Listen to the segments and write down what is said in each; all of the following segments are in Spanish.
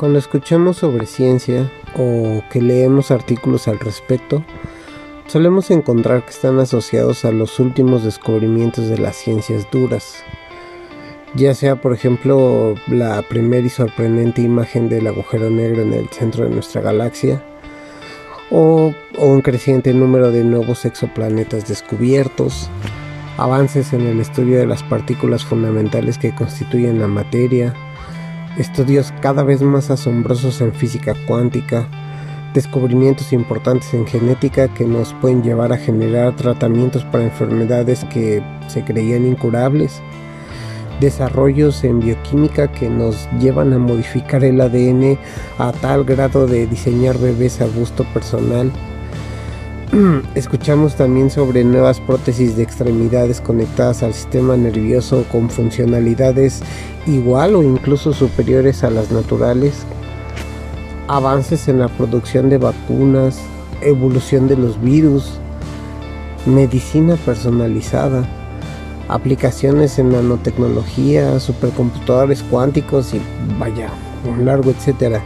Cuando escuchamos sobre ciencia o que leemos artículos al respecto, solemos encontrar que están asociados a los últimos descubrimientos de las ciencias duras, ya sea por ejemplo la primera y sorprendente imagen del agujero negro en el centro de nuestra galaxia, o, o, un creciente número de nuevos exoplanetas descubiertos, avances en el estudio de las partículas fundamentales que constituyen la materia, estudios cada vez más asombrosos en física cuántica, descubrimientos importantes en genética que nos pueden llevar a generar tratamientos para enfermedades que se creían incurables, desarrollos en bioquímica que nos llevan a modificar el ADN a tal grado de diseñar bebés a gusto personal, escuchamos también sobre nuevas prótesis de extremidades conectadas al sistema nervioso con funcionalidades igual o incluso superiores a las naturales, avances en la producción de vacunas, evolución de los virus, medicina personalizada, aplicaciones en nanotecnología, supercomputadores cuánticos y vaya, un largo etcétera.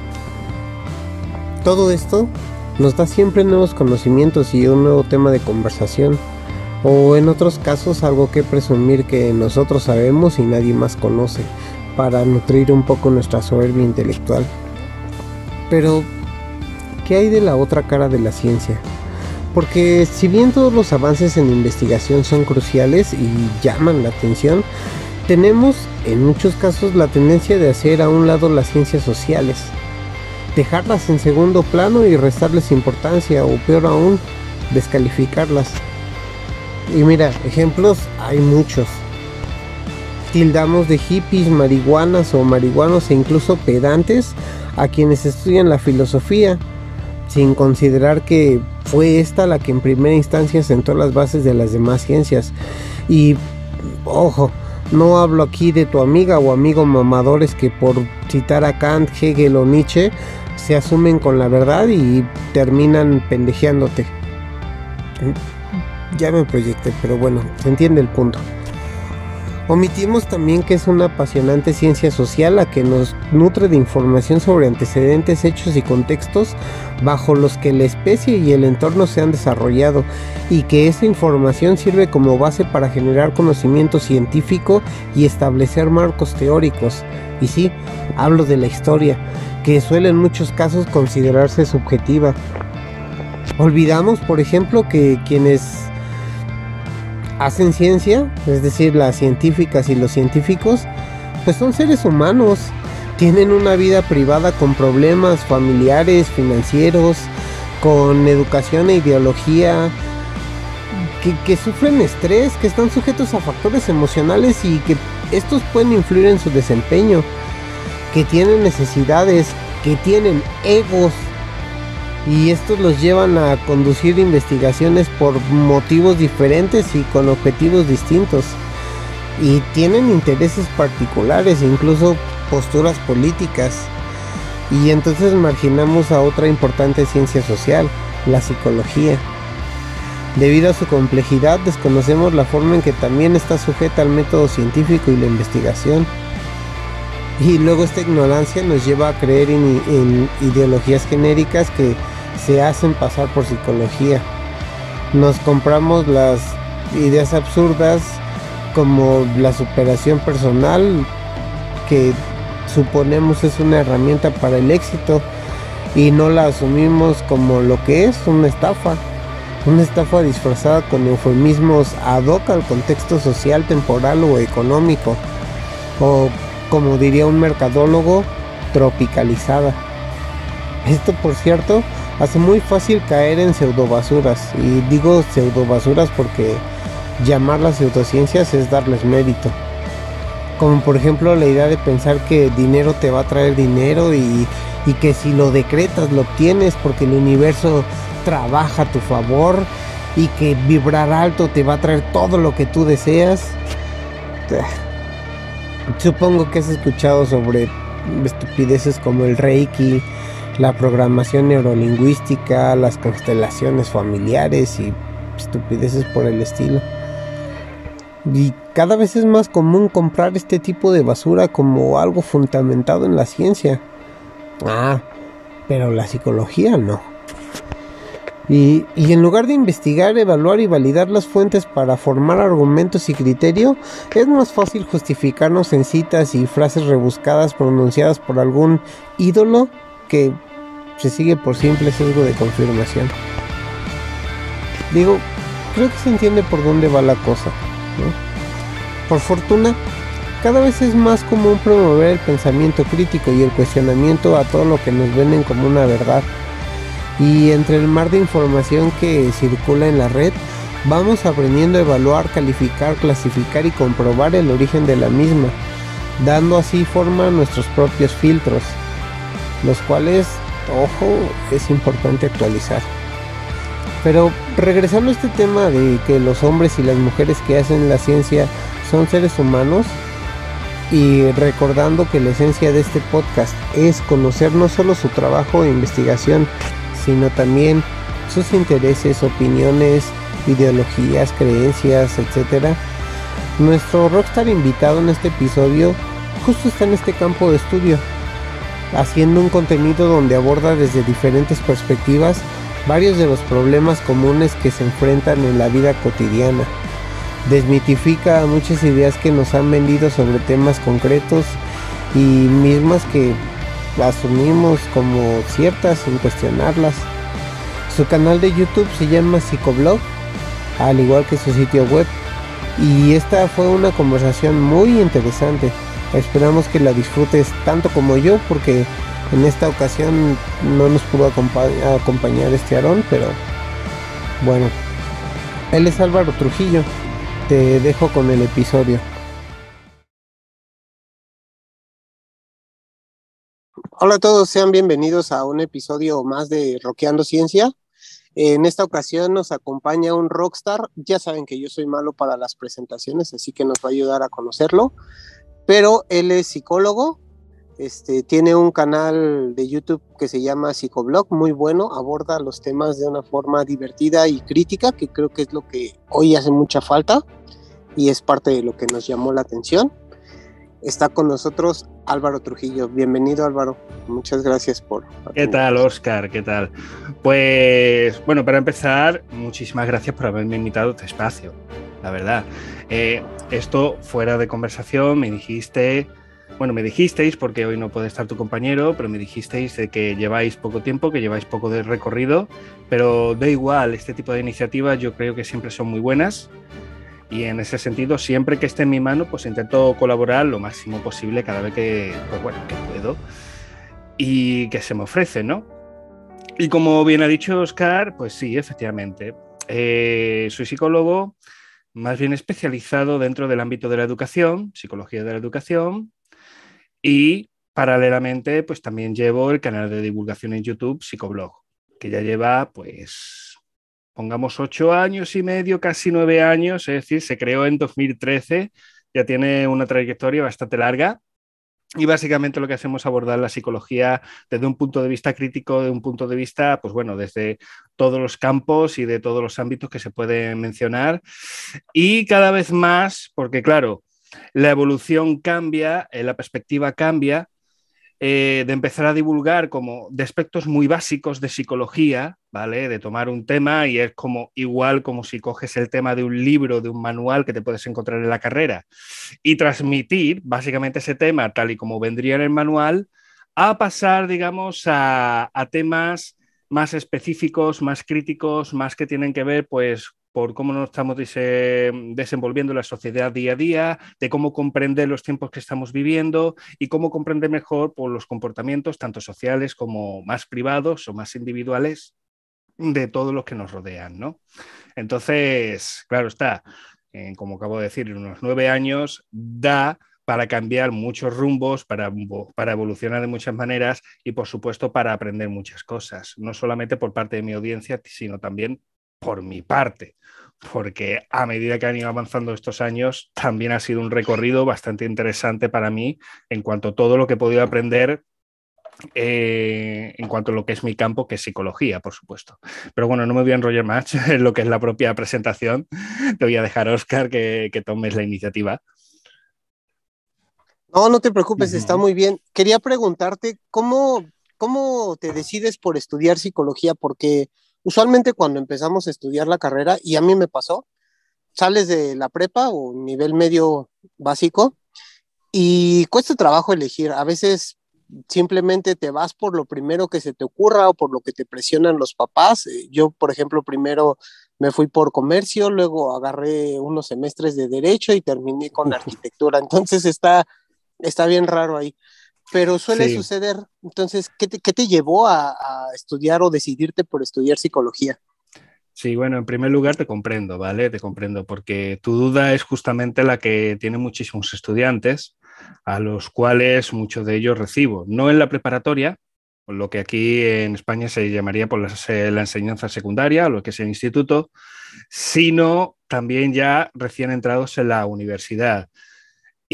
Todo esto nos da siempre nuevos conocimientos y un nuevo tema de conversación, o en otros casos algo que presumir que nosotros sabemos y nadie más conoce, para nutrir un poco nuestra soberbia intelectual. Pero, ¿qué hay de la otra cara de la ciencia? Porque si bien todos los avances en investigación son cruciales y llaman la atención, tenemos en muchos casos la tendencia de hacer a un lado las ciencias sociales, dejarlas en segundo plano y restarles importancia o peor aún, descalificarlas. Y mira, ejemplos hay muchos. Tildamos de hippies, marihuanas o marihuanos e incluso pedantes a quienes estudian la filosofía, sin considerar que fue esta la que en primera instancia sentó las bases de las demás ciencias. Y ojo, no hablo aquí de tu amiga o amigo mamadores que por citar a Kant, Hegel o Nietzsche se asumen con la verdad y terminan pendejeándote. Ya me proyecté, pero bueno, se entiende el punto. Omitimos también que es una apasionante ciencia social la que nos nutre de información sobre antecedentes, hechos y contextos bajo los que la especie y el entorno se han desarrollado y que esa información sirve como base para generar conocimiento científico y establecer marcos teóricos. Y sí, hablo de la historia que suele en muchos casos considerarse subjetiva. Olvidamos, por ejemplo, que quienes hacen ciencia, es decir, las científicas y los científicos, pues son seres humanos, tienen una vida privada con problemas familiares, financieros, con educación e ideología, que, que, sufren estrés, que están sujetos a factores emocionales y que estos pueden influir en su desempeño que tienen necesidades, que tienen egos. Y estos los llevan a conducir investigaciones por motivos diferentes y con objetivos distintos. Y tienen intereses particulares, incluso posturas políticas. Y entonces marginamos a otra importante ciencia social, la psicología. Debido a su complejidad, desconocemos la forma en que también está sujeta al método científico y la investigación. Y luego esta ignorancia nos lleva a creer en, ideologías genéricas que se hacen pasar por psicología. Nos compramos las ideas absurdas como la superación personal que suponemos es una herramienta para el éxito y no la asumimos como lo que es una estafa. Una estafa disfrazada con eufemismos ad hoc al contexto social, temporal o económico. O como diría un mercadólogo, tropicalizada. Esto, por cierto, hace muy fácil caer en pseudobasuras. Y digo pseudobasuras porque llamarlas pseudociencias es darles mérito. Como por ejemplo la idea de pensar que dinero te va a traer dinero y, y que si lo decretas lo obtienes porque el universo trabaja a tu favor y que vibrar alto te va a traer todo lo que tú deseas. Supongo que has escuchado sobre estupideces como el Reiki, la programación neurolingüística, las constelaciones familiares y estupideces por el estilo. Y cada vez es más común comprar este tipo de basura como algo fundamentado en la ciencia. Ah, pero la psicología no. Y, en lugar de investigar, evaluar y validar las fuentes para formar argumentos y criterio, es más fácil justificarnos en citas y frases rebuscadas pronunciadas por algún ídolo que se sigue por simple sesgo de confirmación. Digo, creo que se entiende por dónde va la cosa. Por fortuna, cada vez es más común promover el pensamiento crítico y el cuestionamiento a todo lo que nos venden como una verdad y entre el mar de información que circula en la red, vamos aprendiendo a evaluar, calificar, clasificar y comprobar el origen de la misma, dando así forma a nuestros propios filtros, los cuales, ojo, es importante actualizar. Pero regresando a este tema de que los hombres y las mujeres que hacen la ciencia son seres humanos, y recordando que la esencia de este podcast es conocer no solo su trabajo e investigación, sino también sus intereses, opiniones, ideologías, creencias, etc. Nuestro rockstar invitado en este episodio justo está en este campo de estudio, haciendo un contenido donde aborda desde diferentes perspectivas varios de los problemas comunes que se enfrentan en la vida cotidiana. Desmitifica muchas ideas que nos han vendido sobre temas concretos y mismas que asumimos como ciertas sin cuestionarlas. Su canal de YouTube se llama Psicoblog, al igual que su sitio web. Y esta fue una conversación muy interesante. Esperamos que la disfrutes tanto como yo, porque en esta ocasión no nos pudo acompañar este Aarón, pero bueno. Él es Álvaro Trujillo. Te dejo con el episodio. Hola a todos, sean bienvenidos a un episodio más de Roqueando Ciencia. En esta ocasión nos acompaña un rockstar. Ya saben que yo soy malo para las presentaciones, así que nos va a ayudar a conocerlo. Pero él es psicólogo. Este, tiene un canal de YouTube que se llama Psicoblog, muy bueno, aborda los temas de una forma divertida y crítica, que creo que es lo que hoy hace mucha falta y es parte de lo que nos llamó la atención. Está con nosotros Álvaro Trujillo. Bienvenido Álvaro. Muchas gracias por... ¿Qué tal Oscar? ¿Qué tal? Pues bueno, para empezar, muchísimas gracias por haberme invitado a este espacio, la verdad. Eh, esto fuera de conversación, me dijiste bueno, me dijisteis, porque hoy no puede estar tu compañero, pero me dijisteis de que lleváis poco tiempo, que lleváis poco de recorrido, pero da igual, este tipo de iniciativas yo creo que siempre son muy buenas y en ese sentido, siempre que esté en mi mano, pues intento colaborar lo máximo posible cada vez que, pues puedo y que se me ofrece, ¿no? Y como bien ha dicho Oscar, pues sí, efectivamente. Eh, soy psicólogo más bien especializado dentro del ámbito de la educación, psicología de la educación, y paralelamente, pues también llevo el canal de divulgación en YouTube, Psicoblog, que ya lleva pues pongamos ocho años y medio, casi nueve años, es decir, se creó en 2013, ya tiene una trayectoria bastante larga. Y básicamente lo que hacemos es abordar la psicología desde un punto de vista crítico, de un punto de vista, pues bueno, desde todos los campos y de todos los ámbitos que se pueden mencionar. Y cada vez más, porque claro, la evolución cambia, eh, la perspectiva cambia, eh, de empezar a divulgar como de aspectos muy básicos de psicología, ¿vale? De tomar un tema y es como igual como si coges el tema de un libro, de un manual que te puedes encontrar en la carrera y transmitir básicamente ese tema tal y como vendría en el manual a pasar, digamos, a temas más específicos, más críticos, más que tienen que ver pues por cómo nos estamos desenvolviendo la sociedad día a día, de cómo comprender los tiempos que estamos viviendo y cómo comprender mejor por pues, los comportamientos tanto sociales como más privados o más individuales de todos los que nos rodean, ¿no? Entonces, claro está, eh, como acabo de decir, en unos nueve años da para cambiar muchos rumbos, para, para, evolucionar de muchas maneras y, por supuesto, para aprender muchas cosas, no solamente por parte de mi audiencia, sino también por mi parte, porque a medida que han ido avanzando estos años, también ha sido un recorrido bastante interesante para mí en cuanto a todo lo que he podido aprender eh, en cuanto a lo que es mi campo, que es psicología, por supuesto. Pero bueno, no me voy a enrollar más en lo que es la propia presentación. Te voy a dejar, Oscar, que, tomes la iniciativa. No, no te preocupes, está muy bien. Quería preguntarte, ¿cómo, ¿cómo te decides por estudiar psicología? Porque usualmente cuando empezamos a estudiar la carrera, y a mí me pasó, sales de la prepa o nivel medio básico y cuesta trabajo elegir. A veces simplemente te vas por lo primero que se te ocurra o por lo que te presionan los papás. Eh, yo, por ejemplo, primero me fui por comercio, luego agarré unos semestres de derecho y terminé con arquitectura. Entonces está, está bien raro ahí pero suele suceder. Entonces, ¿qué te, llevó a, estudiar o decidirte por estudiar psicología? Sí, bueno, en primer lugar te comprendo, ¿vale? Te comprendo, porque tu duda es justamente la que tienen muchísimos estudiantes, a los cuales muchos de ellos recibo, no en la preparatoria, lo que aquí en España se llamaría por la, eh, la enseñanza secundaria, lo que es el instituto, sino también ya recién entrados en la universidad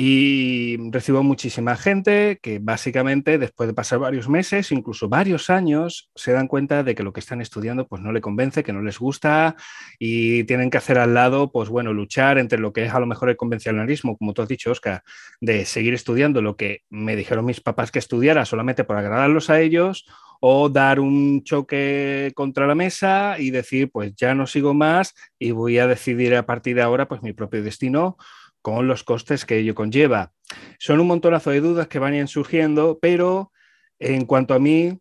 y recibo muchísima gente que básicamente después de pasar varios meses, incluso varios años, se dan cuenta de que lo que están estudiando pues no le convence, que no les gusta y tienen que hacer al lado, pues bueno, luchar entre lo que es a lo mejor el convencionalismo, como tú has dicho, Oscar, de seguir estudiando lo que me dijeron mis papás que estudiara solamente por agradarlos a ellos o dar un choque contra la mesa y decir, pues ya no sigo más y voy a decidir a partir de ahora pues mi propio destino con los costes que ello conlleva. Son un montonazo de dudas que van surgiendo, pero en cuanto a mí,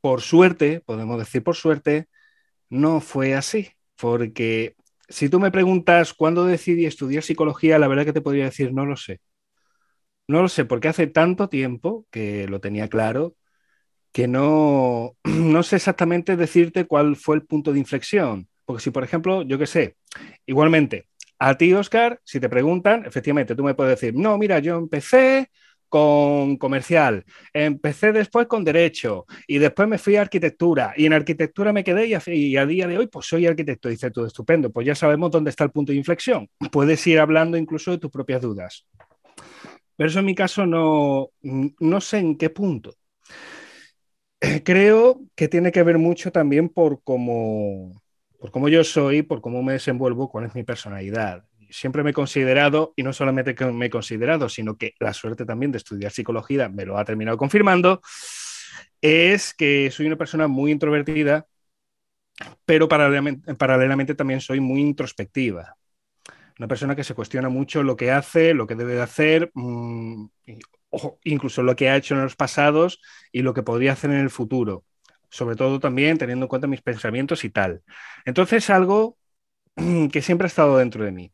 por suerte, podemos decir por suerte, no fue así, porque si tú me preguntas cuándo decidí estudiar psicología, la verdad que te podría decir no lo sé. No lo sé, porque hace tanto tiempo que lo tenía claro que no, no sé exactamente decirte cuál fue el punto de inflexión. Porque si, por ejemplo, yo qué sé, igualmente, a ti, Oscar, si te preguntan, efectivamente, tú me puedes decir, no, mira, yo empecé con comercial, empecé después con derecho y después me fui a arquitectura y en arquitectura me quedé y a, día de hoy pues soy arquitecto, dice tú, estupendo, pues ya sabemos dónde está el punto de inflexión, puedes ir hablando incluso de tus propias dudas. Pero eso en mi caso no, no sé en qué punto. Eh, creo que tiene que ver mucho también por cómo, por cómo yo soy, por cómo me desenvuelvo, cuál es mi personalidad. Siempre me he considerado, y no solamente me he considerado, sino que la suerte también de estudiar psicología me lo ha terminado confirmando, es que soy una persona muy introvertida, pero paralelamente, también soy muy introspectiva. Una persona que se cuestiona mucho lo que hace, lo que debe de hacer, mm, incluso lo que ha hecho en los pasados y lo que podría hacer en el futuro sobre todo también teniendo en cuenta mis pensamientos y tal. Entonces, algo que siempre ha estado dentro de mí.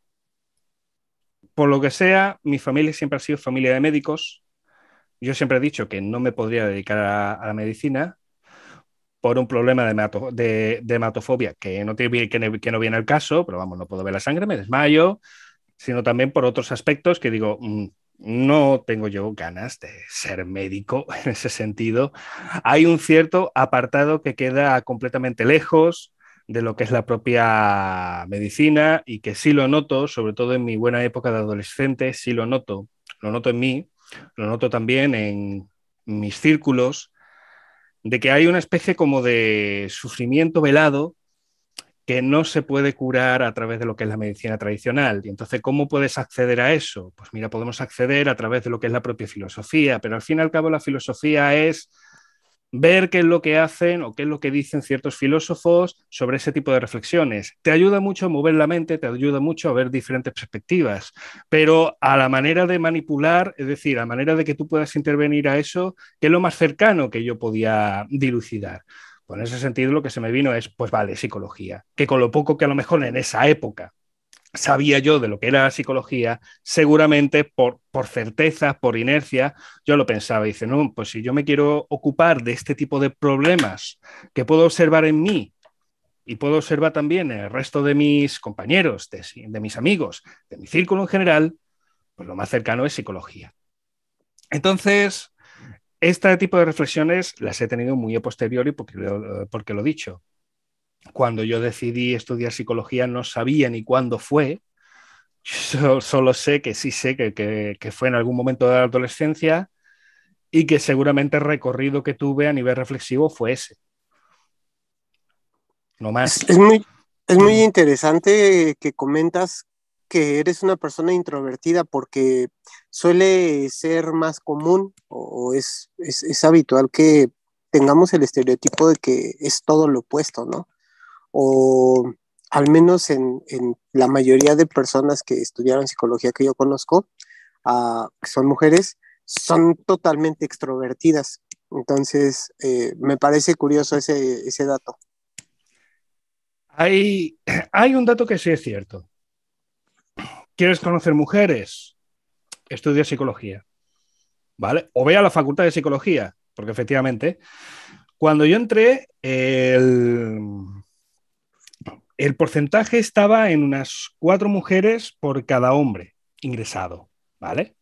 Por lo que sea, mi familia siempre ha sido familia de médicos. Yo siempre he dicho que no me podría dedicar a, la medicina por un problema de, de, hematofobia que no, que, no viene al caso, pero vamos, no puedo ver la sangre, me desmayo, sino también por otros aspectos que digo, mm, no tengo yo ganas de ser médico en ese sentido. Hay un cierto apartado que queda completamente lejos de lo que es la propia medicina y que sí lo noto, sobre todo en mi buena época de adolescente, sí lo noto. Lo noto en mí, lo noto también en mis círculos, de que hay una especie como de sufrimiento velado que no se puede curar a través de lo que es la medicina tradicional. Y entonces, ¿cómo puedes acceder a eso? Pues mira, podemos acceder a través de lo que es la propia filosofía, pero al fin y al cabo la filosofía es ver qué es lo que hacen o qué es lo que dicen ciertos filósofos sobre ese tipo de reflexiones. Te ayuda mucho a mover la mente, te ayuda mucho a ver diferentes perspectivas, pero a la manera de manipular, es decir, a la manera de que tú puedas intervenir a eso, que es lo más cercano que yo podía dilucidar en ese sentido lo que se me vino es, pues vale, psicología, que con lo poco que a lo mejor en esa época sabía yo de lo que era psicología, seguramente por, por certeza, por inercia, yo lo pensaba. Y dice, no, pues si yo me quiero ocupar de este tipo de problemas que puedo observar en mí y puedo observar también en el resto de mis compañeros, de mis amigos, de mi círculo en general, pues lo más cercano es psicología. Entonces, este tipo de reflexiones las he tenido muy a posteriori porque, eh, porque lo he dicho. Cuando yo decidí estudiar psicología no sabía ni cuándo fue, solo sé que sí sé que, fue en algún momento de la adolescencia y que seguramente el recorrido que tuve a nivel reflexivo fue ese. No más. es, muy, es muy, interesante que comentas que eres una persona introvertida porque suele ser más común o, es, es, habitual que tengamos el estereotipo de que es todo lo opuesto, ¿no? O al menos en, la mayoría de personas que estudiaron psicología que yo conozco, ah, que son mujeres, son totalmente extrovertidas. Entonces, eh, me parece curioso ese, ese dato. Hay, hay, un dato que sí es cierto. ¿Quieres conocer mujeres? Estudia psicología. ¿Vale? O ve a la facultad de psicología, porque efectivamente, cuando yo entré, el, el porcentaje estaba en unas cuatro mujeres por cada hombre ingresado, ¿vale?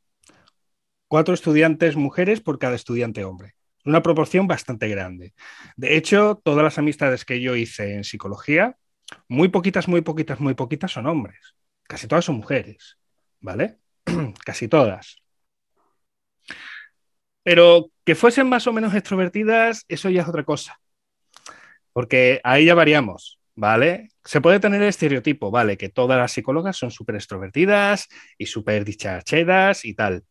Cuatro estudiantes mujeres por cada estudiante hombre una proporción bastante grande. De hecho, todas las amistades que yo hice en psicología, muy poquitas, muy poquitas, muy poquitas son hombres. Casi todas son mujeres, ¿vale? Casi todas. Pero que fuesen más o menos extrovertidas, eso ya es otra cosa. Porque ahí ya variamos, ¿vale? Se puede tener el estereotipo, ¿vale? Que todas las psicólogas son súper extrovertidas y súper dichacheras y tal.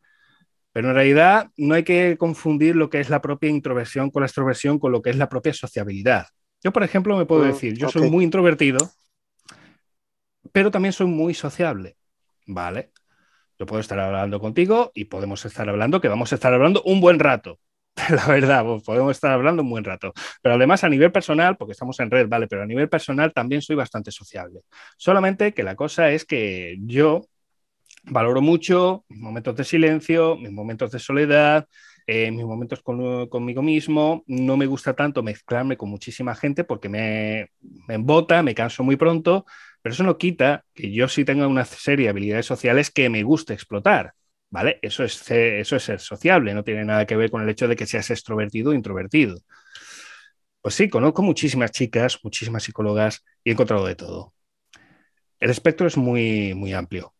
Pero en realidad no hay que confundir lo que es la propia introversión con la extroversión con lo que es la propia sociabilidad. Yo, por ejemplo, me puedo mm, decir, yo soy muy introvertido, pero también soy muy sociable, ¿vale? Yo puedo estar hablando contigo y podemos estar hablando, que vamos a estar hablando un buen rato, la verdad, pues podemos estar hablando un buen rato. Pero además a nivel personal, porque estamos en red, vale, pero a nivel personal también soy bastante sociable. Solamente que la cosa es que yo valoro mucho momentos de silencio, mis momentos de soledad, eh, mis momentos conmigo mismo. No me gusta tanto mezclarme con muchísima gente porque me, me embota, me canso muy pronto pero eso no quita que yo sí tenga una serie de habilidades sociales que me guste explotar. ¿Vale? Eso es, eso es ser sociable, no tiene nada que ver con el hecho de que seas extrovertido o introvertido. Pues sí, conozco muchísimas chicas, muchísimas psicólogas y he encontrado de todo. El espectro es muy, muy amplio.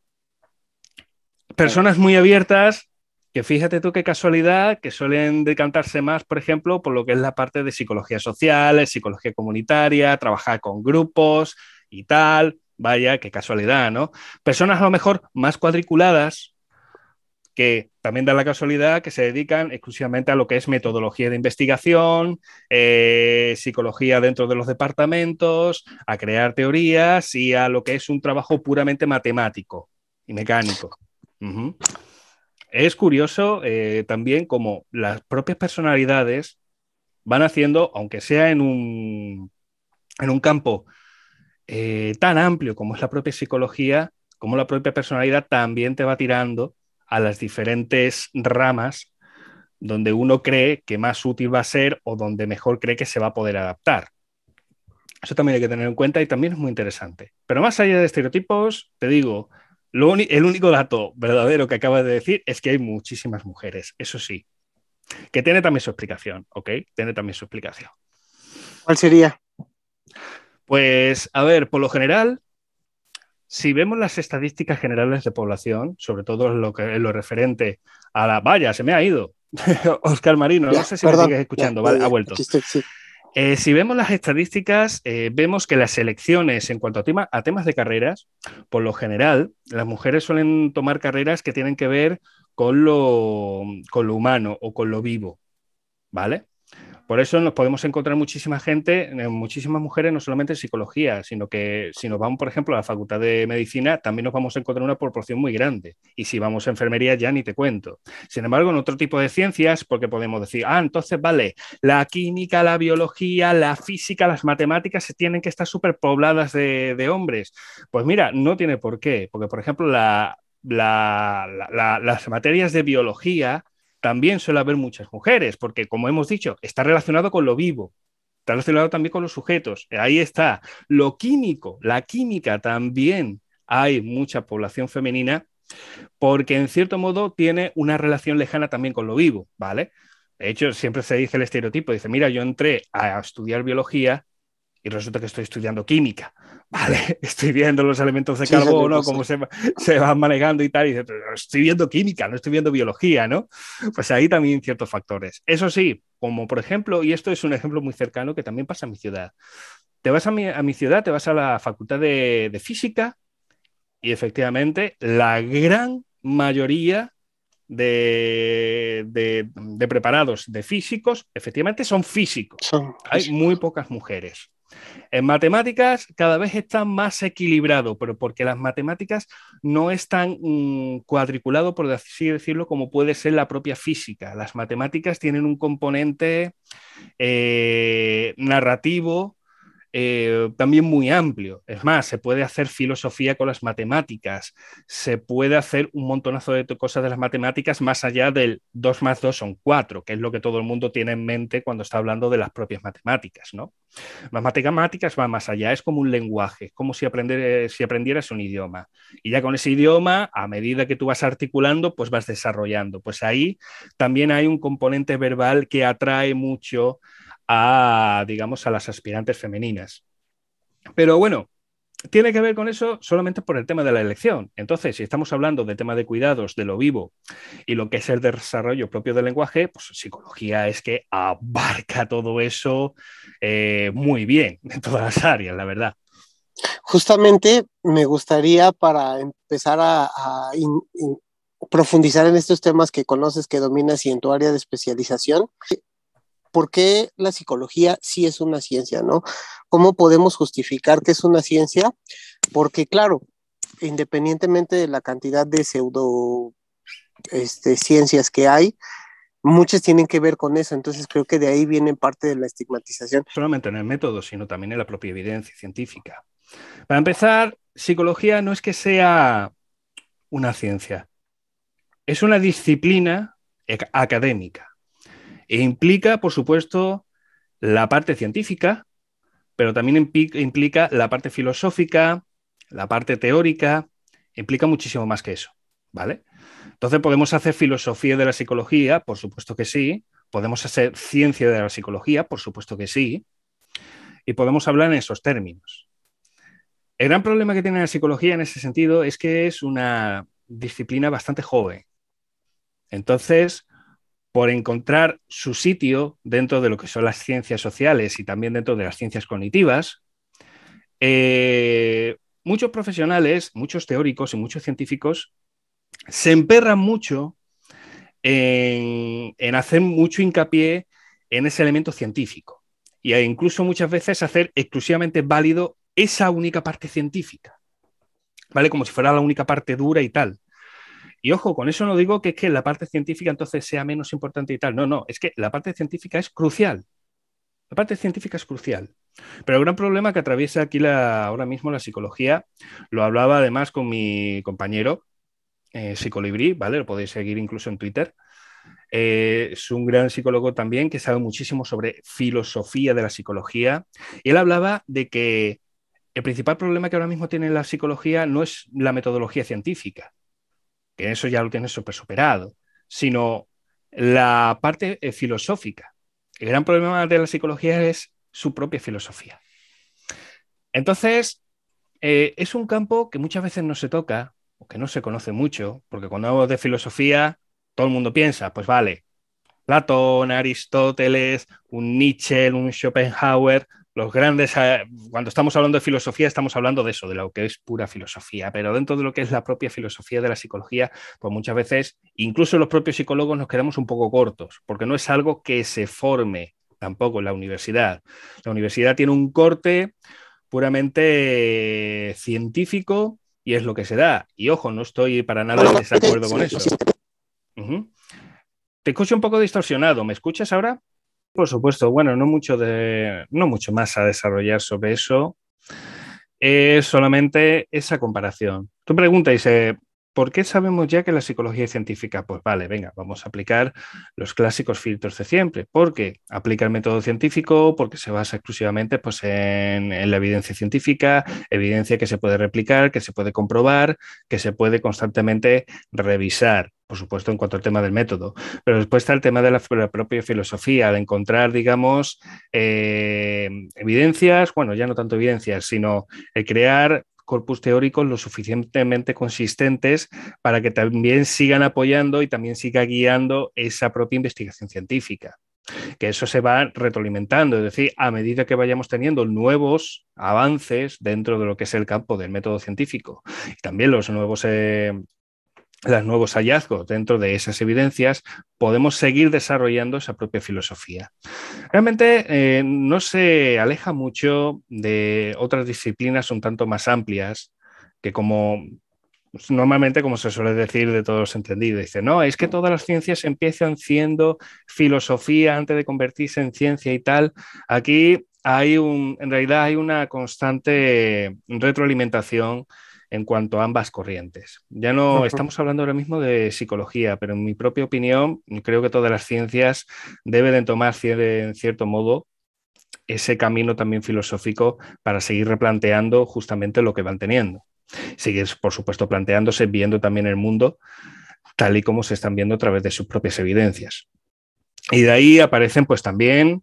Personas muy abiertas, que fíjate tú qué casualidad, que suelen decantarse más, por ejemplo, por lo que es la parte de psicología social, psicología comunitaria, trabajar con grupos, y tal. Vaya, qué casualidad, ¿no? Personas a lo mejor más cuadriculadas, que también da la casualidad que se dedican exclusivamente a lo que es metodología de investigación, eh, psicología dentro de los departamentos, a crear teorías y a lo que es un trabajo puramente matemático y mecánico. Es curioso eh, también como las propias personalidades van haciendo, aunque sea en un, en un campo eh, tan amplio como es la propia psicología, como la propia personalidad también te va tirando a las diferentes ramas donde uno cree que más útil va a ser o donde mejor cree que se va a poder adaptar. Eso también hay que tener en cuenta y también es muy interesante. Pero más allá de estereotipos, te digo, el único dato verdadero que acabas de decir es que hay muchísimas mujeres, eso sí, que tiene también su explicación, ¿ok? Tiene también su explicación. ¿Cuál sería? Pues, a ver, por lo general, si vemos las estadísticas generales de población, sobre todo en lo, que, lo referente a la... Vaya, se me ha ido. Oscar Marino, no sé si me sigues escuchando, vale, ha vuelto. sí. Eh, si vemos las estadísticas, eh, vemos que las elecciones en cuanto a, a temas de carreras, por lo general, las mujeres suelen tomar carreras que tienen que ver con con lo humano o con lo vivo, ¿vale? Por eso nos podemos encontrar muchísima gente, eh, muchísimas mujeres, no solamente en psicología, sino que si nos vamos, por ejemplo, a la facultad de medicina, también nos vamos a encontrar una proporción muy grande. Y si vamos a enfermería, ya ni te cuento. Sin embargo, en otro tipo de ciencias, porque podemos decir, ah, entonces vale, la química, la biología, la física, las matemáticas se tienen que estar súper pobladas de hombres. Pues mira, no tiene por qué, porque por ejemplo, las materias de biología también suele haber muchas mujeres, porque como hemos dicho, está relacionado con lo vivo, está relacionado también con los sujetos. Ahí está. Lo químico, la química también hay mucha población femenina, porque en cierto modo tiene una relación lejana también con lo vivo, ¿vale? De hecho, siempre se dice el estereotipo, dice, mira, yo entré a estudiar biología y resulta que estoy estudiando química, ¿vale? Estoy viendo los elementos de carbono, cómo se, se, van manejando y tal, y estoy viendo química, no estoy viendo biología, ¿no? Pues ahí también ciertos factores. Eso sí, como por ejemplo, y esto es un ejemplo muy cercano que también pasa en mi ciudad, te vas a mi, a mi ciudad, te vas a la facultad de, de física y efectivamente la gran mayoría de, preparados, de físicos, efectivamente son físicos. Hay muy pocas mujeres. En matemáticas cada vez está más equilibrado, pero porque las matemáticas no están mm, cuadriculado, por así decirlo, como puede ser la propia física. Las matemáticas tienen un componente eh, narrativo, eh, también muy amplio. Es más, se puede hacer filosofía con las matemáticas, se puede hacer un montonazo de cosas de las matemáticas más allá del 2 más 2 son 4, que es lo que todo el mundo tiene en mente cuando está hablando de las propias matemáticas. ¿no? Las matemáticas van más allá, es como un lenguaje, es como si, eh, si aprendieras un idioma. Y ya con ese idioma, a medida que tú vas articulando, pues vas desarrollando. Pues ahí también hay un componente verbal que atrae mucho a, digamos, a las aspirantes femeninas. Pero bueno, tiene que ver con eso solamente por el tema de la elección. Entonces, si estamos hablando de tema de cuidados, de lo vivo y lo que es el desarrollo propio del lenguaje, pues psicología es que abarca todo eso eh, muy bien en todas las áreas, la verdad. Justamente me gustaría para empezar a, profundizar en estos temas que conoces, que dominas y en tu área de especialización, ¿por qué la psicología sí es una ciencia, no? ¿Cómo podemos justificar que es una ciencia? Porque claro, independientemente de la cantidad de pseudo este, ciencias que hay, muchas tienen que ver con eso, entonces creo que de ahí viene parte de la estigmatización. No Solamente en el método, sino también en la propia evidencia científica. Para empezar, psicología no es que sea una ciencia, es una disciplina académica e implica, por supuesto, la parte científica, pero también implica la parte filosófica, la parte teórica, implica muchísimo más que eso, ¿vale? Entonces, ¿podemos hacer filosofía de la psicología? Por supuesto que sí. ¿Podemos hacer ciencia de la psicología? Por supuesto que sí. Y podemos hablar en esos términos. El gran problema que tiene la psicología en ese sentido es que es una disciplina bastante joven. Entonces, por encontrar su sitio dentro de lo que son las ciencias sociales y también dentro de las ciencias cognitivas, eh, muchos profesionales, muchos teóricos y muchos científicos se emperran mucho en, hacer mucho hincapié en ese elemento científico y e incluso muchas veces hacer exclusivamente válido esa única parte científica, ¿vale? Como si fuera la única parte dura y tal. Y ojo, con eso no digo que que la parte científica entonces sea menos importante y tal. No, no, es que la parte científica es crucial. La parte científica es crucial. Pero el gran problema que atraviesa aquí la, ahora mismo la psicología, lo hablaba además con mi compañero eh, Psicolibri, ¿vale? Lo podéis seguir incluso en Twitter. Eh, es un gran psicólogo también que sabe muchísimo sobre filosofía de la psicología. Y él hablaba de que el principal problema que ahora mismo tiene la psicología no es la metodología científica, que eso ya lo tiene súper superado, sino la parte eh, filosófica. El gran problema de la psicología es su propia filosofía. Entonces, eh, es un campo que muchas veces no se toca o que no se conoce mucho, porque cuando hablo de filosofía, todo el mundo piensa, pues vale, Platón, Aristóteles, un Nietzsche, un Schopenhauer, los grandes, eh, cuando estamos hablando de filosofía, estamos hablando de eso, de lo que es pura filosofía, pero dentro de lo que es la propia filosofía de la psicología, pues muchas veces, incluso los propios psicólogos nos quedamos un poco cortos, porque no es algo que se forme tampoco en la universidad. La universidad tiene un corte puramente científico y es lo que se da. Y ojo, no estoy para nada en desacuerdo con eso. Te escucho un poco distorsionado, ¿me escuchas ahora? Por supuesto, bueno, no mucho, de, no mucho más a desarrollar sobre eso. Es solamente esa comparación. Tú pregunta y se ¿Por qué sabemos ya que la psicología científica? Pues vale, venga, vamos a aplicar los clásicos filtros de siempre. ¿Por qué? Aplica el método científico, porque se basa exclusivamente pues, en, la evidencia científica, evidencia que se puede replicar, que se puede comprobar, que se puede constantemente revisar, por supuesto, en cuanto al tema del método. Pero después está el tema de la, propia filosofía, de encontrar, digamos, eh, evidencias, bueno, ya no tanto evidencias, sino el crear corpus teóricos lo suficientemente consistentes para que también sigan apoyando y también siga guiando esa propia investigación científica que eso se va retroalimentando, es decir, a medida que vayamos teniendo nuevos avances dentro de lo que es el campo del método científico, y también los nuevos eh, los nuevos hallazgos dentro de esas evidencias, podemos seguir desarrollando esa propia filosofía. Realmente eh, no se aleja mucho de otras disciplinas un tanto más amplias que como pues, normalmente, como se suele decir de todos los entendidos, dice, no, es que todas las ciencias empiezan siendo filosofía antes de convertirse en ciencia y tal. Aquí hay un, en realidad hay una constante retroalimentación en cuanto a ambas corrientes. Ya no estamos hablando ahora mismo de psicología, pero en mi propia opinión, creo que todas las ciencias deben tomar en cierto modo ese camino también filosófico para seguir replanteando justamente lo que van teniendo. Sigues, por supuesto, planteándose, viendo también el mundo tal y como se están viendo a través de sus propias evidencias. Y de ahí aparecen pues también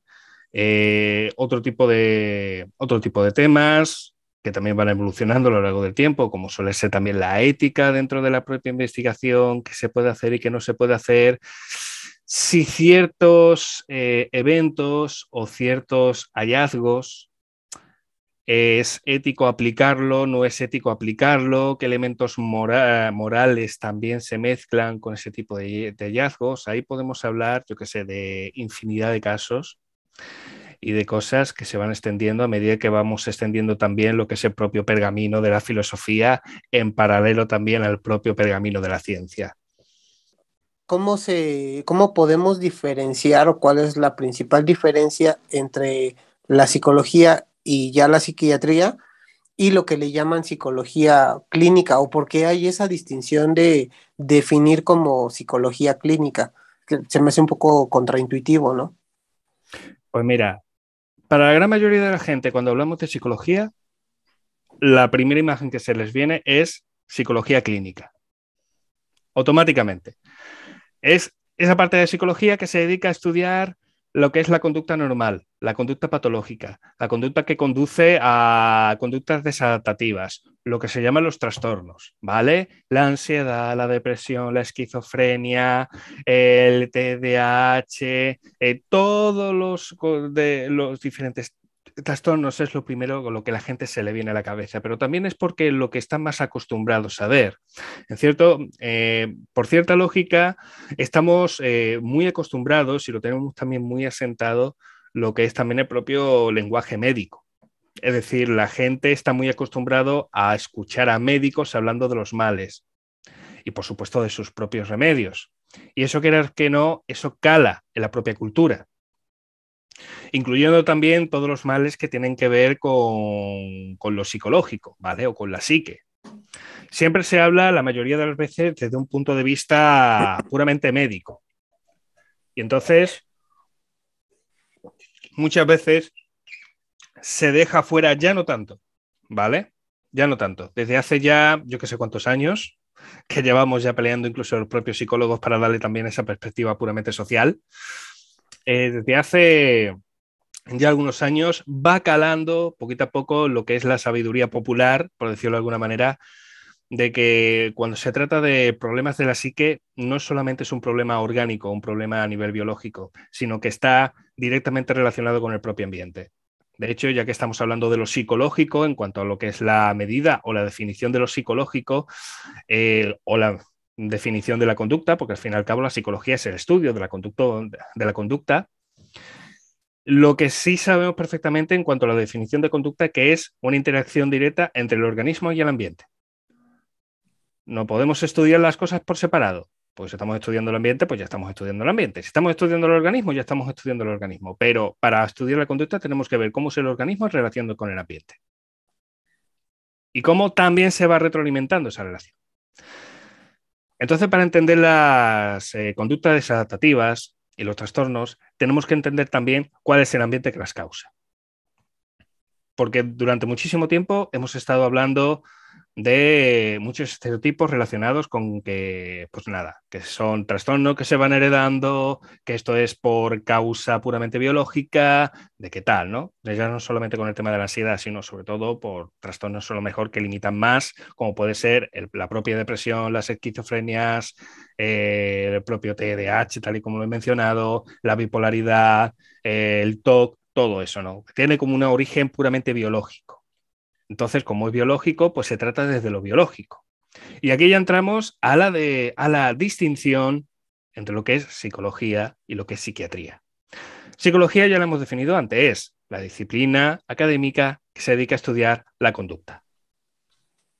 eh, otro, tipo de, otro tipo de temas, que también van evolucionando a lo largo del tiempo, como suele ser también la ética dentro de la propia investigación, qué se puede hacer y qué no se puede hacer, si ciertos eh, eventos o ciertos hallazgos es ético aplicarlo, no es ético aplicarlo, qué elementos morales también se mezclan con ese tipo de, de hallazgos. Ahí podemos hablar, yo qué sé, de infinidad de casos y de cosas que se van extendiendo a medida que vamos extendiendo también lo que es el propio pergamino de la filosofía en paralelo también al propio pergamino de la ciencia. ¿Cómo, se, ¿Cómo podemos diferenciar o cuál es la principal diferencia entre la psicología y ya la psiquiatría y lo que le llaman psicología clínica o por qué hay esa distinción de definir como psicología clínica? se me hace un poco contraintuitivo, ¿no? Pues mira, para la gran mayoría de la gente, cuando hablamos de psicología, la primera imagen que se les viene es psicología clínica. Automáticamente. Es esa parte de psicología que se dedica a estudiar lo que es la conducta normal, la conducta patológica, la conducta que conduce a conductas desadaptativas lo que se llaman los trastornos, ¿vale? La ansiedad, la depresión, la esquizofrenia, el TDAH, eh, todos los, de, los diferentes trastornos es lo primero con lo que la gente se le viene a la cabeza, pero también es porque lo que están más acostumbrados a ver. En cierto, eh, por cierta lógica, estamos eh, muy acostumbrados y lo tenemos también muy asentado lo que es también el propio lenguaje médico. Es decir, la gente está muy acostumbrado a escuchar a médicos hablando de los males y por supuesto de sus propios remedios. Y eso querer que no, eso cala en la propia cultura. Incluyendo también todos los males que tienen que ver con, con lo psicológico, ¿vale? O con la psique. Siempre se habla, la mayoría de las veces, desde un punto de vista puramente médico. Y entonces, muchas veces se deja fuera ya no tanto, ¿vale? Ya no tanto. Desde hace ya, yo qué sé cuántos años, que llevamos ya peleando incluso los propios psicólogos para darle también esa perspectiva puramente social, eh, desde hace ya algunos años va calando poquito a poco lo que es la sabiduría popular, por decirlo de alguna manera, de que cuando se trata de problemas de la psique, no solamente es un problema orgánico, un problema a nivel biológico, sino que está directamente relacionado con el propio ambiente. De hecho, ya que estamos hablando de lo psicológico, en cuanto a lo que es la medida o la definición de lo psicológico, eh, o la definición de la conducta, porque al fin y al cabo la psicología es el estudio de la, conducta, de la conducta, lo que sí sabemos perfectamente en cuanto a la definición de conducta, que es una interacción directa entre el organismo y el ambiente. No podemos estudiar las cosas por separado. Pues estamos estudiando el ambiente, pues ya estamos estudiando el ambiente. Si estamos estudiando el organismo, ya estamos estudiando el organismo. Pero para estudiar la conducta tenemos que ver cómo es el organismo relacionado con el ambiente. Y cómo también se va retroalimentando esa relación. Entonces, para entender las eh, conductas desadaptativas y los trastornos, tenemos que entender también cuál es el ambiente que las causa. Porque durante muchísimo tiempo hemos estado hablando de muchos estereotipos relacionados con que, pues nada, que son trastornos que se van heredando, que esto es por causa puramente biológica, de qué tal, ¿no? ya no solamente con el tema de la ansiedad, sino sobre todo por trastornos a lo mejor que limitan más, como puede ser la propia depresión, las esquizofrenias, eh, el propio TDAH, tal y como lo he mencionado, la bipolaridad, eh, el TOC, todo eso, ¿no? Tiene como un origen puramente biológico. Entonces, como es biológico, pues se trata desde lo biológico. Y aquí ya entramos a la, a la distinción entre lo que es psicología y lo que es psiquiatría. Psicología ya la hemos definido antes, es la disciplina académica que se dedica a estudiar la conducta,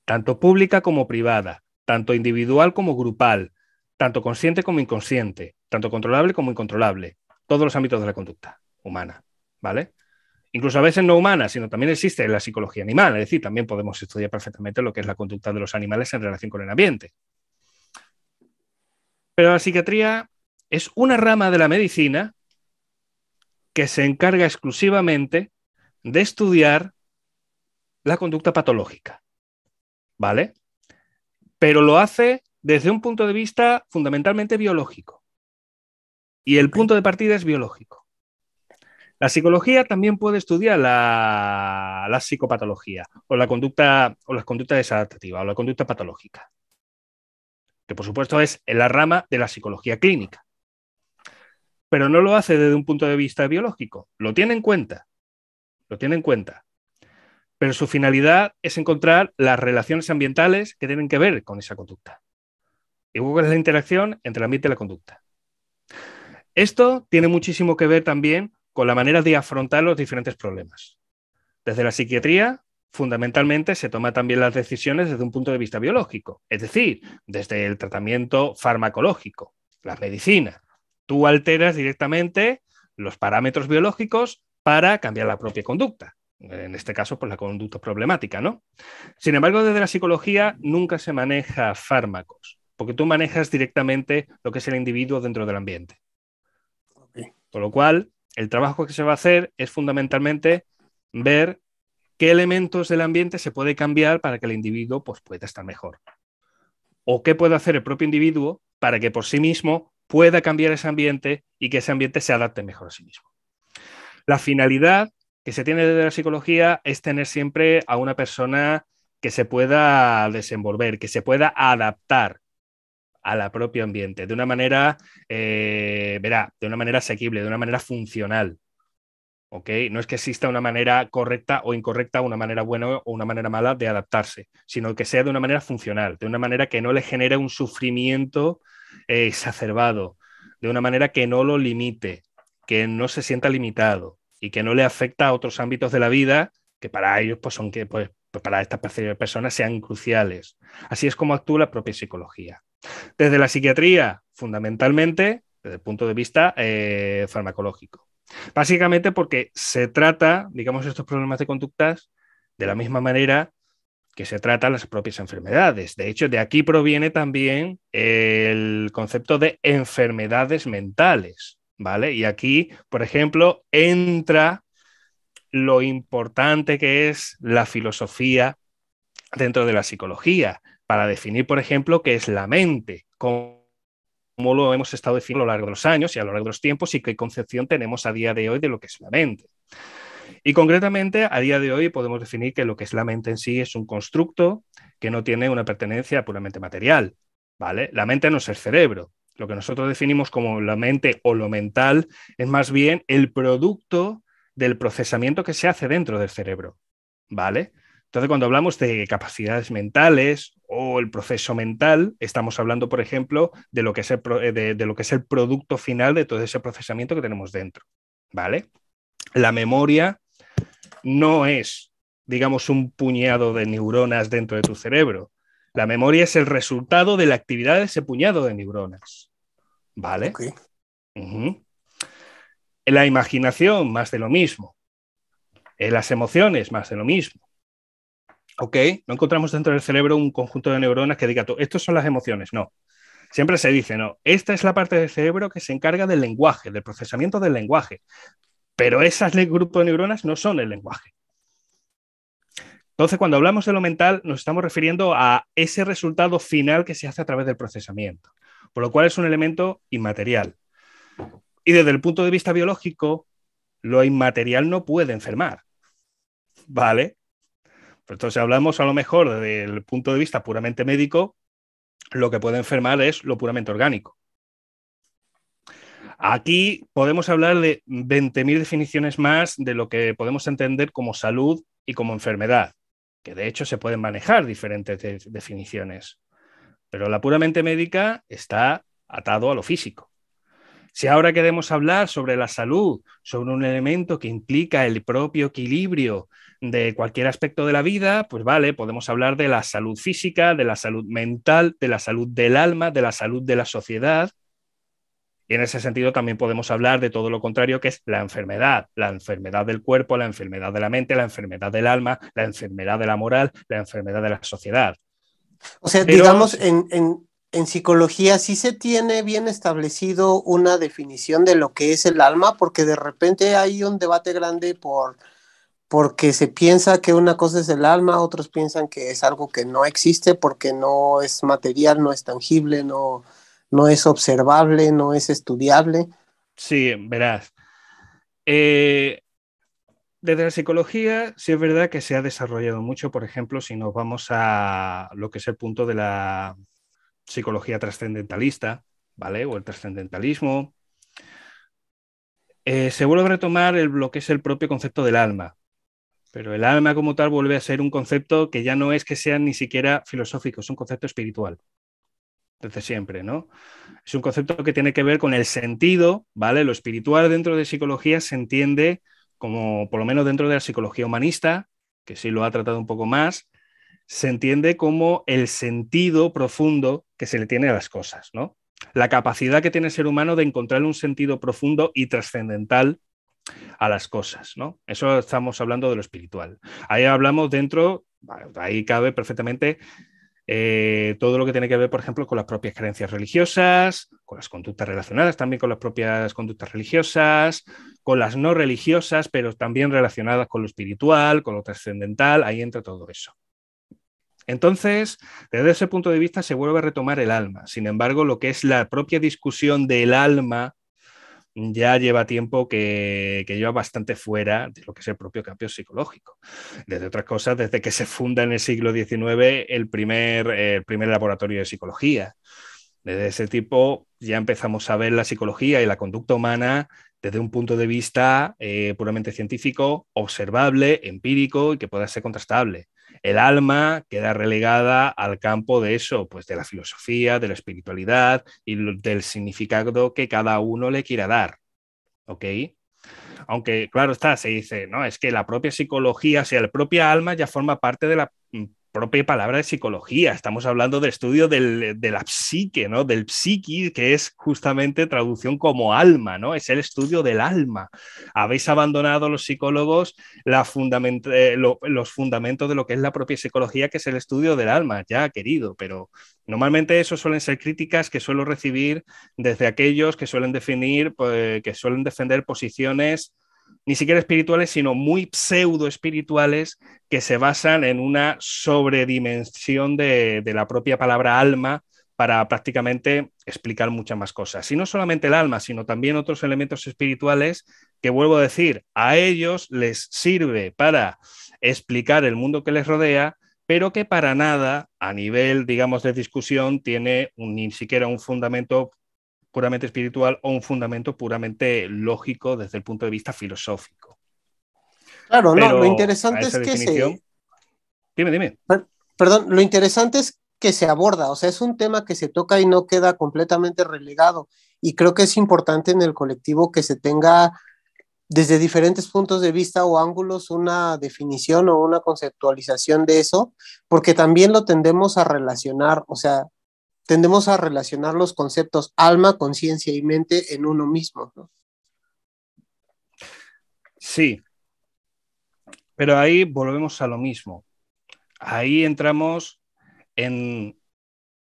tanto pública como privada, tanto individual como grupal, tanto consciente como inconsciente, tanto controlable como incontrolable, todos los ámbitos de la conducta humana, ¿vale? incluso a veces no humana, sino también existe la psicología animal, es decir, también podemos estudiar perfectamente lo que es la conducta de los animales en relación con el ambiente. Pero la psiquiatría es una rama de la medicina que se encarga exclusivamente de estudiar la conducta patológica, ¿vale? Pero lo hace desde un punto de vista fundamentalmente biológico. Y el punto de partida es biológico. La psicología también puede estudiar la, psicopatología o la conducta o las conductas desadaptativas o la conducta patológica, que por supuesto es en la rama de la psicología clínica. Pero no lo hace desde un punto de vista biológico, lo tiene en cuenta, lo tiene en cuenta. Pero su finalidad es encontrar las relaciones ambientales que tienen que ver con esa conducta. Y luego es la interacción entre el ambiente y la conducta. Esto tiene muchísimo que ver también con la manera de afrontar los diferentes problemas. Desde la psiquiatría, fundamentalmente se toman también las decisiones desde un punto de vista biológico, es decir, desde el tratamiento farmacológico, la medicina. Tú alteras directamente los parámetros biológicos para cambiar la propia conducta. En este caso, pues la conducta problemática, ¿no? Sin embargo, desde la psicología nunca se maneja fármacos, porque tú manejas directamente lo que es el individuo dentro del ambiente. Con lo cual, el trabajo que se va a hacer es fundamentalmente ver qué elementos del ambiente se puede cambiar para que el individuo pues, pueda estar mejor. O qué puede hacer el propio individuo para que por sí mismo pueda cambiar ese ambiente y que ese ambiente se adapte mejor a sí mismo. La finalidad que se tiene desde la psicología es tener siempre a una persona que se pueda desenvolver, que se pueda adaptar, a la propio ambiente, de una manera, eh, verá, de una manera asequible, de una manera funcional. ¿ok? No es que exista una manera correcta o incorrecta, una manera buena o una manera mala de adaptarse, sino que sea de una manera funcional, de una manera que no le genere un sufrimiento eh, exacerbado, de una manera que no lo limite, que no se sienta limitado y que no le afecta a otros ámbitos de la vida que para ellos pues son que pues, pues para estas personas sean cruciales. Así es como actúa la propia psicología. Desde la psiquiatría, fundamentalmente, desde el punto de vista eh, farmacológico. Básicamente porque se trata, digamos, estos problemas de conductas de la misma manera que se tratan las propias enfermedades. De hecho, de aquí proviene también el concepto de enfermedades mentales, ¿vale? Y aquí, por ejemplo, entra lo importante que es la filosofía dentro de la psicología, para definir, por ejemplo, qué es la mente, cómo, lo hemos estado definiendo a lo largo de los años y a lo largo de los tiempos y qué concepción tenemos a día de hoy de lo que es la mente. Y concretamente, a día de hoy podemos definir que lo que es la mente en sí es un constructo que no tiene una pertenencia puramente material. ¿vale? La mente no es el cerebro. Lo que nosotros definimos como la mente o lo mental es más bien el producto del procesamiento que se hace dentro del cerebro. ¿vale? Entonces, cuando hablamos de capacidades mentales o el proceso mental, estamos hablando, por ejemplo, de lo que es el, eh, de, lo que es el producto final de todo ese procesamiento que tenemos dentro. ¿Vale? La memoria no es, digamos, un puñado de neuronas dentro de tu cerebro. La memoria es el resultado de la actividad de ese puñado de neuronas. ¿Vale? La imaginación, más de lo mismo. Eh, las emociones, más de lo mismo. Ok, no encontramos dentro del cerebro un conjunto de neuronas que diga, estas son las emociones, no. Siempre se dice, no, esta es la parte del cerebro que se encarga del lenguaje, del procesamiento del lenguaje, pero esas grupo de neuronas no son el lenguaje. Entonces, cuando hablamos de lo mental, nos estamos refiriendo a ese resultado final que se hace a través del procesamiento, por lo cual es un elemento inmaterial. Y desde el punto de vista biológico, lo inmaterial no puede enfermar. ¿Vale? Entonces, si hablamos a lo mejor desde el punto de vista puramente médico, lo que puede enfermar es lo puramente orgánico. Aquí podemos hablar de 20.000 definiciones más de lo que podemos entender como salud y como enfermedad, que de hecho se pueden manejar diferentes definiciones. Pero la puramente médica está atado a lo físico. Si ahora queremos hablar sobre la salud, sobre un elemento que implica el propio equilibrio de cualquier aspecto de la vida, pues vale, podemos hablar de la salud física, de la salud mental, de la salud del alma, de la salud de la sociedad. Y en ese sentido también podemos hablar de todo lo contrario, que es la enfermedad, la enfermedad del cuerpo, la enfermedad de la mente, la enfermedad del alma, la enfermedad de la moral, la enfermedad de la sociedad. O sea, digamos, en, en, en psicología sí se tiene bien establecido una definición de lo que es el alma, porque de repente hay un debate grande por porque se piensa que una cosa es el alma, otros piensan que es algo que no existe porque no es material, no es tangible, no, es observable, no es estudiable. Sí, verás. Eh, desde la psicología sí es verdad que se ha desarrollado mucho, por ejemplo, si nos vamos a lo que es el punto de la psicología trascendentalista, ¿vale? O el trascendentalismo. Eh, se vuelve a retomar el, lo que es el propio concepto del alma, pero el alma como tal vuelve a ser un concepto que ya no es que sea ni siquiera filosófico, es un concepto espiritual. Desde siempre, ¿no? Es un concepto que tiene que ver con el sentido, ¿vale? Lo espiritual dentro de psicología se entiende como, por lo menos dentro de la psicología humanista, que sí lo ha tratado un poco más, se entiende como el sentido profundo que se le tiene a las cosas, ¿no? La capacidad que tiene el ser humano de encontrar un sentido profundo y trascendental a las cosas, ¿no? Eso estamos hablando de lo espiritual. Ahí hablamos dentro, ahí cabe perfectamente eh, todo lo que tiene que ver, por ejemplo, con las propias creencias religiosas, con las conductas relacionadas también con las propias conductas religiosas, con las no religiosas, pero también relacionadas con lo espiritual, con lo trascendental, ahí entra todo eso. Entonces, desde ese punto de vista se vuelve a retomar el alma. Sin embargo, lo que es la propia discusión del alma ya lleva tiempo que, lleva bastante fuera de lo que es el propio cambio psicológico. Desde otras cosas, desde que se funda en el siglo XIX el primer, el primer laboratorio de psicología. Desde ese tipo ya empezamos a ver la psicología y la conducta humana desde un punto de vista eh, puramente científico, observable, empírico y que pueda ser contrastable el alma queda relegada al campo de eso, pues de la filosofía, de la espiritualidad y del significado que cada uno le quiera dar. ¿Ok? Aunque, claro está, se dice, no, es que la propia psicología, o sea, el propia alma ya forma parte de la propia palabra de psicología, estamos hablando del estudio de la psique, ¿no? Del psiqui, que es justamente traducción como alma, ¿no? Es el estudio del alma. Habéis abandonado los psicólogos la eh, los fundamentos de lo que es la propia psicología, que es el estudio del alma, ya querido, pero normalmente eso suelen ser críticas que suelo recibir desde aquellos que suelen definir, pues, que suelen defender posiciones ni siquiera espirituales, sino muy pseudo espirituales que se basan en una sobredimensión de, la propia palabra alma para prácticamente explicar muchas más cosas. Y no solamente el alma, sino también otros elementos espirituales que, vuelvo a decir, a ellos les sirve para explicar el mundo que les rodea, pero que para nada, a nivel, digamos, de discusión, tiene ni siquiera un fundamento puramente espiritual o un fundamento puramente lógico desde el punto de vista filosófico. Claro, no, lo interesante es que se... Dime, dime. perdón, lo interesante es que se aborda, o sea, es un tema que se toca y no queda completamente relegado. Y creo que es importante en el colectivo que se tenga desde diferentes puntos de vista o ángulos una definición o una conceptualización de eso, porque también lo tendemos a relacionar, o sea, tendemos a relacionar los conceptos alma, conciencia y mente en uno mismo. ¿no? Sí, pero ahí volvemos a lo mismo. Ahí entramos en,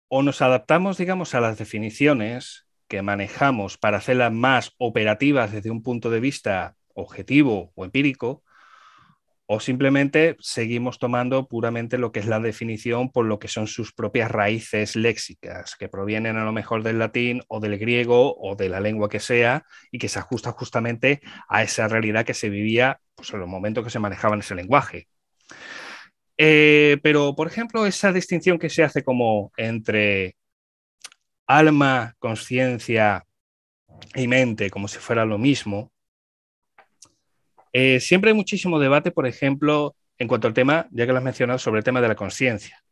o nos adaptamos, digamos, a las definiciones que manejamos para hacerlas más operativas desde un punto de vista objetivo o empírico, o simplemente seguimos tomando puramente lo que es la definición por lo que son sus propias raíces léxicas, que provienen a lo mejor del latín o del griego o de la lengua que sea y que se ajusta justamente a esa realidad que se vivía pues, en los momentos que se manejaba en ese lenguaje. Eh, pero, por ejemplo, esa distinción que se hace como entre alma, conciencia y mente, como si fuera lo mismo, eh, siempre hay muchísimo debate, por ejemplo, en cuanto al tema, ya que lo has mencionado, sobre el tema de la conciencia,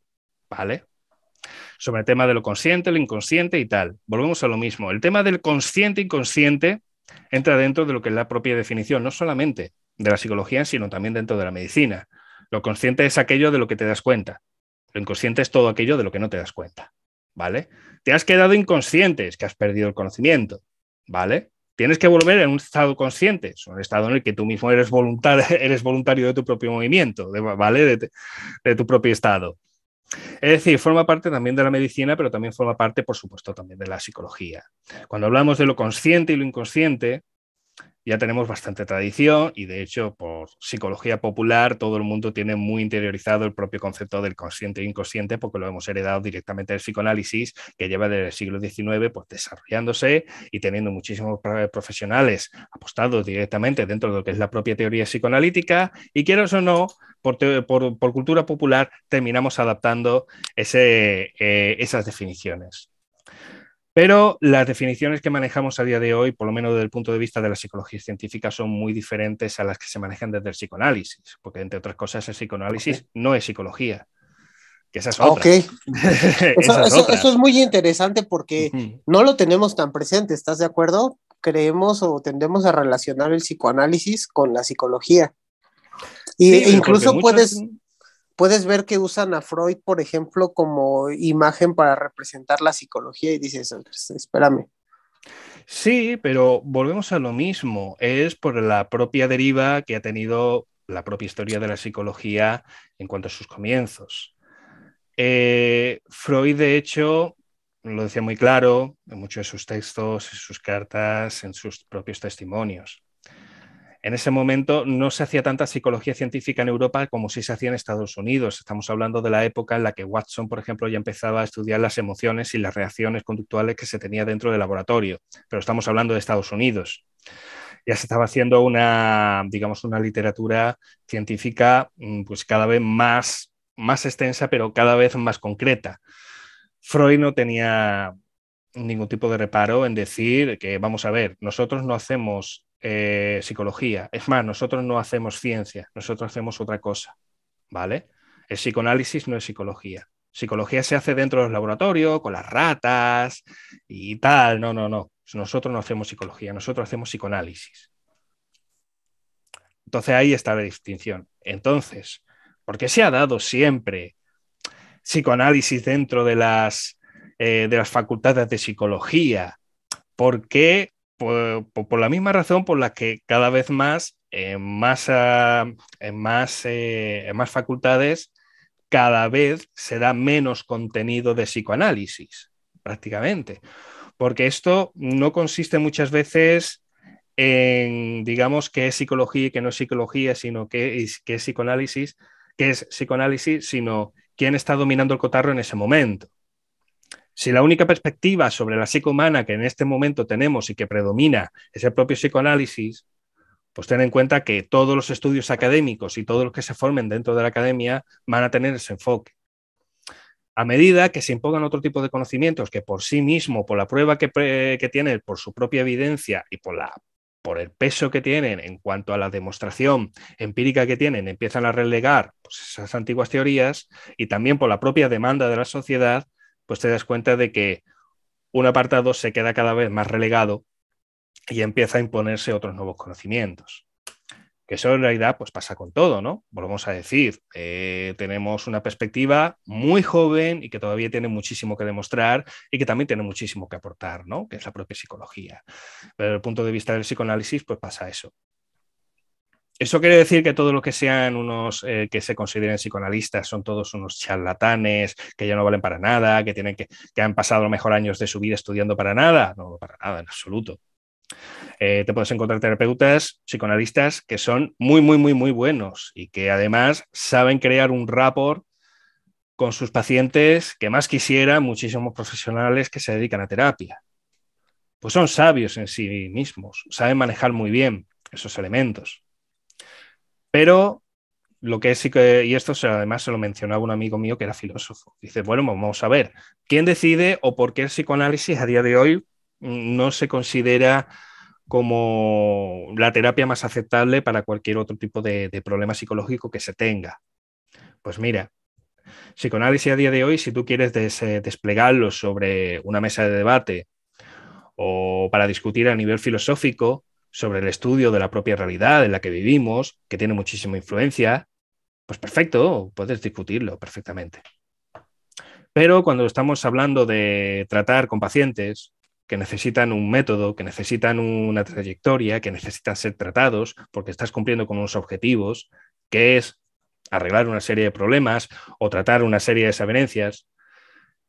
¿vale? Sobre el tema de lo consciente, lo inconsciente y tal. Volvemos a lo mismo. El tema del consciente-inconsciente entra dentro de lo que es la propia definición, no solamente de la psicología, sino también dentro de la medicina. Lo consciente es aquello de lo que te das cuenta. Lo inconsciente es todo aquello de lo que no te das cuenta. ¿Vale? Te has quedado inconsciente, es que has perdido el conocimiento. ¿Vale? Tienes que volver en un estado consciente, es un estado en el que tú mismo eres voluntario, eres voluntario de tu propio movimiento, ¿vale? de tu propio estado. Es decir, forma parte también de la medicina, pero también forma parte, por supuesto, también de la psicología. Cuando hablamos de lo consciente y lo inconsciente, ya tenemos bastante tradición y de hecho por psicología popular todo el mundo tiene muy interiorizado el propio concepto del consciente e inconsciente porque lo hemos heredado directamente del psicoanálisis que lleva desde el siglo XIX pues, desarrollándose y teniendo muchísimos profesionales apostados directamente dentro de lo que es la propia teoría psicoanalítica y quieras o no, por, por, cultura popular terminamos adaptando ese, eh, esas definiciones. Pero las definiciones que manejamos a día de hoy, por lo menos desde el punto de vista de la psicología científica, son muy diferentes a las que se manejan desde el psicoanálisis, porque entre otras cosas el psicoanálisis no es psicología. Que Okay. eso, es muy interesante porque no lo tenemos tan presente, ¿estás de acuerdo? Creemos o tendemos a relacionar el psicoanálisis con la psicología. Y e incluso puedes puedes ver que usan a Freud, por ejemplo, como imagen para representar la psicología y dices, pues, espérame. Sí, pero volvemos a lo mismo. Es por la propia deriva que ha tenido la propia historia de la psicología en cuanto a sus comienzos. Eh, Freud, de hecho, lo decía muy claro en muchos de sus textos, en sus cartas, en sus propios testimonios en ese momento no se hacía tanta psicología científica en Europa como si se hacía en Estados Unidos. Estamos hablando de la época en la que Watson, por ejemplo, ya empezaba a estudiar las emociones y las reacciones conductuales que se tenía dentro del laboratorio, pero estamos hablando de Estados Unidos. Ya se estaba haciendo una, digamos, una literatura científica mm, pues cada vez más, más extensa, pero cada vez más concreta. Freud no tenía ningún tipo de reparo en decir que, vamos a ver, nosotros no hacemos eh, psicología. Es más, nosotros no hacemos ciencia, nosotros hacemos otra cosa, ¿vale? El psicoanálisis no es psicología. Psicología se hace dentro del laboratorio, con las ratas y tal. No, no, no. Nosotros no hacemos psicología, nosotros hacemos psicoanálisis. Entonces ahí está la distinción. Entonces, ¿por qué se ha dado siempre psicoanálisis dentro de las, eh, de las facultades de psicología? ¿Por qué por, la misma razón por la que cada vez más, en eh, más, ah, eh, más, eh, más facultades, cada vez se da menos contenido de psicoanálisis, prácticamente. Porque esto no consiste muchas veces en, digamos, que es psicología y que no es psicología, sino qué es, que es psicoanálisis, que es psicoanálisis, sino quién está dominando el cotarro en ese momento. Si la única perspectiva sobre la psicohumana humana que en este momento tenemos y que predomina es el propio psicoanálisis, pues ten en cuenta que todos los estudios académicos y todos los que se formen dentro de la academia van a tener ese enfoque. A medida que se impongan otro tipo de conocimientos que por sí mismo, por la prueba que, tienen, por su propia evidencia y por, la, por el peso que tienen en cuanto a la demostración empírica que tienen, empiezan a relegar pues, esas antiguas teorías y también por la propia demanda de la sociedad, pues te das cuenta de que un apartado se queda cada vez más relegado y empieza a imponerse otros nuevos conocimientos. Que eso en realidad pues pasa con todo, ¿no? Volvemos a decir, eh, tenemos una perspectiva muy joven y que todavía tiene muchísimo que demostrar y que también tiene muchísimo que aportar, ¿no? Que es la propia psicología. Pero desde el punto de vista del psicoanálisis pues pasa eso eso quiere decir que todos los que sean unos eh, que se consideren psicoanalistas son todos unos charlatanes, que ya no valen para nada, que tienen que, han pasado los mejores años de su vida estudiando para nada. No, para nada, en absoluto. Eh, te puedes encontrar terapeutas, psicoanalistas que son muy, muy, muy, muy buenos y que además saben crear un rapport con sus pacientes que más quisieran muchísimos profesionales que se dedican a terapia. Pues son sabios en sí mismos, saben manejar muy bien esos elementos. Pero lo que es y esto además se lo mencionaba un amigo mío que era filósofo, dice, bueno, pues vamos a ver, ¿quién decide o por qué el psicoanálisis a día de hoy no se considera como la terapia más aceptable para cualquier otro tipo de, problema psicológico que se tenga? Pues mira, psicoanálisis a día de hoy, si tú quieres desplegarlo sobre una mesa de debate o para discutir a nivel filosófico, sobre el estudio de la propia realidad en la que vivimos, que tiene muchísima influencia, pues perfecto, puedes discutirlo perfectamente. Pero cuando estamos hablando de tratar con pacientes que necesitan un método, que necesitan una trayectoria, que necesitan ser tratados porque estás cumpliendo con unos objetivos, que es arreglar una serie de problemas o tratar una serie de desavenencias,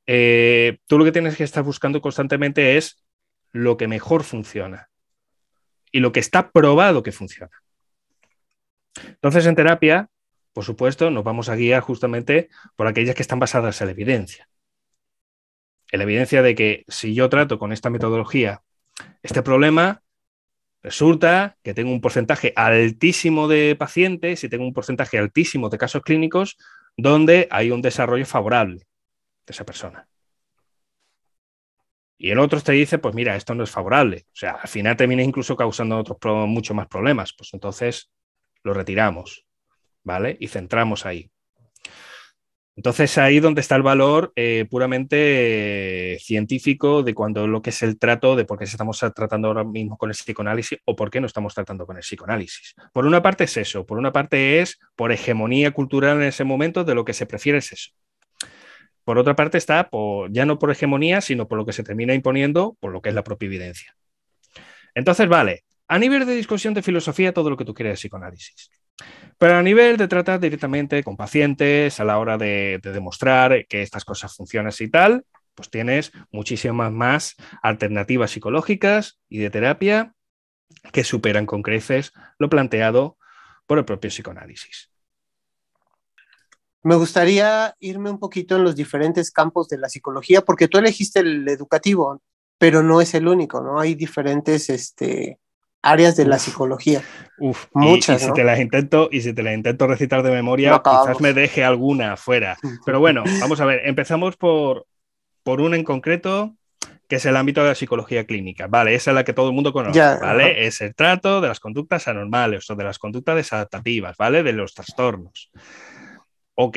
eh, tú lo que tienes que estar buscando constantemente es lo que mejor funciona y lo que está probado que funciona. Entonces, en terapia, por supuesto, nos vamos a guiar justamente por aquellas que están basadas en la evidencia. En la evidencia de que si yo trato con esta metodología este problema, resulta que tengo un porcentaje altísimo de pacientes y tengo un porcentaje altísimo de casos clínicos donde hay un desarrollo favorable de esa persona. Y el otro te dice, pues mira, esto no es favorable. O sea, al final termina incluso causando otros muchos más problemas. Pues entonces lo retiramos, ¿vale? Y centramos ahí. Entonces ahí donde está el valor eh, puramente eh, científico de cuando lo que es el trato, de por qué estamos tratando ahora mismo con el psicoanálisis o por qué no estamos tratando con el psicoanálisis. Por una parte es eso, por una parte es por hegemonía cultural en ese momento de lo que se prefiere es eso por otra parte está ya no por hegemonía, sino por lo que se termina imponiendo, por lo que es la propia evidencia. Entonces, vale, a nivel de discusión de filosofía, todo lo que tú quieras de psicoanálisis. Pero a nivel de tratar directamente con pacientes, a la hora de demostrar que estas cosas funcionan y tal, pues tienes muchísimas más alternativas psicológicas y de terapia que superan con creces lo planteado por el propio psicoanálisis. Me gustaría irme un poquito en los diferentes campos de la psicología, porque tú elegiste el educativo, pero no es el único, ¿no? Hay diferentes este, áreas de la psicología. Uf, muchas. Y, si te las intento, y si te las intento recitar de memoria, quizás me deje alguna afuera. Pero bueno, vamos a ver, empezamos por, por una en concreto, que es el ámbito de la psicología clínica. Vale, esa es la que todo el mundo conoce, ¿vale? Es el trato de las conductas anormales o de las conductas desadaptativas, ¿vale? De los trastornos. Ok,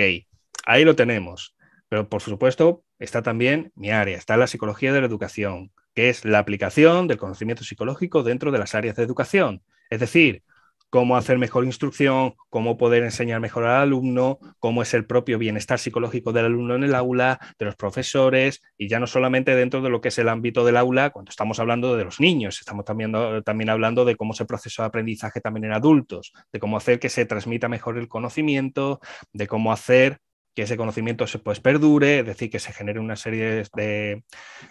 ahí lo tenemos. Pero por supuesto está también mi área, está la psicología de la educación, que es la aplicación del conocimiento psicológico dentro de las áreas de educación. Es decir, cómo hacer mejor instrucción, cómo poder enseñar mejor al alumno, cómo es el propio bienestar psicológico del alumno en el aula, de los profesores, y ya no solamente dentro de lo que es el ámbito del aula, cuando estamos hablando de los niños, estamos también, también hablando de cómo es el proceso de aprendizaje también en adultos, de cómo hacer que se transmita mejor el conocimiento, de cómo hacer que ese conocimiento se pues, perdure, es decir, que se genere una serie de,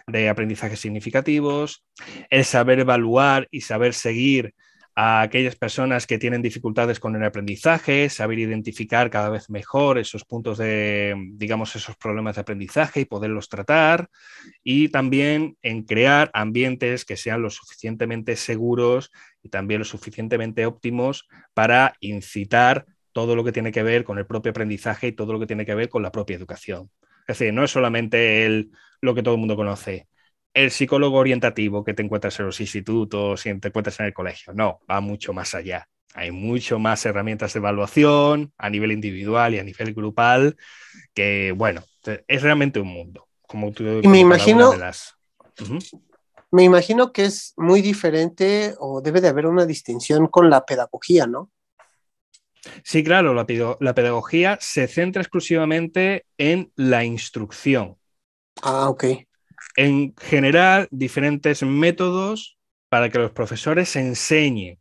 de aprendizajes significativos, el saber evaluar y saber seguir a aquellas personas que tienen dificultades con el aprendizaje, saber identificar cada vez mejor esos puntos de, digamos, esos problemas de aprendizaje y poderlos tratar, y también en crear ambientes que sean lo suficientemente seguros y también lo suficientemente óptimos para incitar todo lo que tiene que ver con el propio aprendizaje y todo lo que tiene que ver con la propia educación. Es decir, no es solamente lo que todo el mundo conoce, el psicólogo orientativo que te encuentras en los institutos y te encuentras en el colegio. No, va mucho más allá. Hay mucho más herramientas de evaluación a nivel individual y a nivel grupal que, bueno, es realmente un mundo. Como tú, me imagino, me imagino que es muy diferente o debe de haber una distinción con la pedagogía, ¿no? Sí, claro, la, la pedagogía se centra exclusivamente en la instrucción. Ah, ok en generar diferentes métodos para que los profesores enseñen,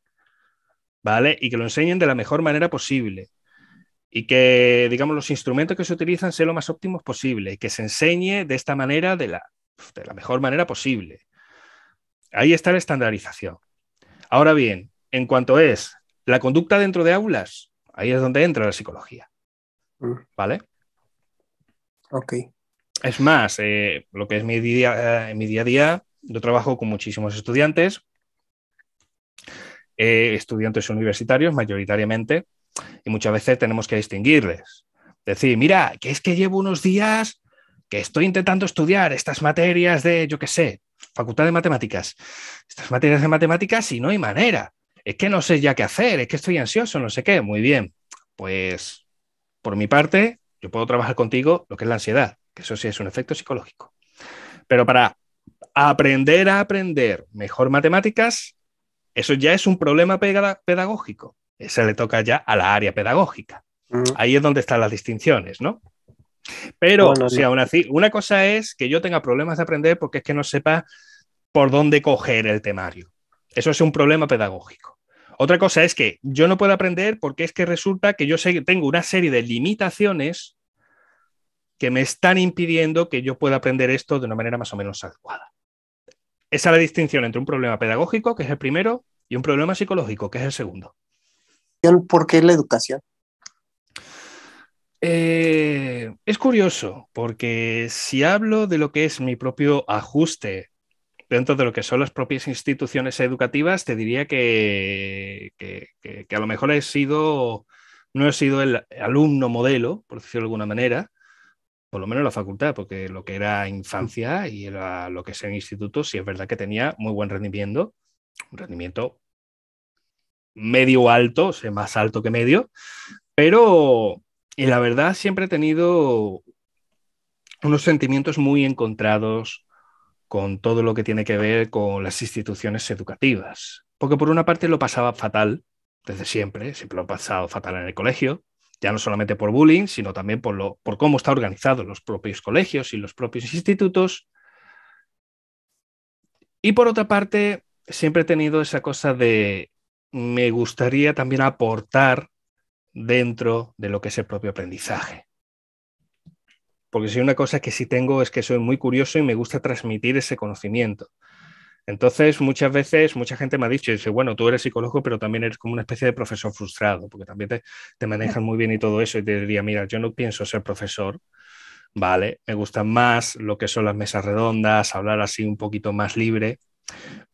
¿vale? Y que lo enseñen de la mejor manera posible. Y que, digamos, los instrumentos que se utilizan sean lo más óptimos posible. Y que se enseñe de esta manera, de la, de la mejor manera posible. Ahí está la estandarización. Ahora bien, en cuanto es la conducta dentro de aulas, ahí es donde entra la psicología. Mm. ¿Vale? Ok. Es más, eh, lo que es eh, mi día, a día, yo trabajo con muchísimos estudiantes, eh, estudiantes universitarios mayoritariamente, y muchas veces tenemos que distinguirles. Decir, mira, que es que llevo unos días que estoy intentando estudiar estas materias de, yo qué sé, Facultad de Matemáticas, estas materias de matemáticas y no hay manera. Es que no sé ya qué hacer, es que estoy ansioso, no sé qué. Muy bien, pues por mi parte, yo puedo trabajar contigo lo que es la ansiedad eso sí es un efecto psicológico. Pero para aprender a aprender mejor matemáticas, eso ya es un problema pedagógico. Ese le toca ya a la área pedagógica. Ahí es donde están las distinciones, ¿no? Pero, si aún así, una cosa es que yo tenga problemas de aprender porque es que no sepa por dónde coger el temario. Eso es un problema pedagógico. Otra cosa es que yo no puedo aprender porque es que resulta que yo tengo una serie de limitaciones que me están impidiendo que yo pueda aprender esto de una manera más o menos adecuada. Esa es la distinción entre un problema pedagógico, que es el primero, y un problema psicológico, que es el segundo. ¿Por qué la educación? Eh, es curioso, porque si hablo de lo que es mi propio ajuste dentro de lo que son las propias instituciones educativas, te diría que, a lo mejor he sido, no he sido el alumno modelo, por decirlo de alguna manera, por lo menos la facultad, porque lo que era mm. infancia y era lo que es el instituto, sí es verdad que tenía muy buen rendimiento, un rendimiento medio alto, más alto que medio, pero la verdad siempre he tenido unos sentimientos muy encontrados con todo lo que tiene que ver con las instituciones educativas, porque por una parte lo pasaba fatal desde siempre, siempre lo he pasado fatal en el colegio, ya no solamente por bullying, sino también por, por cómo están organizados los propios colegios y los propios institutos. Y por otra parte, siempre he tenido esa cosa de me gustaría también aportar dentro de lo que es el propio aprendizaje. Porque si una cosa que sí tengo es que soy muy curioso y me gusta transmitir ese conocimiento. Entonces, muchas veces, mucha gente me ha dicho, dice, bueno, tú eres psicólogo, pero también eres como una especie de profesor frustrado, porque también te, manejan muy bien y todo eso, y te diría, mira, yo no pienso ser profesor, ¿vale? Me gustan más lo que son las mesas redondas, hablar así un poquito más libre,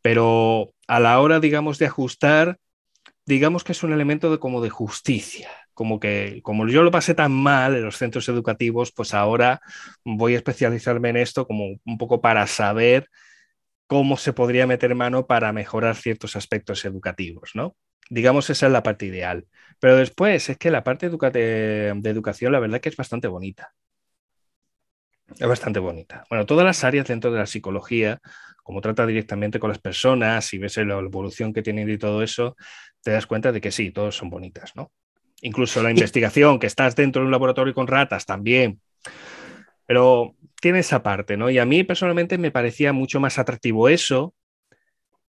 pero a la hora, digamos, de ajustar, digamos que es un elemento de como de justicia, como que como yo lo pasé tan mal en los centros educativos, pues ahora voy a especializarme en esto como un poco para saber cómo se podría meter mano para mejorar ciertos aspectos educativos, ¿no? Digamos, esa es la parte ideal. Pero después es que la parte de, educación, la verdad que es bastante bonita. Es bastante bonita. Bueno, todas las áreas dentro de la psicología, como trata directamente con las personas y ves la evolución que tienen y todo eso, te das cuenta de que sí, todos son bonitas, ¿no? Incluso la investigación, que estás dentro de un laboratorio con ratas también. Pero tiene esa parte, ¿no? Y a mí personalmente me parecía mucho más atractivo eso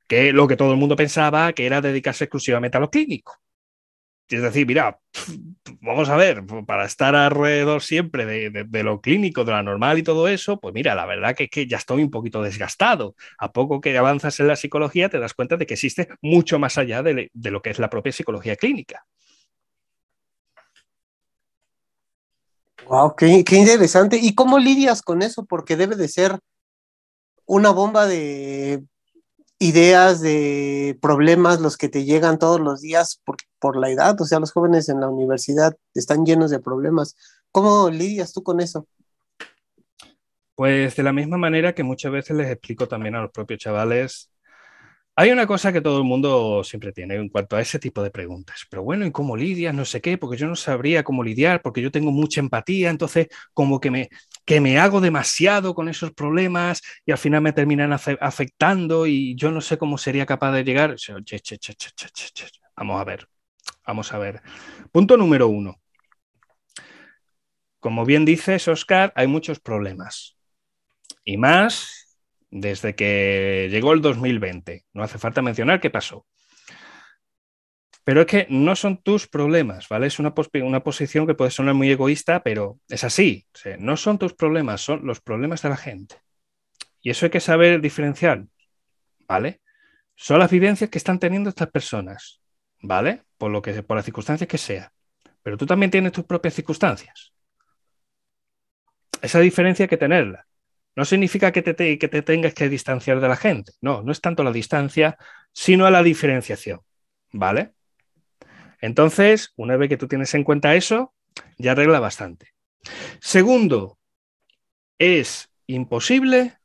que lo que todo el mundo pensaba, que era dedicarse exclusivamente a lo clínico. Es decir, mira, vamos a ver, para estar alrededor siempre de, lo clínico, de lo normal y todo eso, pues mira, la verdad que, es que ya estoy un poquito desgastado. A poco que avanzas en la psicología te das cuenta de que existe mucho más allá de lo que es la propia psicología clínica. Wow, qué, interesante. ¿Y cómo lidias con eso? Porque debe de ser una bomba de ideas, de problemas, los que te llegan todos los días por, por, la edad, o sea, los jóvenes en la universidad están llenos de problemas. ¿Cómo lidias tú con eso? Pues de la misma manera que muchas veces les explico también a los propios chavales hay una cosa que todo el mundo siempre tiene en cuanto a ese tipo de preguntas. Pero bueno, ¿y cómo lidias? No sé qué, porque yo no sabría cómo lidiar, porque yo tengo mucha empatía, entonces como que me, que me hago demasiado con esos problemas y al final me terminan afectando y yo no sé cómo sería capaz de llegar. Vamos a ver, vamos a ver. Punto número uno. Como bien dices, Oscar, hay muchos problemas. Y más desde que llegó el 2020. No hace falta mencionar qué pasó. Pero es que no son tus problemas, ¿vale? Es una, una posición que puede sonar muy egoísta, pero es así. no son tus problemas, son los problemas de la gente. Y eso hay que saber diferenciar, ¿vale? Son las vivencias que están teniendo estas personas, ¿vale? Por, lo que, por las circunstancias que sea. Pero tú también tienes tus propias circunstancias. Esa diferencia hay que tenerla no significa que te, tengas que distanciar de la gente. No, no es tanto la distancia, sino a la diferenciación. ¿Vale? Entonces, una vez que tú tienes en cuenta eso, ya arregla bastante. Segundo, es imposible,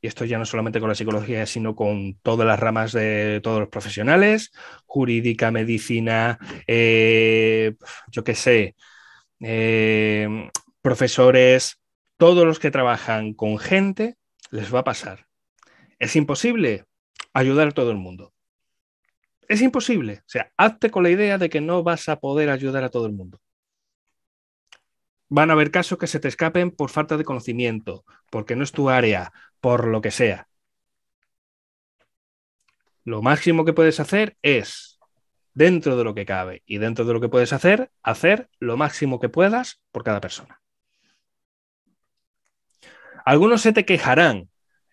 y esto ya no solamente con la psicología, sino con todas las ramas de todos los profesionales, jurídica, medicina, eh, yo qué sé, eh, profesores, todos los que trabajan con gente les va a pasar. ¿Es imposible ayudar a todo el mundo? Es imposible. O sea, hazte con la idea de que no vas a poder ayudar a todo el mundo. Van a haber casos que se te escapen por falta de conocimiento, porque no es tu área, por lo que sea. Lo máximo que puedes hacer es, dentro de lo que cabe y dentro de lo que puedes hacer, hacer lo máximo que puedas por cada persona. Algunos se te quejarán,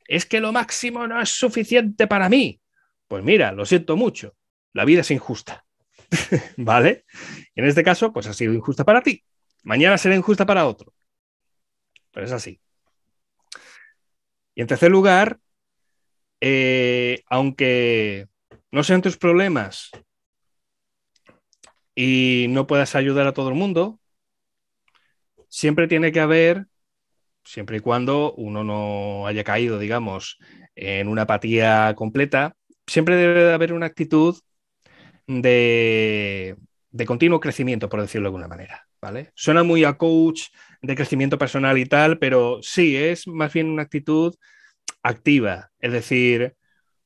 es que lo máximo no es suficiente para mí. Pues mira, lo siento mucho, la vida es injusta. ¿Vale? en este caso, pues ha sido injusta para ti. Mañana será injusta para otro. Pero es así. Y en tercer lugar, eh, aunque no sean tus problemas y no puedas ayudar a todo el mundo, siempre tiene que haber siempre y cuando uno no haya caído, digamos, en una apatía completa, siempre debe haber una actitud de, de continuo crecimiento, por decirlo de alguna manera. ¿vale? Suena muy a coach de crecimiento personal y tal, pero sí, es más bien una actitud activa. Es decir,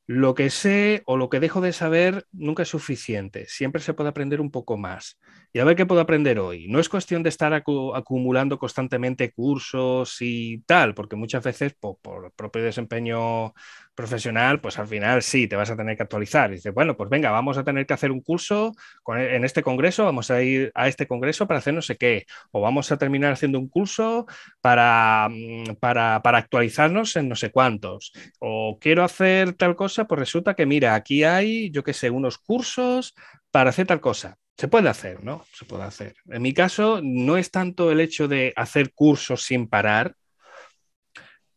lo que sé o lo que dejo de saber nunca es suficiente. Siempre se puede aprender un poco más y a ver qué puedo aprender hoy. No es cuestión de estar acumulando constantemente cursos y tal, porque muchas veces por, el propio desempeño profesional, pues al final sí, te vas a tener que actualizar. Y dices, bueno, pues venga, vamos a tener que hacer un curso e-, en este congreso, vamos a ir a este congreso para hacer no sé qué, o vamos a terminar haciendo un curso para, mm, para, para actualizarnos en no sé cuántos, o quiero hacer tal cosa, pues resulta que mira, aquí hay, yo qué sé, unos cursos para hacer tal cosa se puede hacer, ¿no? Se puede hacer. En mi caso, no es tanto el hecho de hacer cursos sin parar,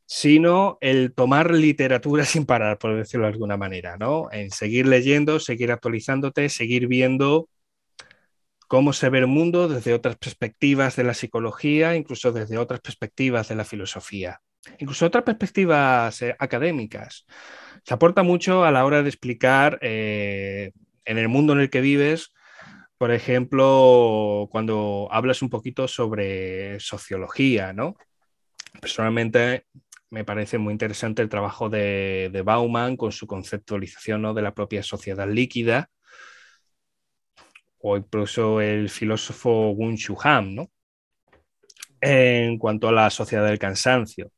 sino el tomar literatura sin parar, por decirlo de alguna manera, ¿no? En seguir leyendo, seguir actualizándote, seguir viendo cómo se ve el mundo desde otras perspectivas de la psicología, incluso desde otras perspectivas de la filosofía, incluso otras perspectivas eh, académicas. Se aporta mucho a la hora de explicar eh, en el mundo en el que vives por ejemplo, cuando hablas un poquito sobre sociología, ¿no? Personalmente me parece muy interesante el trabajo de, de Bauman con su conceptualización de la propia sociedad líquida, o incluso el filósofo Wun Shu ¿no? En cuanto a la sociedad del cansancio.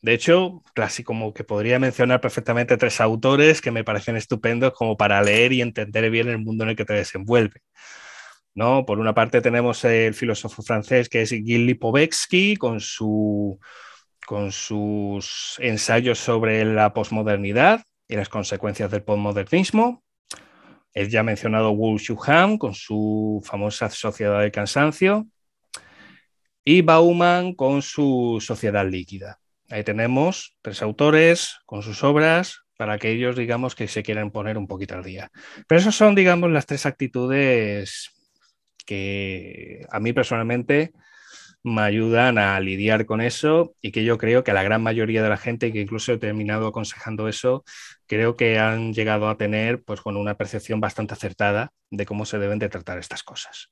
De hecho, casi como que podría mencionar perfectamente tres autores que me parecen estupendos como para leer y entender bien el mundo en el que te desenvuelve. ¿no? Por una parte tenemos el filósofo francés que es Gilles Lipovetsky con, sus ensayos sobre la posmodernidad y las consecuencias del posmodernismo. Es ya mencionado Wu Shuham con su famosa Sociedad del Cansancio. Y Bauman con su Sociedad Líquida ahí tenemos tres autores con sus obras para que ellos digamos, que se quieran poner un poquito al día. Pero esas son, digamos, las tres actitudes que a mí personalmente me ayudan a lidiar con eso y que yo creo que la gran mayoría de la gente que incluso he terminado aconsejando eso, creo que han llegado a tener pues con una percepción bastante acertada de cómo se deben de tratar estas cosas.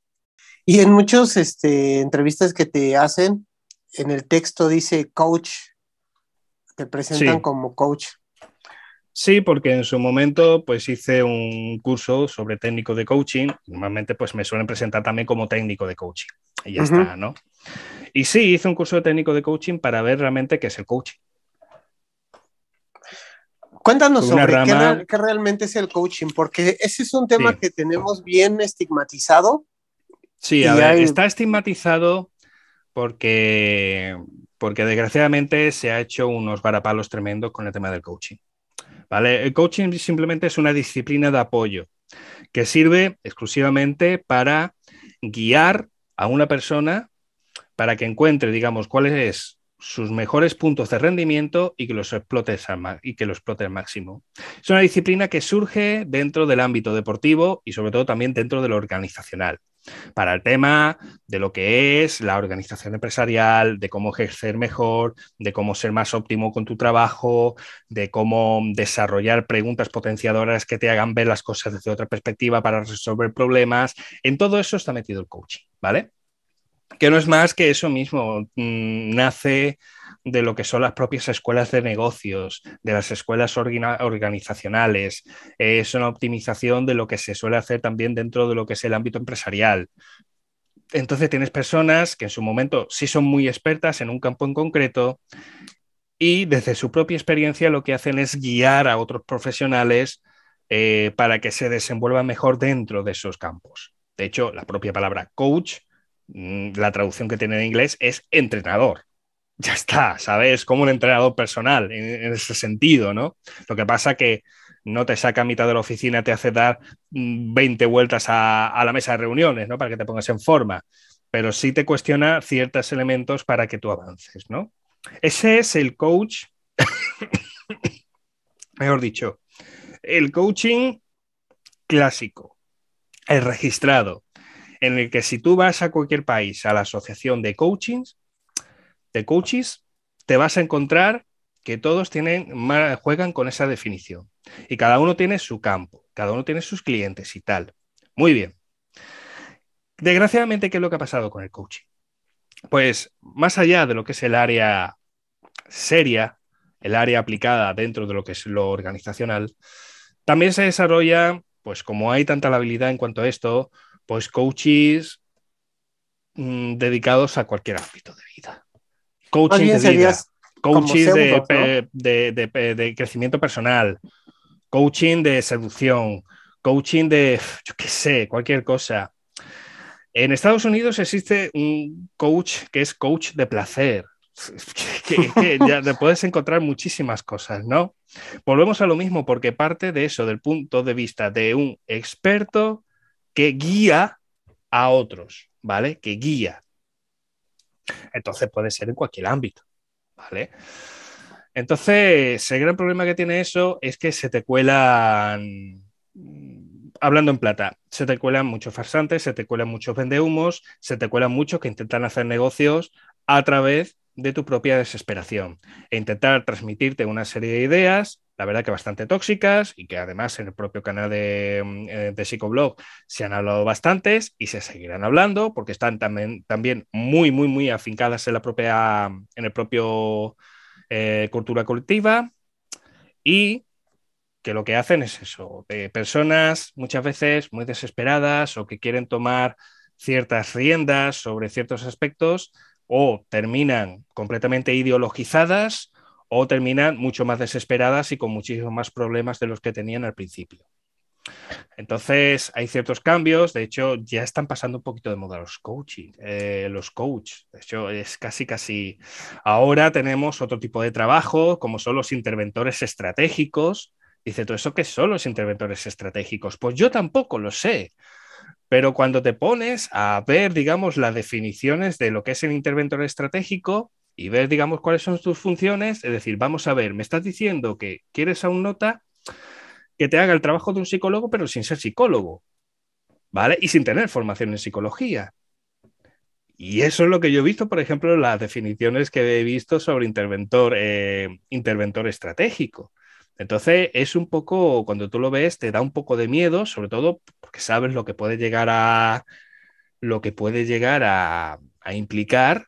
Y en muchos este, entrevistas que te hacen, en el texto dice coach te presentan como coach. Sí, porque en su momento pues hice un curso sobre técnico de coaching. Normalmente pues me suelen presentar también como técnico de coaching. Y ya está, ¿no? Y sí, hice un curso de técnico de coaching para ver realmente qué es el coaching. Cuéntanos sobre qué, realmente es el coaching, porque ese es un tema que tenemos bien estigmatizado. Sí, está estigmatizado porque porque desgraciadamente se ha hecho unos varapalos tremendos con el tema del coaching. ¿vale? El coaching simplemente es una disciplina de apoyo que sirve exclusivamente para guiar a una persona para que encuentre, digamos, cuáles es sus mejores puntos de rendimiento y que los explote y que los explote al máximo. Es una disciplina que surge dentro del ámbito deportivo y sobre todo también dentro del organizacional para el tema de lo que es la organización empresarial, de cómo ejercer mejor, de cómo ser más óptimo con tu trabajo, de cómo desarrollar preguntas potenciadoras que te hagan ver las cosas desde otra perspectiva para resolver problemas. En todo eso está metido el coaching, ¿vale? Que no es más que eso mismo, mm, nace de lo que son las propias escuelas de negocios, de las escuelas organizacionales, es una optimización de lo que se suele hacer también dentro de lo que es el ámbito empresarial. Entonces tienes personas que en su momento sí son muy expertas en un campo en concreto y desde su propia experiencia lo que hacen es guiar a otros profesionales eh, para que se desenvuelvan mejor dentro de esos campos. De hecho, la propia palabra coach, mm, la traducción que tiene en inglés es entrenador ya está, ¿sabes? Como un entrenador personal en, ese sentido, ¿no? Lo que pasa que no te saca a mitad de la oficina, te hace dar 20 mm, vueltas a, a la mesa de reuniones, ¿no? Para que te pongas en forma, pero sí te cuestiona ciertos elementos para que tú avances, ¿no? Ese es el coach, mejor dicho, el coaching clásico, el registrado, en el que si tú vas a cualquier país, a la asociación de coachings, coaches, te vas a encontrar que todos tienen, juegan con esa definición. Y cada uno tiene su campo, cada uno tiene sus clientes y tal. Muy bien. Desgraciadamente, ¿qué es lo que ha pasado con el coaching? Pues más allá de lo que es el área seria, el área aplicada dentro de lo que es lo organizacional, también se desarrolla, pues como hay tanta habilidad en cuanto a esto, pues coaches mm, dedicados a cualquier ámbito de vida coaching de vida, de, crecimiento personal, coaching de seducción, coaching de, yo qué sé, cualquier cosa. En Estados Unidos existe un coach que es coach de placer. Que, ya te puedes encontrar muchísimas cosas, ¿no? Volvemos a lo mismo porque parte de eso, del punto de vista de un experto que guía a otros, ¿vale? Que guía, entonces puede ser en cualquier ámbito, Entonces, el gran problema que tiene eso es que se te cuelan, mm, hablando en plata, se te cuelan muchos farsantes, se te cuelan muchos vendehumos, se te cuelan muchos que intentan hacer negocios a través de tu propia desesperación e intentar transmitirte una serie de ideas la verdad que bastante tóxicas y que además en el propio canal de, mm, eh, de Psicoblog se han hablado bastantes y se seguirán hablando porque están también, también muy, muy, muy afincadas en la propia, en el propio eh, cultura colectiva y que lo que hacen es eso, eh, personas muchas veces muy desesperadas o que quieren tomar ciertas riendas sobre ciertos aspectos o terminan completamente ideologizadas o terminan mucho más desesperadas y con muchísimos más problemas de los que tenían al principio. Entonces, hay ciertos cambios. De hecho, ya están pasando un poquito de moda los coaching, eh, los coach. De hecho, es casi, casi. Ahora tenemos otro tipo de trabajo, como son los interventores estratégicos. Dice, ¿todo eso qué son los interventores estratégicos? Pues yo tampoco lo sé. Pero cuando te pones a ver, digamos, las definiciones de lo que es el interventor estratégico, y ver, digamos, cuáles son tus funciones. Es decir, vamos a ver, me estás diciendo que quieres a un nota que te haga el trabajo de un psicólogo, pero sin ser psicólogo, ¿vale? Y sin tener formación en psicología. Y eso es lo que yo he visto, por ejemplo, las definiciones que he visto sobre interventor, eh, interventor estratégico. Entonces, es un poco, cuando tú lo ves, te da un poco de miedo, sobre todo porque sabes lo que puede llegar a lo que puede llegar a implicar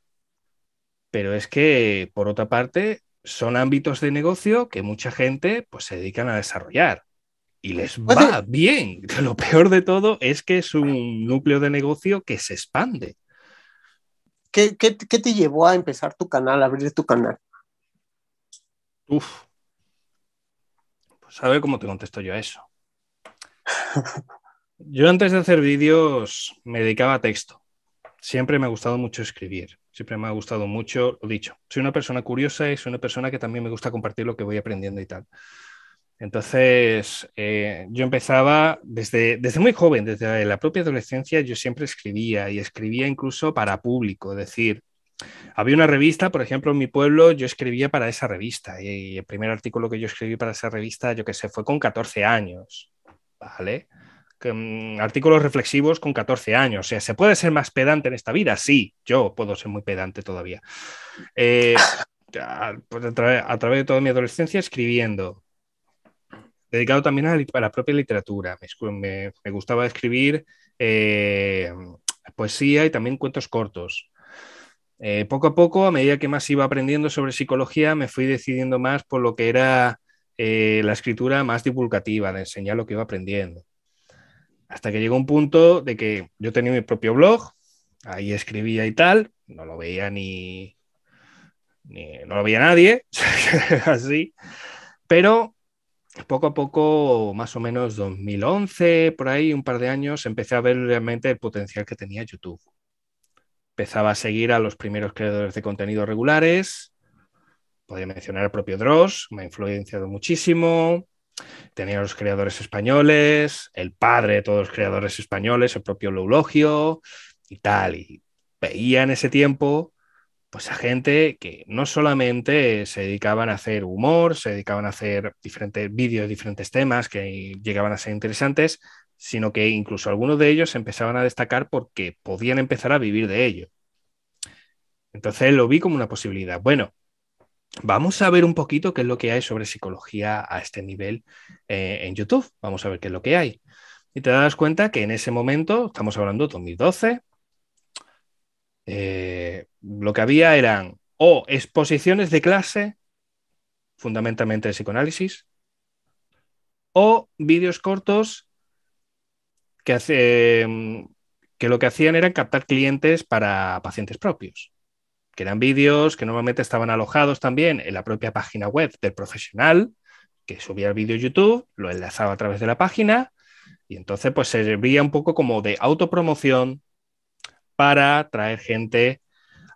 pero es que, por otra parte, son ámbitos de negocio que mucha gente pues, se dedican a desarrollar y les pues va bien. Lo peor de todo es que es un núcleo de negocio que se expande. ¿Qué, te llevó a empezar tu canal, a abrir tu canal? Uf. Pues a ver cómo te contesto yo a eso. Yo antes de hacer vídeos me dedicaba a texto siempre me ha gustado mucho escribir, siempre me ha gustado mucho, lo dicho, soy una persona curiosa y soy una persona que también me gusta compartir lo que voy aprendiendo y tal. Entonces, eh, yo empezaba desde, desde muy joven, desde la propia adolescencia, yo siempre escribía y escribía incluso para público, es decir, había una revista, por ejemplo, en mi pueblo, yo escribía para esa revista y el primer artículo que yo escribí para esa revista, yo que sé, fue con 14 años, ¿vale? Mm, artículos reflexivos con 14 años. O sea, ¿se puede ser más pedante en esta vida? Sí, yo puedo ser muy pedante todavía. Eh, pues, a, través, de toda mi adolescencia escribiendo, dedicado también a, la propia literatura. Me, gustaba escribir eh, poesía y también cuentos cortos. Eh, poco a poco, a medida que más iba aprendiendo sobre psicología, me fui decidiendo más por lo que era la escritura más divulgativa, de enseñar lo que iba aprendiendo. Hasta que llegó un punto de que yo tenía mi propio blog, ahí escribía y tal, no lo veía ni, no nadie, así, pero poco a poco, más o menos 2011, por ahí, un par de años, empecé a ver realmente el potencial que tenía YouTube. Empezaba a seguir a los primeros creadores de contenido regulares, podía mencionar al propio Dross, me ha influenciado muchísimo, tenía los creadores españoles, el padre de todos los creadores españoles, el propio Leulogio y tal. Y veía en ese tiempo pues a gente que no solamente se dedicaban a hacer humor, se dedicaban a hacer diferentes vídeos, diferentes temas que llegaban a ser interesantes, sino que incluso algunos de ellos empezaban a destacar porque podían empezar a vivir de ello. Entonces lo vi como una posibilidad. Bueno, Vamos a ver un poquito qué es lo que hay sobre psicología a este nivel eh, en YouTube. Vamos a ver qué es lo que hay. Y te das cuenta que en ese momento, estamos hablando de 2012, eh, lo que había eran o exposiciones de clase, fundamentalmente de psicoanálisis, o vídeos cortos que, mm, que lo que hacían era captar clientes para pacientes propios que eran vídeos que normalmente estaban alojados también en la propia página web del profesional, que subía el vídeo a YouTube, lo enlazaba a través de la página, y entonces pues servía un poco como de autopromoción para traer gente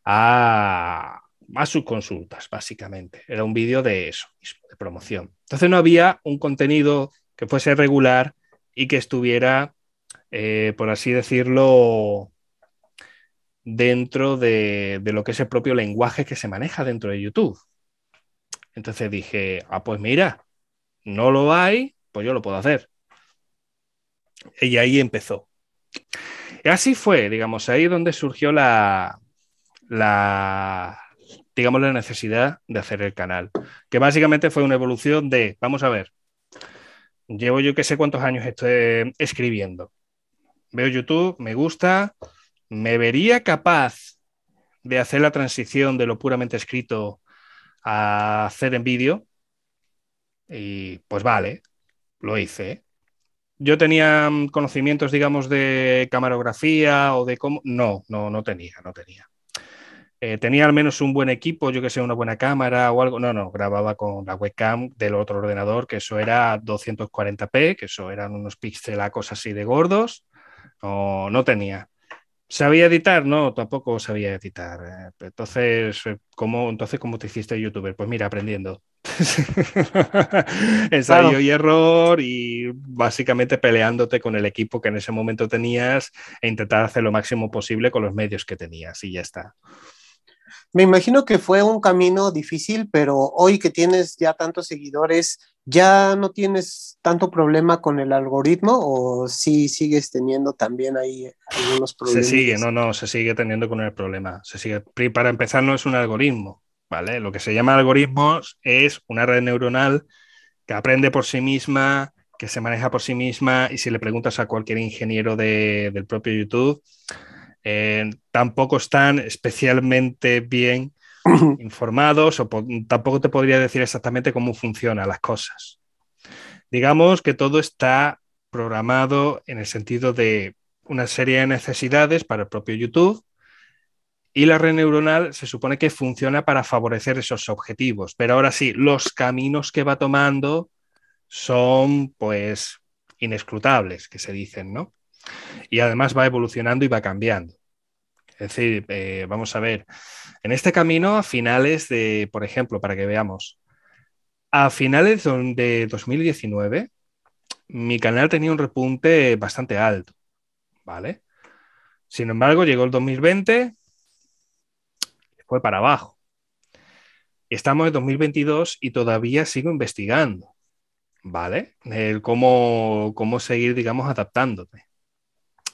a, a sus consultas, básicamente. Era un vídeo de eso, de promoción. Entonces no había un contenido que fuese regular y que estuviera, eh, por así decirlo, dentro de, lo que es el propio lenguaje que se maneja dentro de YouTube. Entonces dije, ah, pues mira, no lo hay, pues yo lo puedo hacer. Y ahí empezó. así fue, digamos, ahí donde surgió la, la, digamos, la necesidad de hacer el canal, que básicamente fue una evolución de, vamos a ver, llevo yo que sé cuántos años estoy escribiendo. Veo YouTube, me gusta, me vería capaz de hacer la transición de lo puramente escrito a hacer en vídeo. Y pues vale, lo hice. Yo tenía mm, conocimientos, digamos, de camarografía o de cómo. No, no, no tenía, no tenía. Eh, tenía al menos un buen equipo, yo que sé, una buena cámara o algo. No, no, grababa con la webcam del otro ordenador, que eso era 240p, que eso eran unos pixelacos así de gordos. No, no tenía. ¿Sabía editar? No, tampoco sabía editar. Eh, eh, entonces, ¿cómo, entonces, te hiciste youtuber? Pues mira, aprendiendo. Ensayo y error y básicamente peleándote con el equipo que en ese momento tenías e intentar hacer lo máximo posible con los medios que tenías y ya está. Me imagino que fue un camino difícil, pero hoy que tienes ya tantos seguidores, ¿ya no tienes tanto problema con el algoritmo o sí sigues teniendo también ahí algunos problemas? Se sigue, no, no, se sigue teniendo con el problema. Se sigue. Para empezar, no es un algoritmo, ¿vale? Lo que se llama algoritmos es una red neuronal que aprende por sí misma, que se maneja por sí misma y si le preguntas a cualquier ingeniero del propio YouTube, eh, tampoco están especialmente bien informados o tampoco te podría decir exactamente cómo funcionan las cosas. Digamos que todo está programado en el sentido de una serie de necesidades para el propio YouTube y la red neuronal se supone que funciona para favorecer esos objetivos, pero ahora sí, los caminos que va tomando son pues inescrutables, que se dicen, ¿no? Y además va evolucionando y va cambiando. Es decir, eh, vamos a ver, en este camino a finales de, por ejemplo, para que veamos, a finales de 2019, mi canal tenía un repunte bastante alto, ¿vale? Sin embargo, llegó el 2020, fue para abajo. Estamos en 2022 y todavía sigo investigando, ¿vale? El cómo seguir, digamos, adaptándote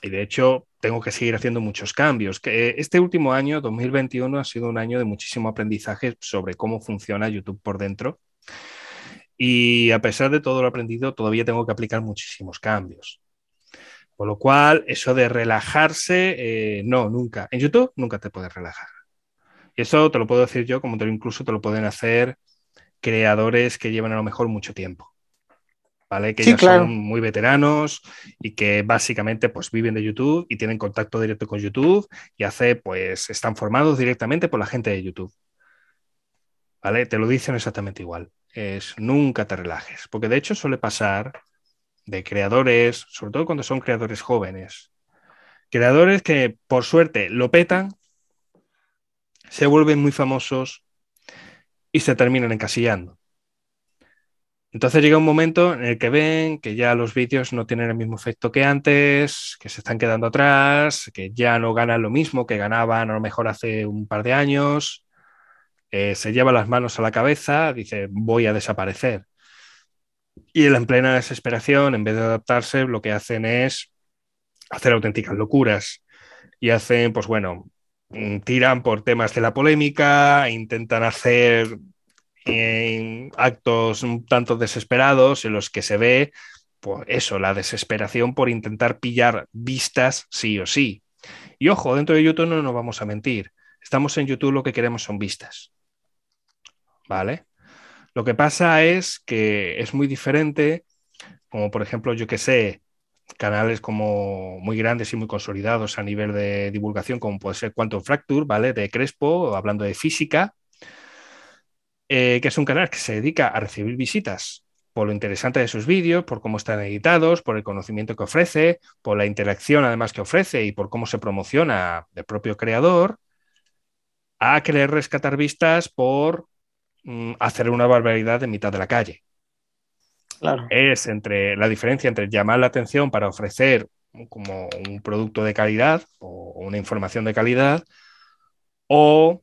y de hecho tengo que seguir haciendo muchos cambios. Este último año, 2021, ha sido un año de muchísimo aprendizaje sobre cómo funciona YouTube por dentro. Y a pesar de todo lo aprendido, todavía tengo que aplicar muchísimos cambios. Con lo cual, eso de relajarse, eh, no, nunca. En YouTube nunca te puedes relajar. Y eso te lo puedo decir yo, como te incluso te lo pueden hacer creadores que llevan a lo mejor mucho tiempo. Que ya son muy veteranos y que básicamente pues viven de YouTube y tienen contacto directo con YouTube y hace, pues, están formados directamente por la gente de YouTube. ¿Vale? Te lo dicen exactamente igual. Es nunca te relajes, porque de hecho suele pasar de creadores, sobre todo cuando son creadores jóvenes, creadores que por suerte lo petan, se vuelven muy famosos y se terminan encasillando. Entonces llega un momento en el que ven que ya los vídeos no tienen el mismo efecto que antes, que se están quedando atrás, que ya no ganan lo mismo que ganaban a lo mejor hace un par de años, eh, se lleva las manos a la cabeza, dice voy a desaparecer. Y en plena desesperación, en vez de adaptarse, lo que hacen es hacer auténticas locuras. Y hacen, pues bueno, mm, tiran por temas de la polémica, intentan hacer actos un tanto desesperados en los que se ve, pues eso, la desesperación por intentar pillar vistas sí o sí. Y ojo, dentro de YouTube no nos vamos a mentir. Estamos en YouTube, lo que queremos son vistas. ¿Vale? Lo que pasa es que es muy diferente, como por ejemplo, yo que sé, canales como muy grandes y muy consolidados a nivel de divulgación, como puede ser Quantum Fracture, ¿vale? De Crespo, hablando de física, eh, que es un canal que se dedica a recibir visitas por lo interesante de sus vídeos, por cómo están editados, por el conocimiento que ofrece, por la interacción además que ofrece y por cómo se promociona el propio creador, a querer rescatar vistas por mm, hacer una barbaridad en mitad de la calle. Es entre la diferencia entre llamar la atención para ofrecer como un producto de calidad o una información de calidad o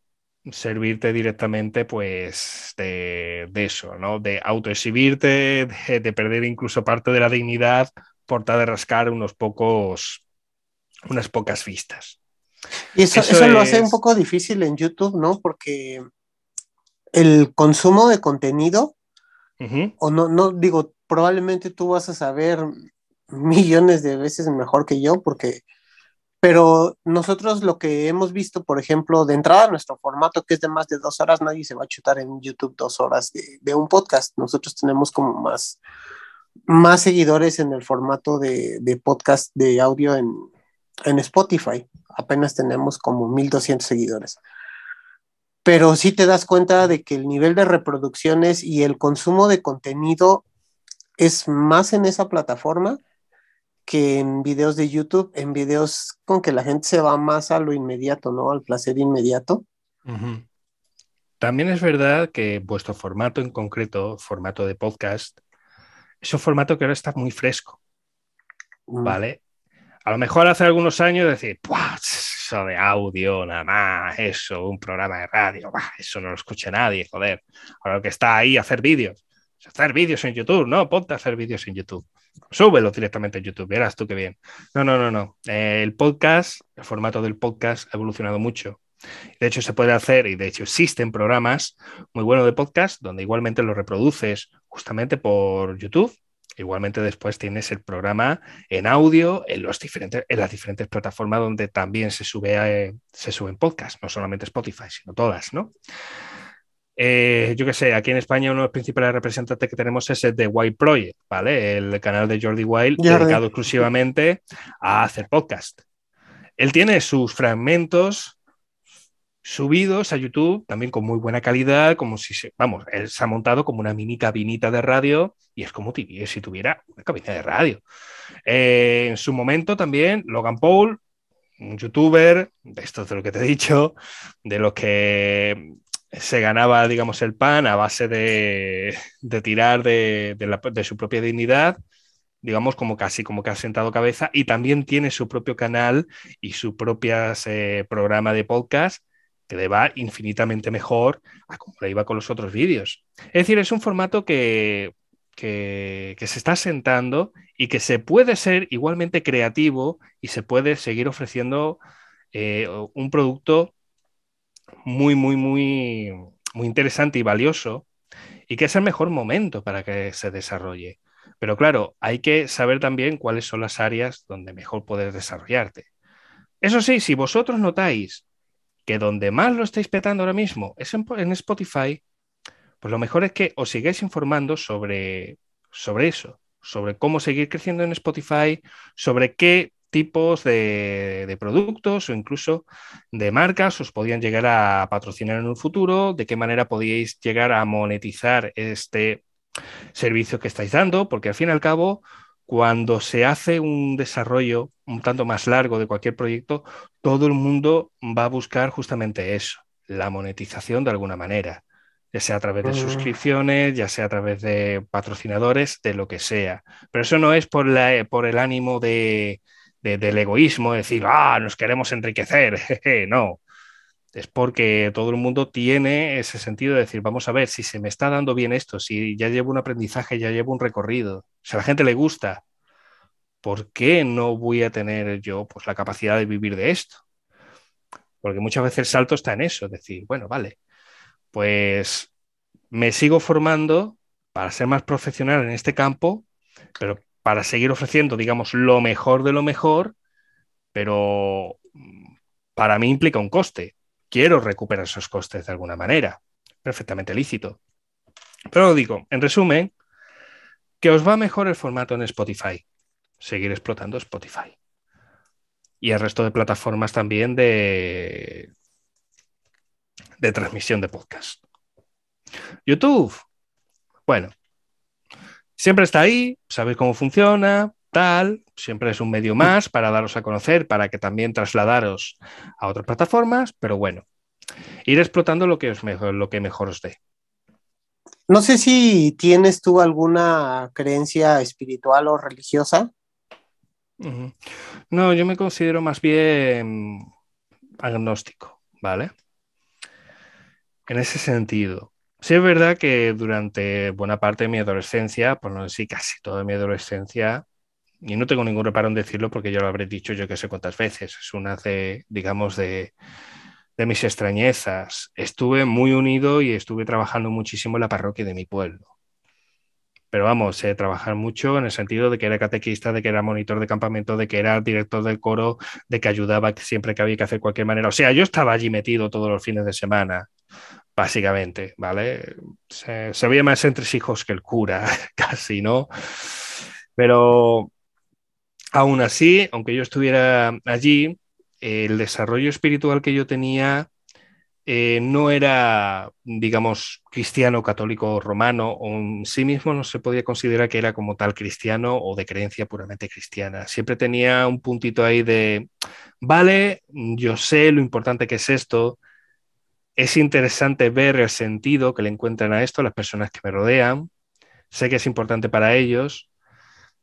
servirte directamente pues de, eso, ¿no? De autoexhibirte, de, de, perder incluso parte de la dignidad por tal de rascar unos pocos, unas pocas vistas. Y eso, eso, lo hace un poco difícil en YouTube, ¿no? Porque el consumo de contenido, o no, no, digo, probablemente tú vas a saber millones de veces mejor que yo, porque pero nosotros lo que hemos visto, por ejemplo, de entrada nuestro formato que es de más de dos horas, nadie se va a chutar en YouTube dos horas de, un podcast. Nosotros tenemos como más, más seguidores en el formato de, podcast de audio en, en, Spotify. Apenas tenemos como 1200 seguidores. Pero sí te das cuenta de que el nivel de reproducciones y el consumo de contenido es más en esa plataforma que en videos de YouTube, en videos con que la gente se va más a lo inmediato, ¿no? Al placer inmediato. También es verdad que vuestro formato en concreto, formato de podcast, es un formato que ahora está muy fresco, mm. ¿vale? A lo mejor hace algunos años decir, eso de audio, nada más, eso, un programa de radio, bah, eso no lo escucha nadie, joder. Ahora que está ahí, hacer vídeos hacer vídeos en YouTube, no, ponte a hacer vídeos en YouTube. Súbelo directamente en YouTube, verás tú qué bien. No, no, no, no. Eh, el podcast, el formato del podcast ha evolucionado mucho. De hecho, se puede hacer, y de hecho existen programas muy buenos de podcast donde igualmente lo reproduces justamente por YouTube. Igualmente después tienes el programa en audio en, los diferentes, en las diferentes plataformas donde también se, sube eh, se suben podcasts, no solamente Spotify, sino todas, ¿no? Eh, yo qué sé, aquí en España uno de los principales representantes que tenemos es el de Wild Project, ¿vale? El canal de Jordi Wild dedicado exclusivamente a hacer podcast. Él tiene sus fragmentos subidos a YouTube, también con muy buena calidad, como si se, vamos, él se ha montado como una mini cabinita de radio y es como si tuviera una cabina de radio. Eh, en su momento también Logan Paul, un youtuber, de esto es de lo que te he dicho, de los que se ganaba, digamos, el pan a base de, tirar de, su propia dignidad, digamos, como casi como que ha sentado cabeza, y también tiene su propio canal y su propio eh, programa de podcast que le va infinitamente mejor a como le iba con los otros vídeos. Es decir, es un formato que, que, se está sentando y que se puede ser igualmente creativo y se puede seguir ofreciendo eh, un producto muy, muy, muy, muy interesante y valioso y que es el mejor momento para que se desarrolle. Pero claro, hay que saber también cuáles son las áreas donde mejor puedes desarrollarte. Eso sí, si vosotros notáis que donde más lo estáis petando ahora mismo es en, Spotify, pues lo mejor es que os sigáis informando sobre, sobre eso, sobre cómo seguir creciendo en Spotify, sobre qué tipos de, productos o incluso de marcas os podían llegar a patrocinar en un futuro, de qué manera podíais llegar a monetizar este servicio que estáis dando, porque al fin y al cabo, cuando se hace un desarrollo un tanto más largo de cualquier proyecto, todo el mundo va a buscar justamente eso, la monetización de alguna manera ya sea a través de mm. suscripciones, ya sea a través de patrocinadores, de lo que sea. Pero eso no es por el ánimo de, del egoísmo, decir, ah, nos queremos enriquecer, no. Es porque todo el mundo tiene ese sentido de decir, vamos a ver, si se me está dando bien esto, si ya llevo un aprendizaje, ya llevo un recorrido, si a la gente le gusta, ¿por qué no voy a tener yo pues, la capacidad de vivir de esto? Porque muchas veces el salto está en eso, decir, bueno, vale, pues me sigo formando para ser más profesional en este campo, pero para seguir ofreciendo, digamos, lo mejor de lo mejor, pero para mí implica un coste. Quiero recuperar esos costes de alguna manera. Perfectamente lícito. Pero lo digo, en resumen, que os va mejor el formato en Spotify. Seguir explotando Spotify. Y el resto de plataformas también de, de transmisión de podcast. YouTube. Bueno, siempre está ahí, sabéis cómo funciona, tal, siempre es un medio más para daros a conocer, para que también trasladaros a otras plataformas, pero bueno, ir explotando lo que, mejor, lo que mejor os dé. No sé si tienes tú alguna creencia espiritual o religiosa. No, yo me considero más bien agnóstico, ¿vale? En ese sentido, Sí es verdad que durante buena parte de mi adolescencia, por no decir casi toda mi adolescencia, y no tengo ningún reparo en decirlo porque yo lo habré dicho yo que sé cuántas veces, es una de, digamos, de, de mis extrañezas. Estuve muy unido y estuve trabajando muchísimo en la parroquia de mi pueblo. Pero vamos, eh, trabajar mucho en el sentido de que era catequista, de que era monitor de campamento, de que era director del coro, de que ayudaba siempre que había que hacer cualquier manera. O sea, yo estaba allí metido todos los fines de semana básicamente, ¿vale? Se, veía más hijos que el cura, casi, ¿no? Pero aún así, aunque yo estuviera allí, el desarrollo espiritual que yo tenía eh, no era, digamos, cristiano, católico, romano, en sí mismo no se podía considerar que era como tal cristiano o de creencia puramente cristiana. Siempre tenía un puntito ahí de, vale, yo sé lo importante que es esto, es interesante ver el sentido que le encuentran a esto las personas que me rodean. Sé que es importante para ellos.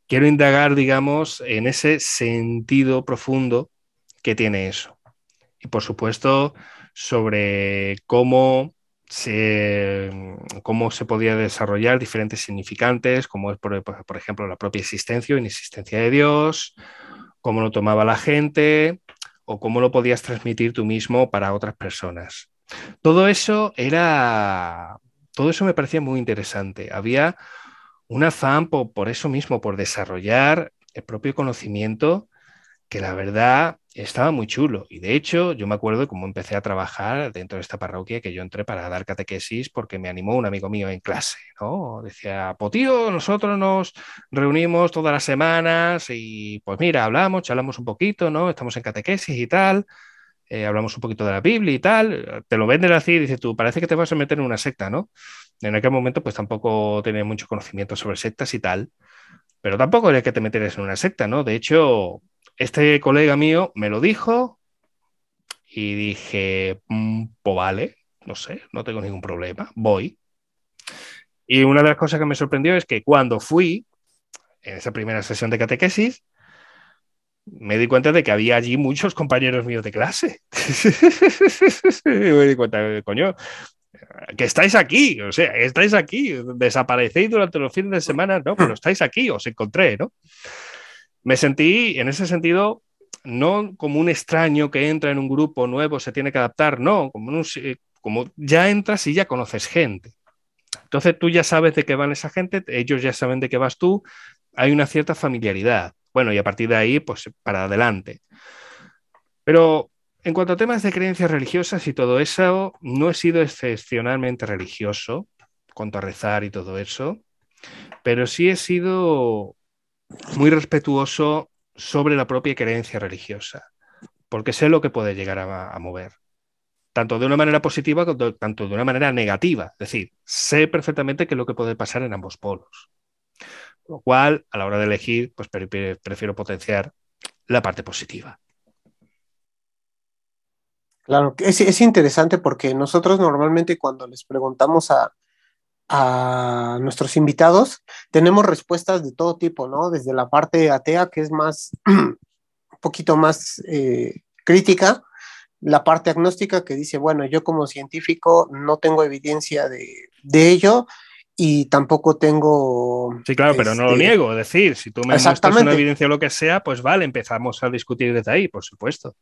Quiero indagar, digamos, en ese sentido profundo que tiene eso. Y por supuesto, sobre cómo se, cómo se podía desarrollar diferentes significantes, como es, por ejemplo, la propia existencia o inexistencia de Dios, cómo lo tomaba la gente o cómo lo podías transmitir tú mismo para otras personas. Todo eso era, todo eso me parecía muy interesante. Había un afán por, eso mismo, por desarrollar el propio conocimiento, que la verdad estaba muy chulo. Y de hecho, yo me acuerdo cómo empecé a trabajar dentro de esta parroquia que yo entré para dar catequesis porque me animó un amigo mío en clase, ¿no? Decía, Potío, pues, nosotros nos reunimos todas las semanas y pues mira, hablamos, charlamos un poquito, ¿no? Estamos en catequesis y tal. Eh, hablamos un poquito de la Biblia y tal, te lo venden así y dices tú, parece que te vas a meter en una secta, ¿no? En aquel momento pues tampoco tenía mucho conocimiento sobre sectas y tal, pero tampoco era que te metieras en una secta, ¿no? De hecho, este colega mío me lo dijo y dije, mm, pues vale, no sé, no tengo ningún problema, voy. Y una de las cosas que me sorprendió es que cuando fui, en esa primera sesión de catequesis, me di cuenta de que había allí muchos compañeros míos de clase. me di cuenta, coño, que estáis aquí, o sea, estáis aquí, desaparecéis durante los fines de semana, no, pero estáis aquí, os encontré, ¿no? Me sentí, en ese sentido, no como un extraño que entra en un grupo nuevo, se tiene que adaptar, no, como, como ya entras y ya conoces gente. Entonces tú ya sabes de qué van esa gente, ellos ya saben de qué vas tú, hay una cierta familiaridad. Bueno, y a partir de ahí, pues para adelante. Pero en cuanto a temas de creencias religiosas y todo eso, no he sido excepcionalmente religioso, cuanto a rezar y todo eso, pero sí he sido muy respetuoso sobre la propia creencia religiosa, porque sé lo que puede llegar a, mover tanto de una manera positiva como tanto de una manera negativa. Es decir, sé perfectamente qué es lo que puede pasar en ambos polos. Lo cual, a la hora de elegir, pues prefiero potenciar la parte positiva. Claro, es, es interesante porque nosotros normalmente cuando les preguntamos a, nuestros invitados, tenemos respuestas de todo tipo, ¿no? Desde la parte atea, que es más, un poquito más eh, crítica, la parte agnóstica, que dice, bueno, yo como científico no tengo evidencia de, de ello, y tampoco tengo. Sí, claro, pero no lo este, niego. Es decir, si tú me muestras una evidencia o lo que sea, pues vale, empezamos a discutir desde ahí, por supuesto.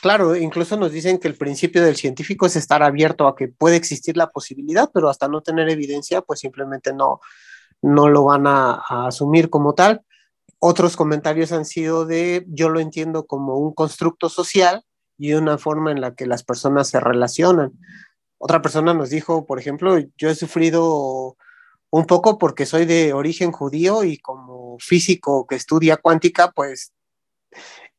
Claro, incluso nos dicen que el principio del científico es estar abierto a que puede existir la posibilidad, pero hasta no tener evidencia, pues simplemente no, no lo van a, a asumir como tal. Otros comentarios han sido de yo lo entiendo como un constructo social y una forma en la que las personas se relacionan. Otra persona nos dijo, por ejemplo, yo he sufrido un poco porque soy de origen judío y como físico que estudia cuántica, pues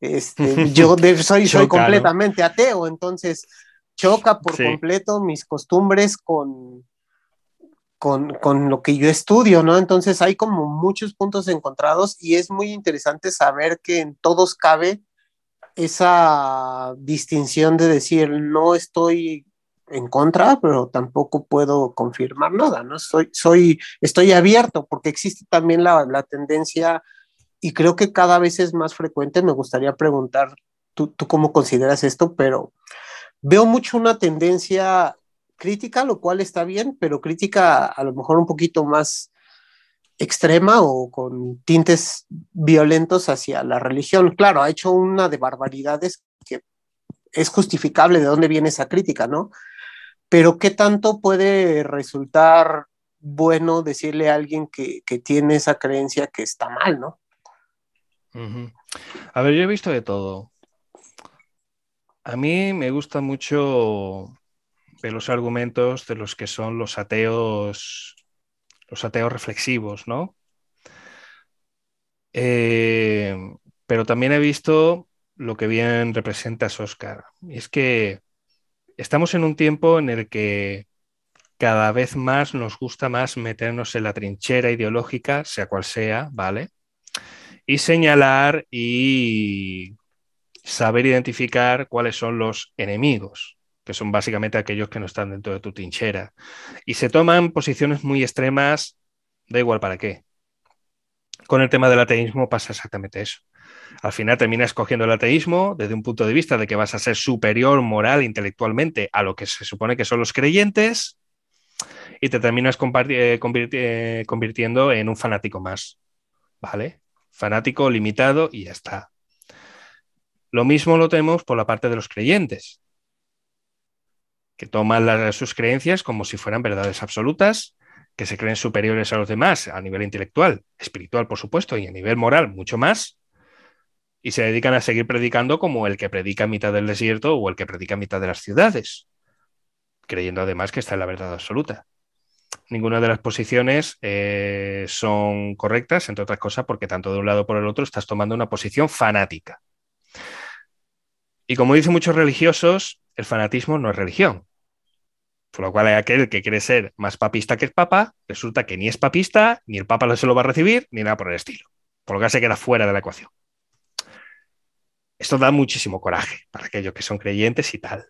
este, yo soy, soy completamente ateo, entonces choca por completo mis costumbres con, con, con, lo que yo estudio, ¿no? Entonces hay como muchos puntos encontrados y es muy interesante saber que en todos cabe esa distinción de decir, no estoy en contra, pero tampoco puedo confirmar nada, ¿no? Soy, soy, estoy abierto porque existe también la, tendencia y creo que cada vez es más frecuente, me gustaría preguntar tú, tú cómo consideras esto, pero veo mucho una tendencia crítica, lo cual está bien, pero crítica a lo mejor un poquito más extrema o con tintes violentos hacia la religión. Claro, ha hecho una de barbaridades que es justificable de dónde viene esa crítica, ¿no? pero ¿qué tanto puede resultar bueno decirle a alguien que, tiene esa creencia que está mal, ¿no? A ver, yo he visto de todo. A mí me gusta mucho de los argumentos de los que son los ateos, los ateos reflexivos, ¿no? Eh, pero también he visto lo que bien representa Oscar. Y es que estamos en un tiempo en el que cada vez más nos gusta más meternos en la trinchera ideológica, sea cual sea, ¿vale? Y señalar y saber identificar cuáles son los enemigos, que son básicamente aquellos que no están dentro de tu trinchera. Y se toman posiciones muy extremas, da igual para qué. Con el tema del ateísmo pasa exactamente eso al final terminas escogiendo el ateísmo desde un punto de vista de que vas a ser superior moral, intelectualmente a lo que se supone que son los creyentes y te terminas eh, eh, convirtiendo en un fanático más, ¿vale? Fanático limitado y ya está. Lo mismo lo tenemos por la parte de los creyentes, que toman sus creencias como si fueran verdades absolutas, que se creen superiores a los demás a nivel intelectual, espiritual, por supuesto, y a nivel moral mucho más, y se dedican a seguir predicando como el que predica mitad del desierto o el que predica mitad de las ciudades, creyendo además que está en la verdad absoluta. Ninguna de las posiciones eh, son correctas, entre otras cosas, porque tanto de un lado por el otro estás tomando una posición fanática. Y como dicen muchos religiosos, el fanatismo no es religión. Por lo cual hay aquel que quiere ser más papista que el papa, resulta que ni es papista, ni el papa se lo va a recibir, ni nada por el estilo. Por lo que se queda fuera de la ecuación. Esto da muchísimo coraje para aquellos que son creyentes y tal.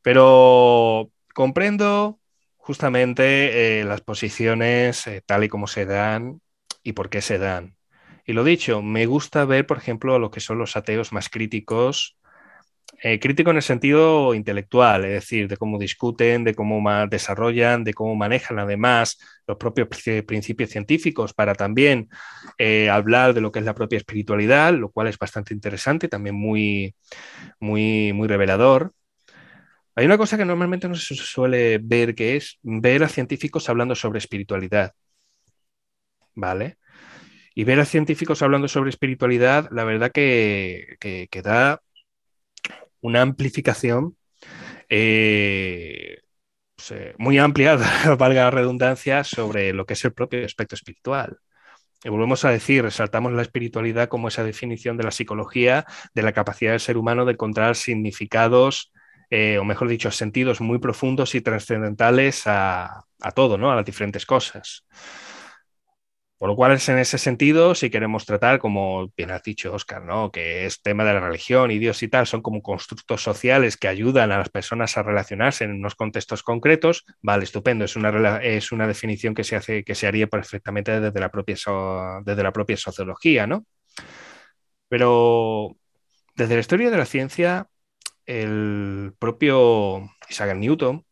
Pero comprendo justamente eh, las posiciones eh, tal y como se dan y por qué se dan. Y lo dicho, me gusta ver, por ejemplo, a lo que son los ateos más críticos eh, crítico en el sentido intelectual, es decir, de cómo discuten, de cómo desarrollan, de cómo manejan además los propios principios científicos para también eh, hablar de lo que es la propia espiritualidad, lo cual es bastante interesante, también muy, muy, muy revelador. Hay una cosa que normalmente no se suele ver, que es ver a científicos hablando sobre espiritualidad. ¿Vale? Y ver a científicos hablando sobre espiritualidad, la verdad que, que da una amplificación eh, pues, eh, muy amplia, valga la redundancia, sobre lo que es el propio aspecto espiritual. Y volvemos a decir, resaltamos la espiritualidad como esa definición de la psicología, de la capacidad del ser humano de encontrar significados, eh, o mejor dicho, sentidos muy profundos y trascendentales a, a todo, ¿no? A las diferentes cosas. Por lo cual en ese sentido, si queremos tratar, como bien has dicho, Oscar, ¿no? que es tema de la religión y Dios y tal, son como constructos sociales que ayudan a las personas a relacionarse en unos contextos concretos, vale, estupendo, es una, es una definición que se, hace, que se haría perfectamente desde la propia, desde la propia sociología, ¿no? Pero desde la historia de la ciencia, el propio Isaac Newton,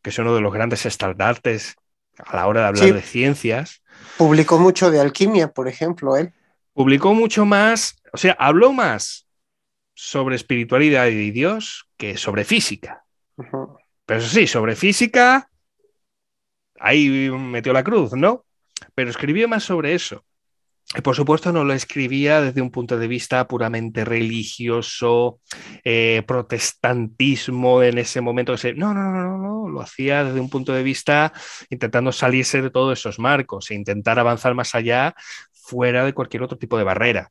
que es uno de los grandes estandartes a la hora de hablar de ciencias, Publicó mucho de alquimia, por ejemplo, él. Publicó mucho más, o sea, habló más sobre espiritualidad y Dios que sobre física. Pero sí, sobre física, ahí metió la cruz, ¿no? Pero escribió más sobre eso por supuesto, no lo escribía desde un punto de vista puramente religioso, eh, protestantismo en ese momento. No, no, no, no, no, lo hacía desde un punto de vista intentando salirse de todos esos marcos e intentar avanzar más allá fuera de cualquier otro tipo de barrera.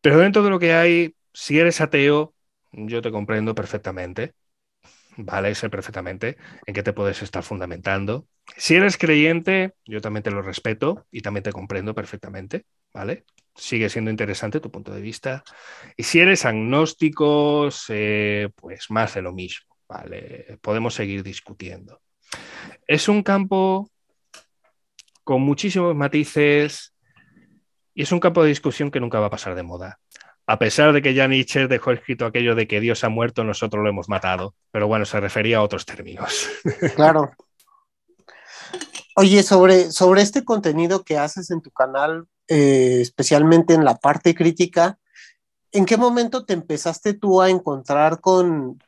Pero dentro de lo que hay, si eres ateo, yo te comprendo perfectamente vale, sé perfectamente en qué te puedes estar fundamentando. Si eres creyente, yo también te lo respeto y también te comprendo perfectamente, ¿vale? Sigue siendo interesante tu punto de vista. Y si eres agnóstico, pues más de lo mismo, ¿vale? Podemos seguir discutiendo. Es un campo con muchísimos matices y es un campo de discusión que nunca va a pasar de moda a pesar de que ya Nietzsche dejó escrito aquello de que Dios ha muerto, nosotros lo hemos matado. Pero bueno, se refería a otros términos. Claro. Oye, sobre, sobre este contenido que haces en tu canal, eh, especialmente en la parte crítica, ¿en qué momento te empezaste tú a encontrar con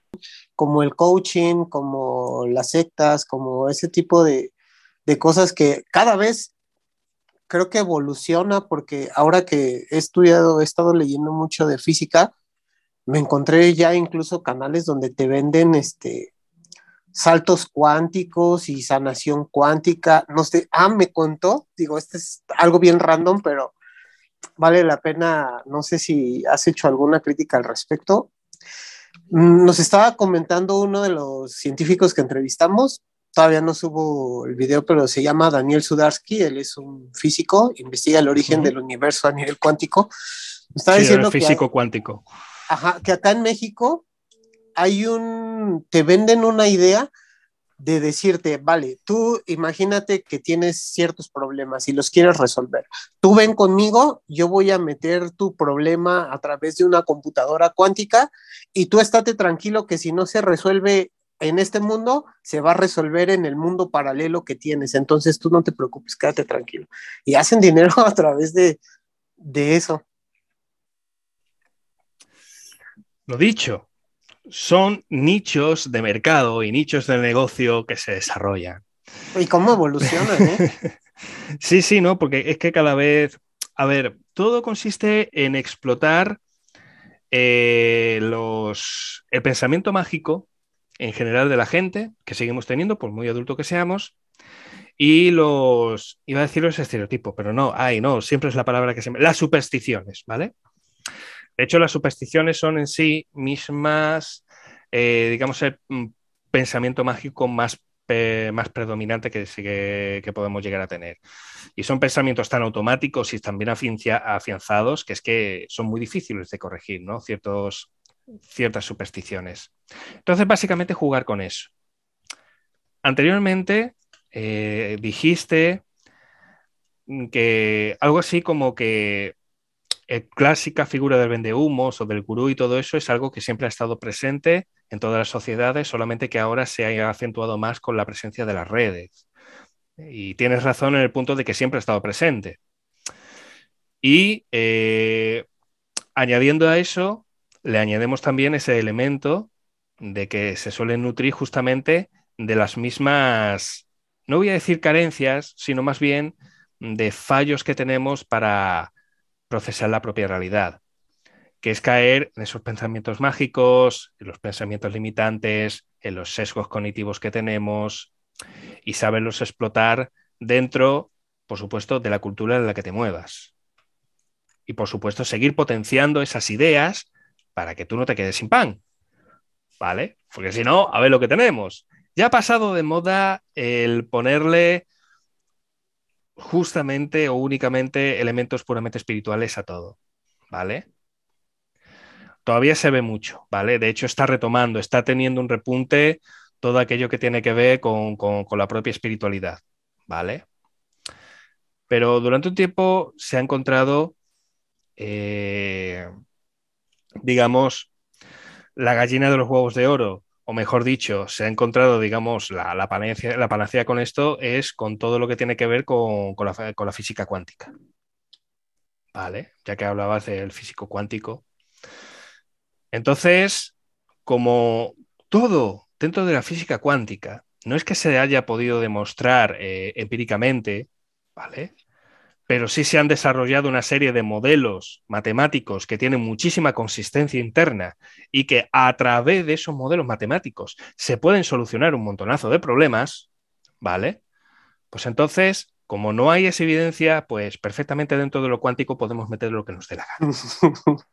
como el coaching, como las sectas, como ese tipo de, de cosas que cada vez creo que evoluciona porque ahora que he estudiado, he estado leyendo mucho de física, me encontré ya incluso canales donde te venden este saltos cuánticos y sanación cuántica. No sé, ah, me contó, digo, este es algo bien random, pero vale la pena, no sé si has hecho alguna crítica al respecto. Mm, nos estaba comentando uno de los científicos que entrevistamos todavía no subo el video, pero se llama Daniel Sudarsky, él es un físico, investiga el origen del universo a nivel cuántico. Está diciendo físico cuántico. Ajá, que acá en México hay un, te venden una idea de decirte, vale, tú imagínate que tienes ciertos problemas y los quieres resolver. Tú ven conmigo, yo voy a meter tu problema a través de una computadora cuántica y tú estate tranquilo que si no se resuelve en este mundo se va a resolver en el mundo paralelo que tienes. Entonces tú no te preocupes, quédate tranquilo. Y hacen dinero a través de, de eso. Lo dicho, son nichos de mercado y nichos de negocio que se desarrollan. ¿Y cómo evolucionan? ¿eh? sí, sí, ¿no? Porque es que cada vez, a ver, todo consiste en explotar eh, los, el pensamiento mágico en general de la gente, que seguimos teniendo, por muy adulto que seamos, y los, iba a decir los estereotipos, pero no, ay, no, siempre es la palabra que se me... Las supersticiones, ¿vale? De hecho, las supersticiones son en sí mismas, eh, digamos, el mm, pensamiento mágico más, más predominante que, podemos llegar a tener. Y son pensamientos tan automáticos y también bien afianzados que es que son muy difíciles de corregir, ¿no? Ciertos, ciertas supersticiones. Entonces, básicamente jugar con eso. Anteriormente eh, dijiste que algo así como que la eh, clásica figura del vendehumos o del gurú y todo eso es algo que siempre ha estado presente en todas las sociedades, solamente que ahora se ha acentuado más con la presencia de las redes. Y tienes razón en el punto de que siempre ha estado presente. Y eh, añadiendo a eso, le añadimos también ese elemento de que se suelen nutrir justamente de las mismas, no voy a decir carencias, sino más bien de fallos que tenemos para procesar la propia realidad, que es caer en esos pensamientos mágicos, en los pensamientos limitantes, en los sesgos cognitivos que tenemos y saberlos explotar dentro, por supuesto, de la cultura en la que te muevas. Y por supuesto, seguir potenciando esas ideas para que tú no te quedes sin pan, ¿vale? Porque si no, a ver lo que tenemos. Ya ha pasado de moda el ponerle justamente o únicamente elementos puramente espirituales a todo, ¿vale? Todavía se ve mucho, ¿vale? De hecho, está retomando, está teniendo un repunte todo aquello que tiene que ver con, la propia espiritualidad, ¿vale? Pero durante un tiempo se ha encontrado eh, digamos, la gallina de los huevos de oro, o mejor dicho, se ha encontrado, digamos, la, la, panacea, la panacea, con esto es con todo lo que tiene que ver con, la, física cuántica. ¿Vale? Ya que hablabas del físico cuántico. Entonces, como todo dentro de la física cuántica no es que se haya podido demostrar eh, empíricamente, ¿vale? pero sí se han desarrollado una serie de modelos matemáticos que tienen muchísima consistencia interna y que a través de esos modelos matemáticos se pueden solucionar un montonazo de problemas, ¿vale? Pues entonces, como no hay esa evidencia, pues perfectamente dentro de lo cuántico podemos meter lo que nos dé la gana.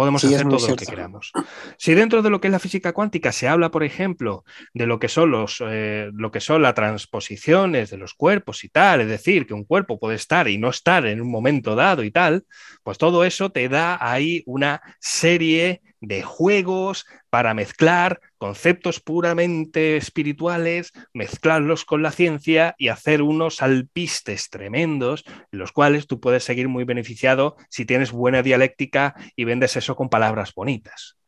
Podemos hacer todo lo que queramos. Si dentro de lo que es la física cuántica se habla, por ejemplo, de lo que son los, eh, lo que son las transposiciones de los cuerpos y tal, es decir, que un cuerpo puede estar y no estar en un momento dado y tal, pues todo eso te da ahí una serie de juegos para mezclar conceptos puramente espirituales, mezclarlos con la ciencia y hacer unos alpistes tremendos, los cuales tú puedes seguir muy beneficiado si tienes buena dialéctica y vendes eso con palabras bonitas.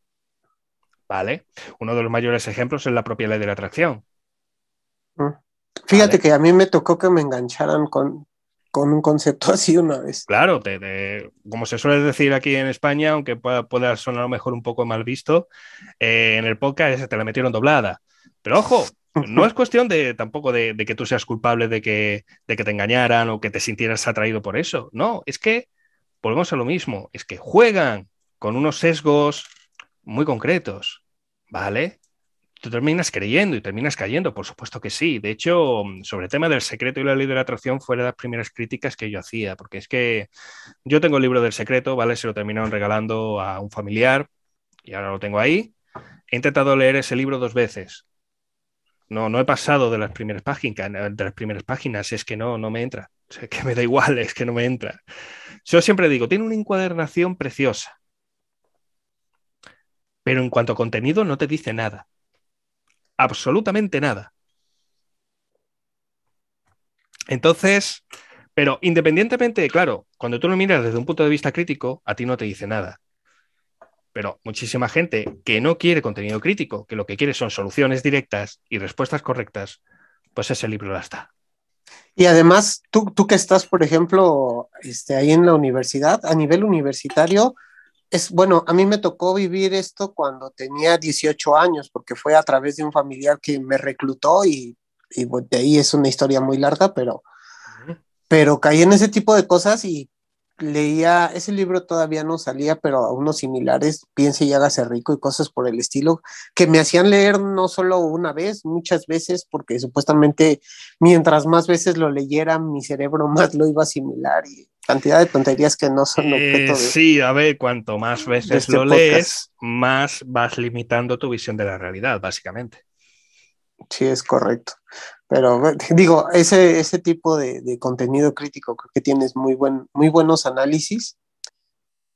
¿Vale? Uno de los mayores ejemplos es la propia ley de la atracción. Mm. Fíjate que a mí me tocó que me engancharan con, con un concepto así una vez. Claro, como se suele decir aquí en España, aunque pueda, sonar a lo mejor un poco mal visto, eh, en el podcast te la metieron doblada. Pero ojo, no es cuestión de tampoco de, de que tú seas culpable de que, de que te engañaran o que te sintieras atraído por eso. No, es que volvemos a lo mismo, es que juegan con unos sesgos muy concretos, ¿vale? tú terminas creyendo y terminas cayendo, por supuesto que sí. De hecho, sobre el tema del secreto y la ley de atracción fue de las primeras críticas que yo hacía, porque es que yo tengo el libro del secreto, ¿vale? Se lo terminaron regalando a un familiar y ahora lo tengo ahí. He intentado leer ese libro dos veces. No, no he pasado de las primeras páginas, de las primeras páginas, es que no, no me entra. O que me da igual, es que no me entra. Yo siempre digo, tiene una encuadernación preciosa. Pero en cuanto a contenido no te dice nada absolutamente nada. Entonces, pero independientemente, claro, cuando tú lo miras desde un punto de vista crítico, a ti no te dice nada. Pero muchísima gente que no quiere contenido crítico, que lo que quiere son soluciones directas y respuestas correctas, pues ese libro la está. Y además, tú, que estás, por ejemplo, este, ahí en la universidad, a nivel universitario, es bueno, a mí me tocó vivir esto cuando tenía 18 años, porque fue a través de un familiar que me reclutó y, de ahí es una historia muy larga, pero, pero caí en ese tipo de cosas y leía, ese libro todavía no salía, pero a unos similares, Piense y hágase rico y cosas por el estilo, que me hacían leer no solo una vez, muchas veces, porque supuestamente mientras más veces lo leyera, mi cerebro más lo iba a asimilar y cantidad de tonterías que no son objeto eh, Sí, a ver, cuanto más veces este lo lees, más vas limitando tu visión de la realidad, básicamente. Sí, es correcto. Pero digo, ese, ese tipo de, contenido crítico creo que tienes muy, muy buenos análisis.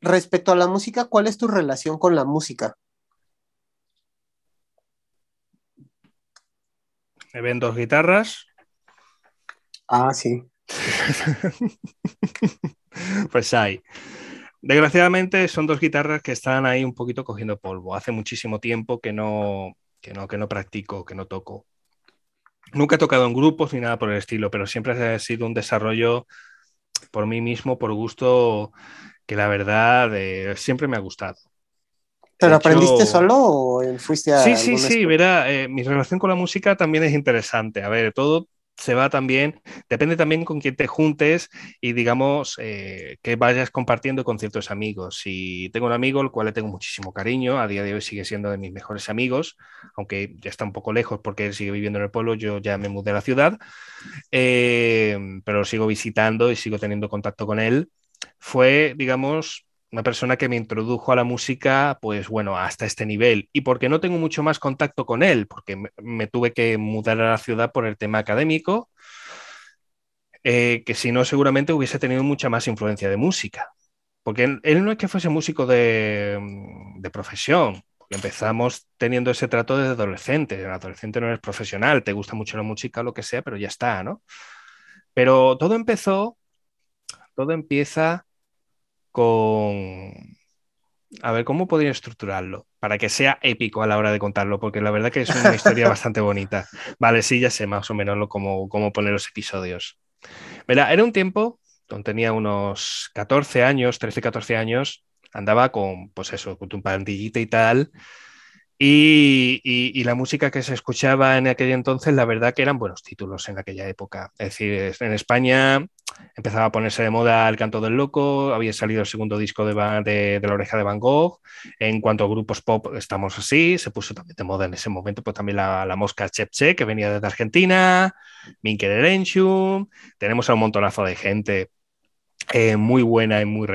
Respecto a la música, ¿cuál es tu relación con la música? Me ven dos guitarras. Ah, sí. pues hay. Desgraciadamente son dos guitarras que están ahí un poquito cogiendo polvo. Hace muchísimo tiempo que no, no, que no practico, que no toco. Nunca he tocado en grupos ni nada por el estilo, pero siempre ha sido un desarrollo por mí mismo, por gusto, que la verdad eh, siempre me ha gustado. ¿Pero aprendiste solo o fuiste a.? Sí, sí, sí. mira, eh, mi relación con la música también es interesante. A ver, todo se va también, depende también con quién te juntes y digamos eh, que vayas compartiendo con ciertos amigos. Si tengo un amigo al cual le tengo muchísimo cariño, a día de hoy sigue siendo de mis mejores amigos, aunque ya está un poco lejos porque él sigue viviendo en el pueblo, yo ya me mudé a la ciudad, eh, pero sigo visitando y sigo teniendo contacto con él. Fue, digamos, una persona que me introdujo a la música, pues bueno, hasta este nivel. Y porque no tengo mucho más contacto con él, porque me, tuve que mudar a la ciudad por el tema académico, eh, que si no seguramente hubiese tenido mucha más influencia de música. Porque él, no es que fuese músico de, mm, de profesión, empezamos teniendo ese trato de adolescente. El adolescente no es profesional, te gusta mucho la música lo que sea, pero ya está, ¿no? Pero todo empezó, todo empieza con... A ver, ¿cómo podría estructurarlo? Para que sea épico a la hora de contarlo, porque la verdad que es una historia bastante bonita. Vale, sí, ya sé más o menos cómo, cómo poner los episodios. era un tiempo donde tenía unos 14 años, 13, 14 años, andaba con, pues eso, con tu pandillita y tal. Y, y, la música que se escuchaba en aquel entonces, la verdad que eran buenos títulos en aquella época. Es decir, en España empezaba a ponerse de moda El Canto del Loco, había salido el segundo disco de, La Oreja de Van Gogh. En cuanto a grupos pop, estamos así, se puso también de moda en ese momento, pues también la, mosca mosca Che que venía desde Argentina, Minker Erenchum, tenemos a un montonazo de gente eh, muy buena y muy,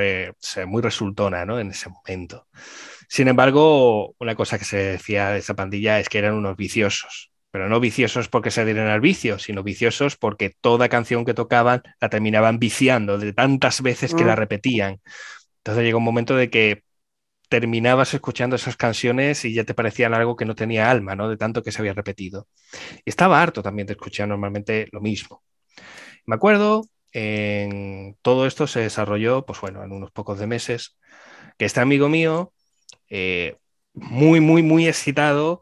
muy resultona en ese momento. Sin embargo, una cosa que se decía de esa pandilla es que eran unos viciosos pero no viciosos porque se dieron al vicio, sino viciosos porque toda canción que tocaban la terminaban viciando de tantas veces que la mm. repetían. Entonces llegó un momento de que terminabas escuchando esas canciones y ya te parecían algo que no tenía alma, ¿no? De tanto que se había repetido. estaba harto también de escuchar normalmente lo mismo. Me acuerdo, en... todo esto se desarrolló, pues bueno, en unos pocos de meses, que este amigo mío, eh, muy, muy, muy excitado,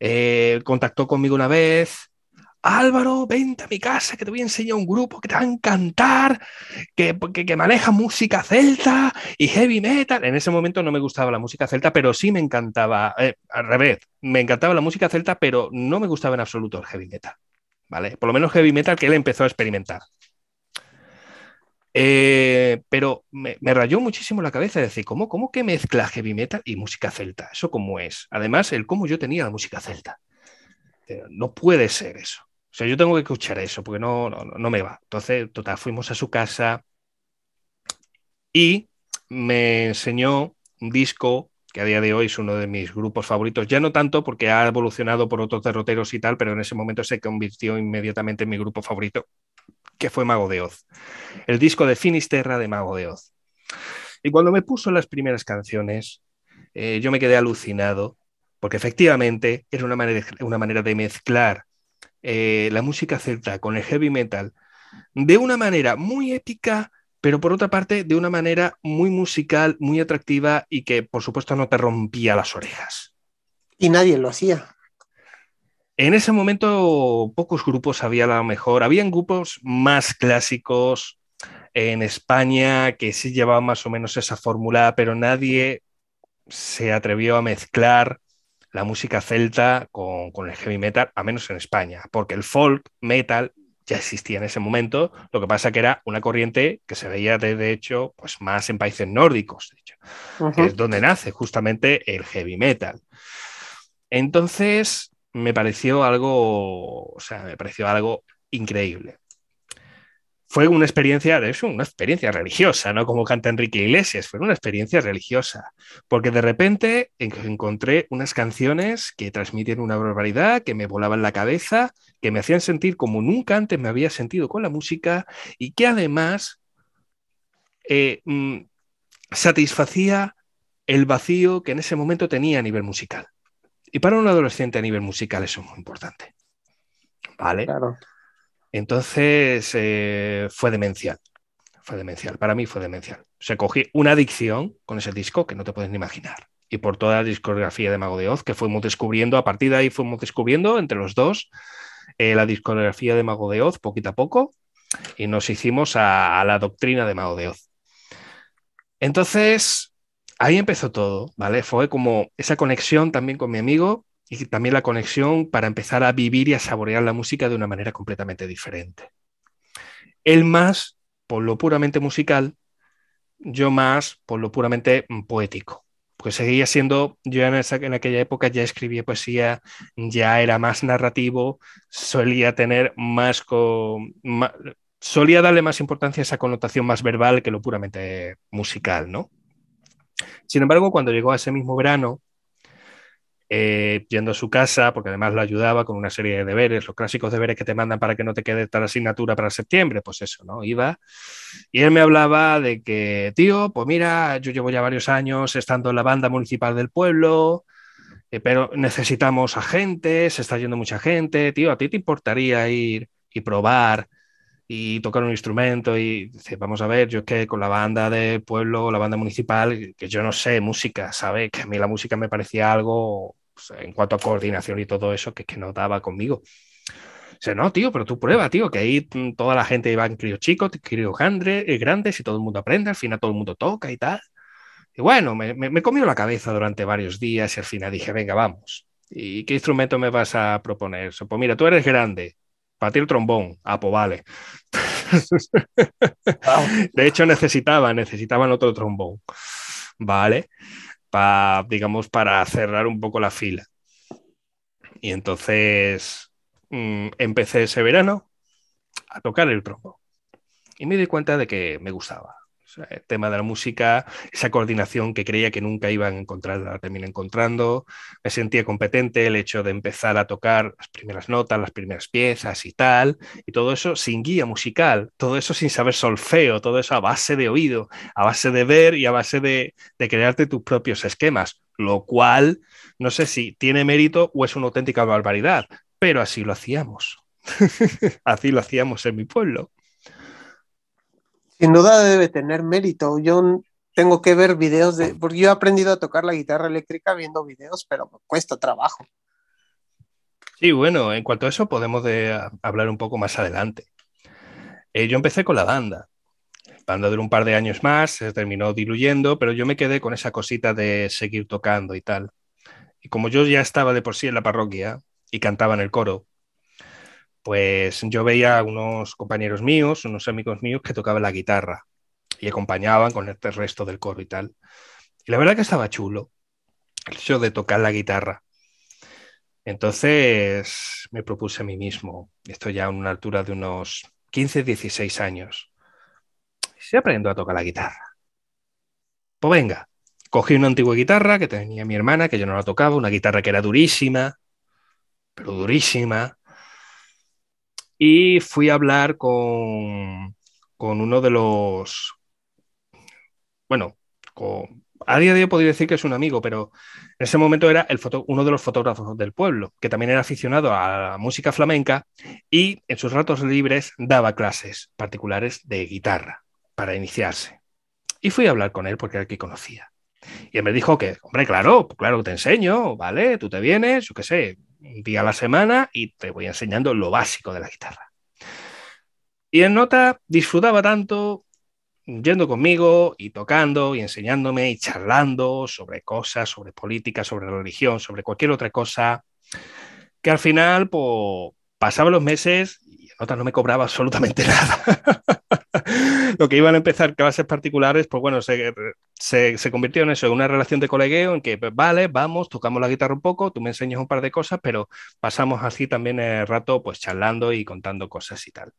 eh, contactó conmigo una vez. Álvaro, vente a mi casa que te voy a enseñar un grupo que te va a encantar, que, maneja música celta y heavy metal. En ese momento no me gustaba la música celta, pero sí me encantaba, eh, al revés, me encantaba la música celta, pero no me gustaba en absoluto el heavy metal. ¿Vale? Por lo menos heavy metal que él empezó a experimentar. Eh, pero me, rayó muchísimo la cabeza decir, ¿cómo, ¿cómo que mezcla heavy metal y música celta? ¿Eso cómo es? Además, el cómo yo tenía la música celta. Eh, no puede ser eso. O sea, yo tengo que escuchar eso porque no, no, no me va. Entonces, total, fuimos a su casa y me enseñó un disco que a día de hoy es uno de mis grupos favoritos, ya no tanto porque ha evolucionado por otros derroteros y tal, pero en ese momento se convirtió inmediatamente en mi grupo favorito, que fue Mago de Oz, el disco de Finisterra de Mago de Oz. Y cuando me puso las primeras canciones, eh, yo me quedé alucinado, porque efectivamente era una manera, una manera de mezclar eh, la música celta con el heavy metal de una manera muy épica, pero por otra parte de una manera muy musical, muy atractiva y que por supuesto no te rompía las orejas. Y nadie lo hacía. En ese momento pocos grupos había la mejor. Habían grupos más clásicos en España que sí llevaban más o menos esa fórmula, pero nadie se atrevió a mezclar la música celta con, el heavy metal, a menos en España, porque el folk metal ya existía en ese momento, lo que pasa que era una corriente que se veía de, hecho pues más en países nórdicos, es donde nace justamente el heavy metal. Entonces, me pareció algo, o sea, algo increíble. Fue una experiencia, es una experiencia religiosa, no como canta Enrique Iglesias, fue una experiencia religiosa, porque de repente encontré unas canciones que transmitían una barbaridad, que me volaban la cabeza, que me hacían sentir como nunca antes me había sentido con la música y que además eh, mm, satisfacía el vacío que en ese momento tenía a nivel musical. Y para un adolescente a nivel musical eso es muy importante. ¿Vale? Entonces eh, fue demencial. Fue demencial. Para mí fue demencial. Se cogí una adicción con ese disco que no te puedes ni imaginar. Y por toda la discografía de Mago de Oz, que fuimos descubriendo, a partir de ahí fuimos descubriendo entre los dos eh, la discografía de Mago de Oz poquito a poco y nos hicimos a la doctrina de Mago de Oz. Entonces, ahí empezó todo, ¿vale? Fue como esa conexión también con mi amigo y también la conexión para empezar a vivir y a saborear la música de una manera completamente diferente. Él más por lo puramente musical, yo más por lo puramente mm, poético. Pues seguía siendo, yo en, en aquella época ya escribía poesía, ya era más narrativo, solía tener más, con, solía darle más importancia a esa connotación más verbal que lo puramente musical, ¿no? Sin embargo, cuando llegó ese mismo verano, eh, yendo a su casa, porque además lo ayudaba con una serie de deberes, los clásicos deberes que te mandan para que no te quede tal asignatura para septiembre, pues eso, ¿no? Iba. Y él me hablaba de que, tío, pues mira, yo llevo ya varios años estando en la banda municipal del pueblo, eh, pero necesitamos a gente, se está yendo mucha gente, tío, ¿a ti te importaría ir y probar y tocar un instrumento y dice, vamos a ver, yo es que con la banda de pueblo, la banda municipal, que yo no sé música, sabe Que a mí la música me parecía algo en cuanto a coordinación y todo eso, que es que no daba conmigo. Dice, no, tío, pero tú prueba, tío, que ahí toda la gente iba en chico chicos, crío grande eh, y todo el mundo aprende, al final todo el mundo toca y tal. Y bueno, me, me, comió la cabeza durante varios días y al final dije, venga, vamos. ¿Y qué instrumento me vas a proponer? Pues mira, tú eres grande, ti el trombón, vale. de hecho, necesitaba, necesitaban otro trombón, ¿vale? para digamos, para cerrar un poco la fila. Y entonces mm, empecé ese verano a tocar el trombón. Y me di cuenta de que me gustaba el tema de la música, esa coordinación que creía que nunca iban a encontrar, la terminé encontrando. Me sentía competente, el hecho de empezar a tocar las primeras notas, las primeras piezas y tal, y todo eso sin guía musical, todo eso sin saber solfeo, todo eso a base de oído, a base de ver y a base de, de crearte tus propios esquemas, lo cual no sé si tiene mérito o es una auténtica barbaridad, pero así lo hacíamos. así lo hacíamos en mi pueblo. Sin duda debe tener mérito. Yo tengo que ver videos de, porque yo he aprendido a tocar la guitarra eléctrica viendo videos, pero cuesta trabajo. Sí, bueno, en cuanto a eso podemos hablar un poco más adelante. Eh, yo empecé con la banda. La banda duró un par de años más, se terminó diluyendo, pero yo me quedé con esa cosita de seguir tocando y tal. Y como yo ya estaba de por sí en la parroquia y cantaba en el coro, pues yo veía a unos compañeros míos, unos amigos míos que tocaban la guitarra y acompañaban con el resto del coro y tal. Y la verdad que estaba chulo el hecho de tocar la guitarra. Entonces me propuse a mí mismo, esto ya a una altura de unos 15, 16 años, si aprendo a tocar la guitarra. Pues venga, cogí una antigua guitarra que tenía mi hermana, que yo no la tocaba, una guitarra que era durísima, pero durísima, y fui a hablar con, con uno de los, bueno, a día de hoy podría decir que es un amigo, pero en ese momento era el foto, uno de los fotógrafos del pueblo, que también era aficionado a la música flamenca y en sus ratos libres daba clases particulares de guitarra para iniciarse. Y fui a hablar con él porque era el que conocía. Y él me dijo que, hombre, claro, claro, te enseño, ¿vale? Tú te vienes, yo qué sé, día a la semana y te voy enseñando lo básico de la guitarra. Y en nota disfrutaba tanto yendo conmigo y tocando y enseñándome y charlando sobre cosas, sobre política, sobre religión, sobre cualquier otra cosa, que al final pues, pasaban los meses y nota no me cobraba absolutamente nada lo que iban a empezar clases particulares, pues bueno, se, convirtió en eso, en una relación de colegueo en que, pues, vale, vamos, tocamos la guitarra un poco, tú me enseñas un par de cosas, pero pasamos así también el rato, pues charlando y contando cosas y tal.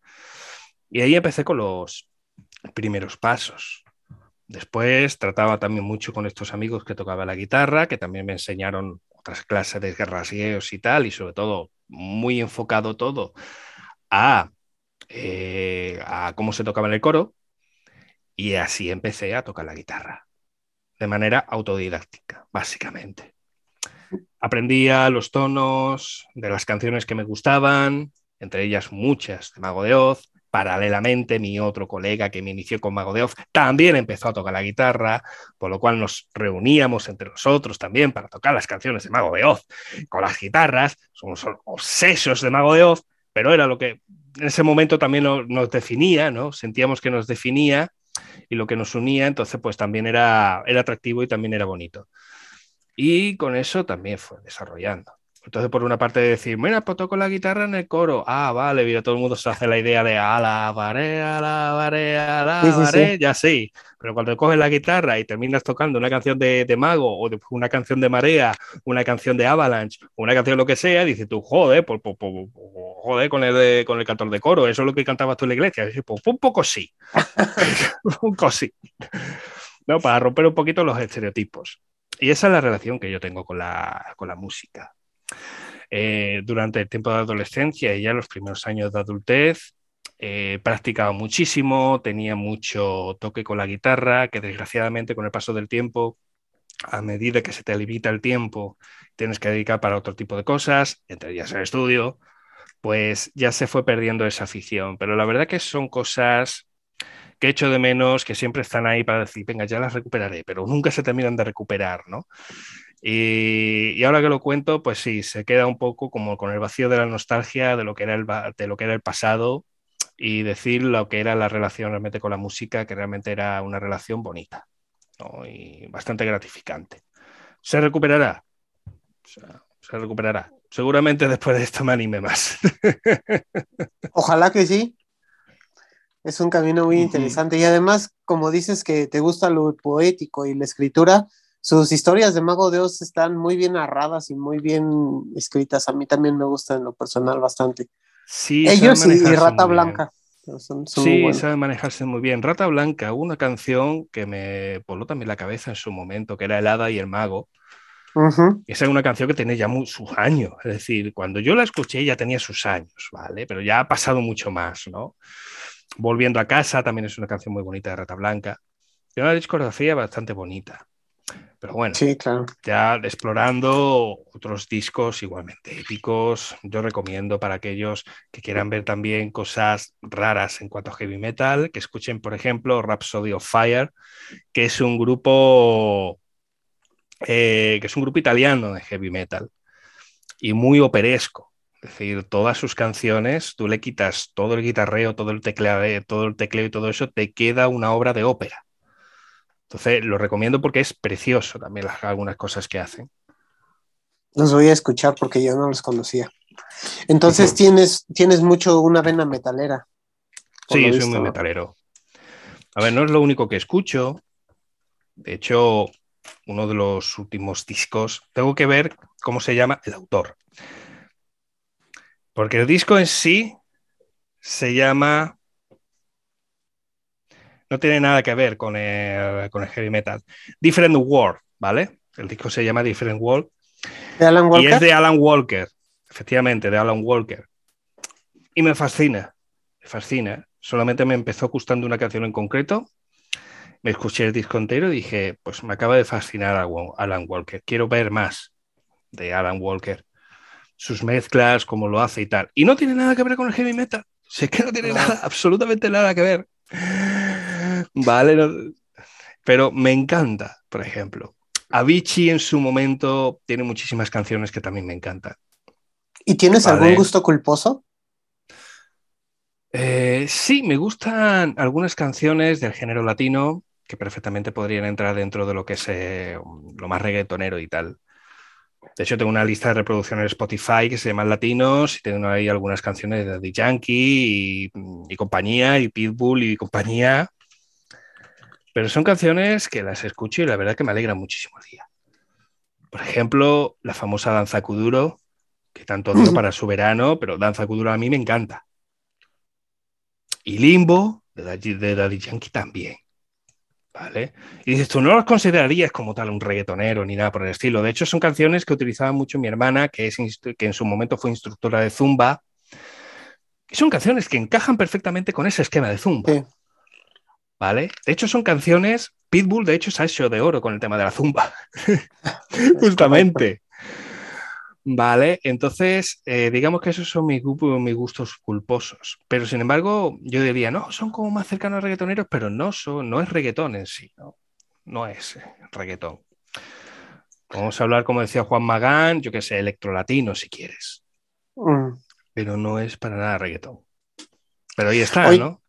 Y ahí empecé con los primeros pasos. Después trataba también mucho con estos amigos que tocaba la guitarra, que también me enseñaron otras clases de rasgueos y tal, y sobre todo muy enfocado todo a, eh, a cómo se tocaba en el coro, y así empecé a tocar la guitarra, de manera autodidáctica, básicamente. Aprendía los tonos de las canciones que me gustaban, entre ellas muchas de Mago de Oz. Paralelamente, mi otro colega que me inició con Mago de Oz también empezó a tocar la guitarra, por lo cual nos reuníamos entre nosotros también para tocar las canciones de Mago de Oz con las guitarras. Somos obsesos de Mago de Oz, pero era lo que en ese momento también nos definía, ¿no? Sentíamos que nos definía y lo que nos unía, entonces pues también era, era atractivo y también era bonito. Y con eso también fue desarrollando. Entonces, por una parte, decir, mira, pues toco la guitarra en el coro. Ah, vale, mira, todo el mundo se hace la idea de a a la la a la vare ya sí. Pero cuando coges la guitarra y terminas tocando una canción de, de Mago, o una canción de Marea, una canción de Avalanche, una canción lo que sea, dices tú, joder, por, pues, pues, pues, joder con el, con el cantor de coro, eso es lo que cantabas tú en la iglesia. pues un poco sí. un poco sí. No, para romper un poquito los estereotipos. Y esa es la relación que yo tengo con la, con la música. Eh, durante el tiempo de adolescencia y ya los primeros años de adultez, eh, practicaba muchísimo, tenía mucho toque con la guitarra, que desgraciadamente con el paso del tiempo, a medida que se te limita el tiempo, tienes que dedicar para otro tipo de cosas, entre ellas el estudio, pues ya se fue perdiendo esa afición. Pero la verdad que son cosas que echo de menos, que siempre están ahí para decir, venga, ya las recuperaré, pero nunca se terminan de recuperar, ¿no? Y, ahora que lo cuento, pues sí, se queda un poco como con el vacío de la nostalgia de lo que era el, de lo que era el pasado y decir lo que era la relación realmente con la música, que realmente era una relación bonita y bastante gratificante. ¿Se recuperará? se recuperará. Seguramente después de esto me anime más. Ojalá que sí. Es un camino muy interesante. Y además, como dices que te gusta lo poético y la escritura, sus historias de Mago de Oz están muy bien narradas y muy bien escritas. A mí también me gustan en lo personal bastante. Sí, Ellos y, Rata Blanca. sí, saben manejarse muy bien. Rata Blanca, una canción que me voló también la cabeza en su momento, que era El Hada y el Mago. Esa es una canción que tiene ya sus años, es decir, cuando yo la escuché ya tenía sus años, ¿vale? Pero ya ha pasado mucho más, ¿no? Volviendo a casa también es una canción muy bonita de Rata Blanca. Yo la discografía bastante bonita. Pero bueno, ya explorando otros discos igualmente épicos, yo recomiendo para aquellos que quieran ver también cosas raras en cuanto a heavy metal, que escuchen, por ejemplo, Rhapsody of Fire, que es un grupo eh, que es un grupo italiano de heavy metal y muy operesco. Es decir, todas sus canciones, tú le quitas todo el guitarreo, todo el tecleo, todo el tecleo y todo eso, te queda una obra de ópera. Entonces lo recomiendo porque es precioso también algunas cosas que hacen. Los voy a escuchar porque yo no los conocía. Entonces tienes, tienes mucho una vena metalera. Sí, soy muy metalero. A ver, no es lo único que escucho. De hecho, uno de los últimos discos, tengo que ver cómo se llama el autor. Porque el disco en sí se llama no tiene nada que ver con el, con heavy metal. Different World, ¿vale? El disco se llama Different World. ¿De Alan Walker? Y es de Alan Walker, efectivamente, de Alan Walker. Y me fascina, me fascina. Solamente me empezó gustando una canción en concreto. Me escuché el disco entero y dije, pues me acaba de fascinar Alan Walker. Quiero ver más de Alan Walker. Sus mezclas, cómo lo hace y tal. Y no tiene nada que ver con el heavy metal. Sé que no tiene nada, absolutamente nada que ver. ¿vale? pero me encanta, por ejemplo. Avicii en su momento tiene muchísimas canciones que también me encantan. ¿Y tienes algún gusto culposo? Eh, sí, me gustan algunas canciones del género latino que perfectamente podrían entrar dentro de lo que es eh, lo más reggaetonero y tal. De hecho, tengo una lista de reproducción en Spotify que se llama Latinos y tengo ahí algunas canciones de The Yankee y compañía, y Pitbull y compañía. Pero son canciones que las escucho y la verdad que me alegra muchísimo el día. Por ejemplo, la famosa Danza Cuduro, que tanto odio para su verano, pero Danza Cuduro a mí me encanta. Y Limbo, de Daddy, Yankee también. ¿Vale? Y dices, tú no los considerarías como tal un reggaetonero ni nada por el estilo. De hecho, son canciones que utilizaba mucho mi hermana, que, es que en su momento fue instructora de Zumba. Y son canciones que encajan perfectamente con ese esquema de Zumba. De hecho, son canciones. Pitbull, de hecho, se ha hecho de oro con el tema de la zumba. Justamente. Vale, entonces, eh, digamos que esos son mis, gustos culposos. Pero sin embargo, yo diría, no, son como más cercanos a reggaetoneros, pero no, son, no es reggaetón en sí, ¿no? No es eh, reggaetón. Vamos a hablar, como decía Juan Magán, yo que sé, electrolatino, si quieres. Mm. Pero no es para nada reggaetón. Pero ahí está, ¿no?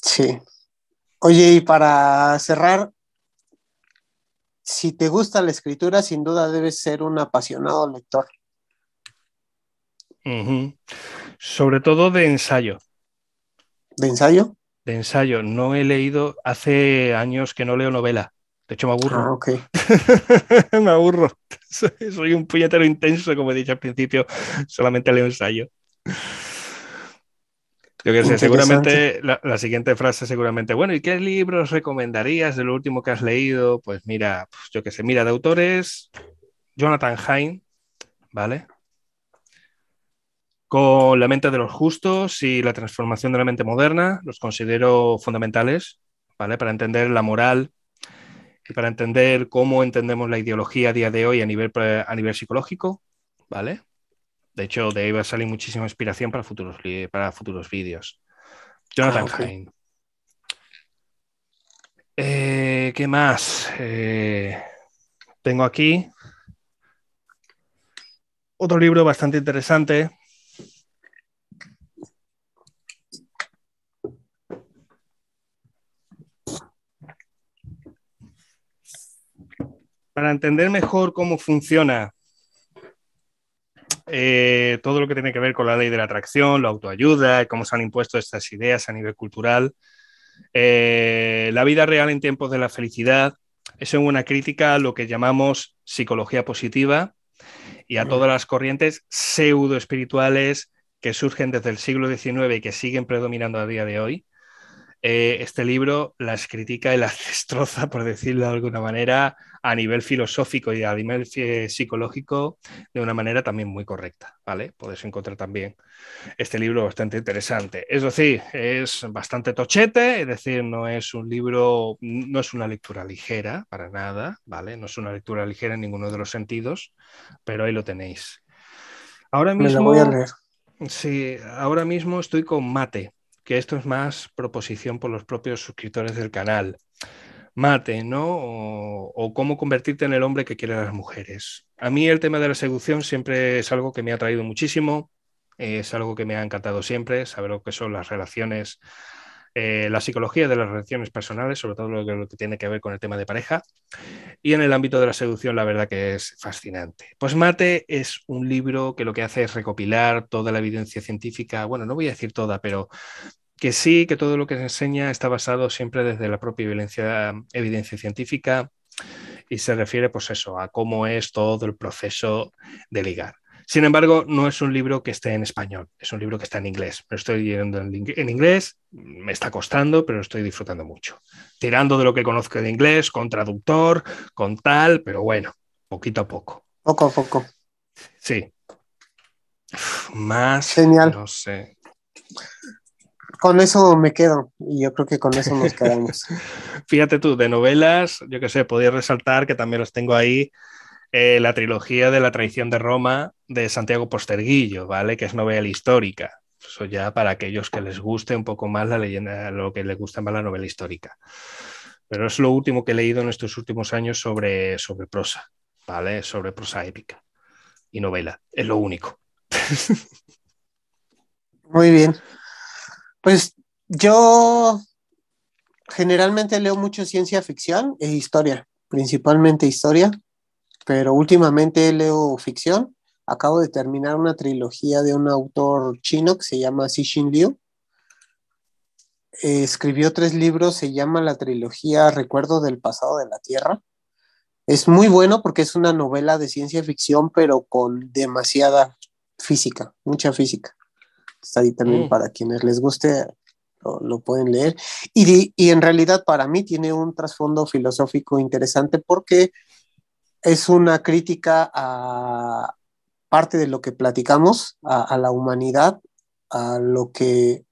Sí, Oye, y para cerrar, si te gusta la escritura, sin duda debes ser un apasionado lector. Sobre todo de ensayo. ¿De ensayo? De ensayo. No he leído, hace años que no leo novela. De hecho, me aburro. Ah, me aburro. Soy, soy un puñetero intenso, como he dicho al principio. Solamente leo ensayo. Yo que sé, seguramente la, siguiente frase seguramente, bueno, ¿y qué libros recomendarías de lo último que has leído? Pues mira, pues yo que sé, mira, de autores, Jonathan Hine, ¿vale? Con La mente de los justos y la transformación de la mente moderna, los considero fundamentales, ¿vale? Para entender la moral y para entender cómo entendemos la ideología a día de hoy a nivel, a nivel psicológico, ¿vale? De hecho, de ahí va a salir muchísima inspiración para futuros, para futuros vídeos. Jonathan ah, eh, ¿Qué más? Eh, tengo aquí otro libro bastante interesante. Para entender mejor cómo funciona eh, todo lo que tiene que ver con la ley de la atracción, la autoayuda, cómo se han impuesto estas ideas a nivel cultural, eh, la vida real en tiempos de la felicidad, es una crítica a lo que llamamos psicología positiva y a todas las corrientes pseudo espirituales que surgen desde el siglo XIX y que siguen predominando a día de hoy. Eh, este libro las critica y las destroza, por decirlo de alguna manera, a nivel filosófico y a nivel eh, psicológico de una manera también muy correcta, ¿vale? Podéis encontrar también este libro bastante interesante. Es decir, es bastante tochete, es decir, no es un libro, no es una lectura ligera para nada, ¿vale? No es una lectura ligera en ninguno de los sentidos, pero ahí lo tenéis. Ahora mismo... ahora mismo estoy con Mate, que esto es más proposición por los propios suscriptores del canal. Mate, ¿no? O, cómo convertirte en el hombre que quieren las mujeres. A mí el tema de la seducción siempre es algo que me ha traído muchísimo, es algo que me ha encantado siempre, saber lo que son las relaciones eh, la psicología de las relaciones personales, sobre todo lo que, tiene que ver con el tema de pareja, y en el ámbito de la seducción, la verdad que es fascinante. Pues Mate es un libro que lo que hace es recopilar toda la evidencia científica, bueno, no voy a decir toda, pero que sí, que todo lo que se enseña está basado siempre desde la propia evidencia, evidencia científica y se refiere pues eso, a cómo es todo el proceso de ligar. Sin embargo, no es un libro que esté en español, es un libro que está en inglés. Me estoy leyendo en inglés, me está costando, pero estoy disfrutando mucho. Tirando de lo que conozco de inglés, con traductor, con tal, pero bueno, poquito a poco. Poco a poco. Sí. Más. Genial. No sé. Con eso me quedo y yo creo que con eso nos quedamos. Fíjate tú, de novelas, yo qué sé, podía resaltar que también los tengo ahí. Eh, la trilogía de la traición de Roma de Santiago Posterguillo, ¿vale? Que es novela histórica. Eso ya para aquellos que les guste un poco más la leyenda, lo que les gusta más la novela histórica. Pero es lo último que he leído en estos últimos años sobre, sobre prosa, ¿vale? Sobre prosa épica y novela. Es lo único. Muy bien. Pues yo generalmente leo mucho ciencia ficción e historia, principalmente historia pero últimamente leo ficción. Acabo de terminar una trilogía de un autor chino que se llama Xin Liu. Eh, escribió tres libros, se llama la trilogía Recuerdo del pasado de la Tierra. Es muy bueno porque es una novela de ciencia ficción, pero con demasiada física, mucha física. Está ahí también mm. para quienes les guste, lo, lo pueden leer. Y, y en realidad para mí tiene un trasfondo filosófico interesante porque es una crítica a parte de lo que platicamos, a, la humanidad, a lo que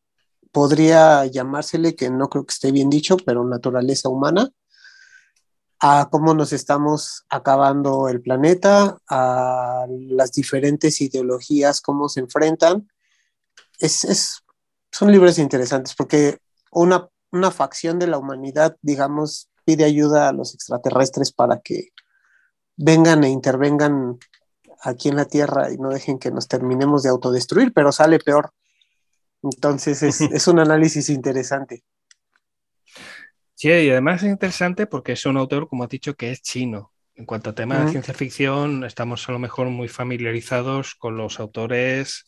podría llamársele, que no creo que esté bien dicho, pero naturaleza humana, a cómo nos estamos acabando el planeta, a las diferentes ideologías, cómo se enfrentan. Es, son libros interesantes porque una, una facción de la humanidad, digamos, pide ayuda a los extraterrestres para que vengan e intervengan aquí en la Tierra y no dejen que nos terminemos de autodestruir, pero sale peor. Entonces es, un análisis interesante. Sí, y además es interesante porque es un autor, como has dicho, que es chino. En cuanto a tema de ciencia ficción, estamos a lo mejor muy familiarizados con los autores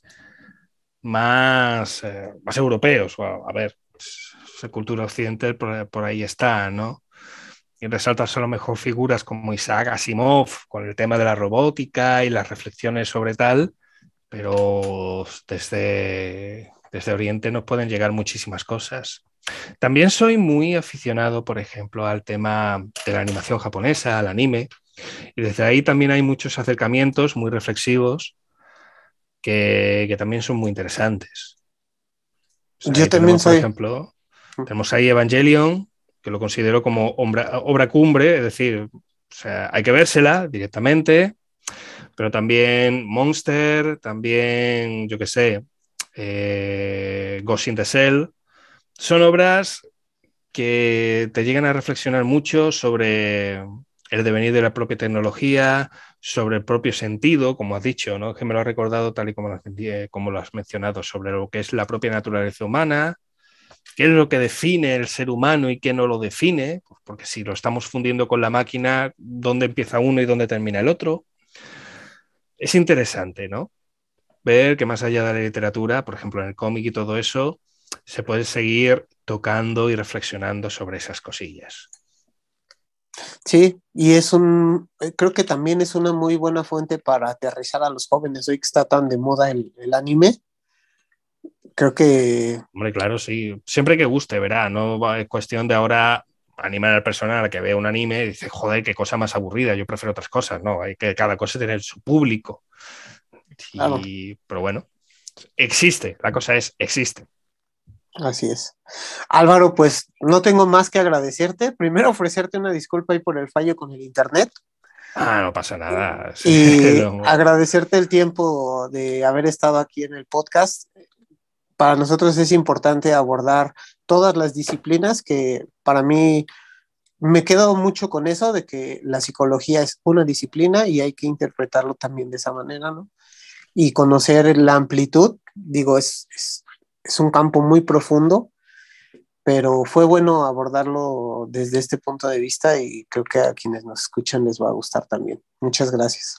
más, eh, más europeos. a ver, pues, cultura occidental por, ahí está, ¿no? resaltas a lo mejor figuras como Isaac Asimov con el tema de la robótica y las reflexiones sobre tal, pero desde, desde Oriente nos pueden llegar muchísimas cosas. También soy muy aficionado, por ejemplo, al tema de la animación japonesa, al anime, y desde ahí también hay muchos acercamientos muy reflexivos que, también son muy interesantes. Yo también soy... Por ejemplo, mm. tenemos ahí Evangelion, que lo considero como obra, cumbre, es decir, hay que vérsela directamente, pero también Monster, también, yo qué sé, eh, Ghost in the Cell, son obras que te llegan a reflexionar mucho sobre el devenir de la propia tecnología, sobre el propio sentido, como has dicho, ¿no? que me lo has recordado tal y como eh, como lo has mencionado, sobre lo que es la propia naturaleza humana, ¿Qué es lo que define el ser humano y qué no lo define? Pues porque si lo estamos fundiendo con la máquina, ¿dónde empieza uno y dónde termina el otro? Es interesante, ¿no? Ver que más allá de la literatura, por ejemplo, en el cómic y todo eso, se puede seguir tocando y reflexionando sobre esas cosillas. Sí, y es un, eh, creo que también es una muy buena fuente para aterrizar a los jóvenes hoy que está tan de moda el anime creo que. Hombre, claro, sí. Siempre que guste, verá. No es cuestión de ahora animar al personal a que vea un anime y dice, joder, qué cosa más aburrida, yo prefiero otras cosas. No, hay que cada cosa tener su público. Pero bueno, existe. La cosa es, existe. Así es. Álvaro, pues no tengo más que agradecerte. Primero ofrecerte una disculpa por el fallo con el internet. Ah, no pasa nada. y agradecerte el tiempo de haber estado aquí en el podcast para nosotros es importante abordar todas las disciplinas que para mí me quedo mucho con eso de que la psicología es una disciplina y hay que interpretarlo también de esa manera, ¿no? Y conocer la amplitud, digo, es, es, es un campo muy profundo, pero fue bueno abordarlo desde este punto de vista y creo que a quienes nos escuchan les va a gustar también. Muchas gracias.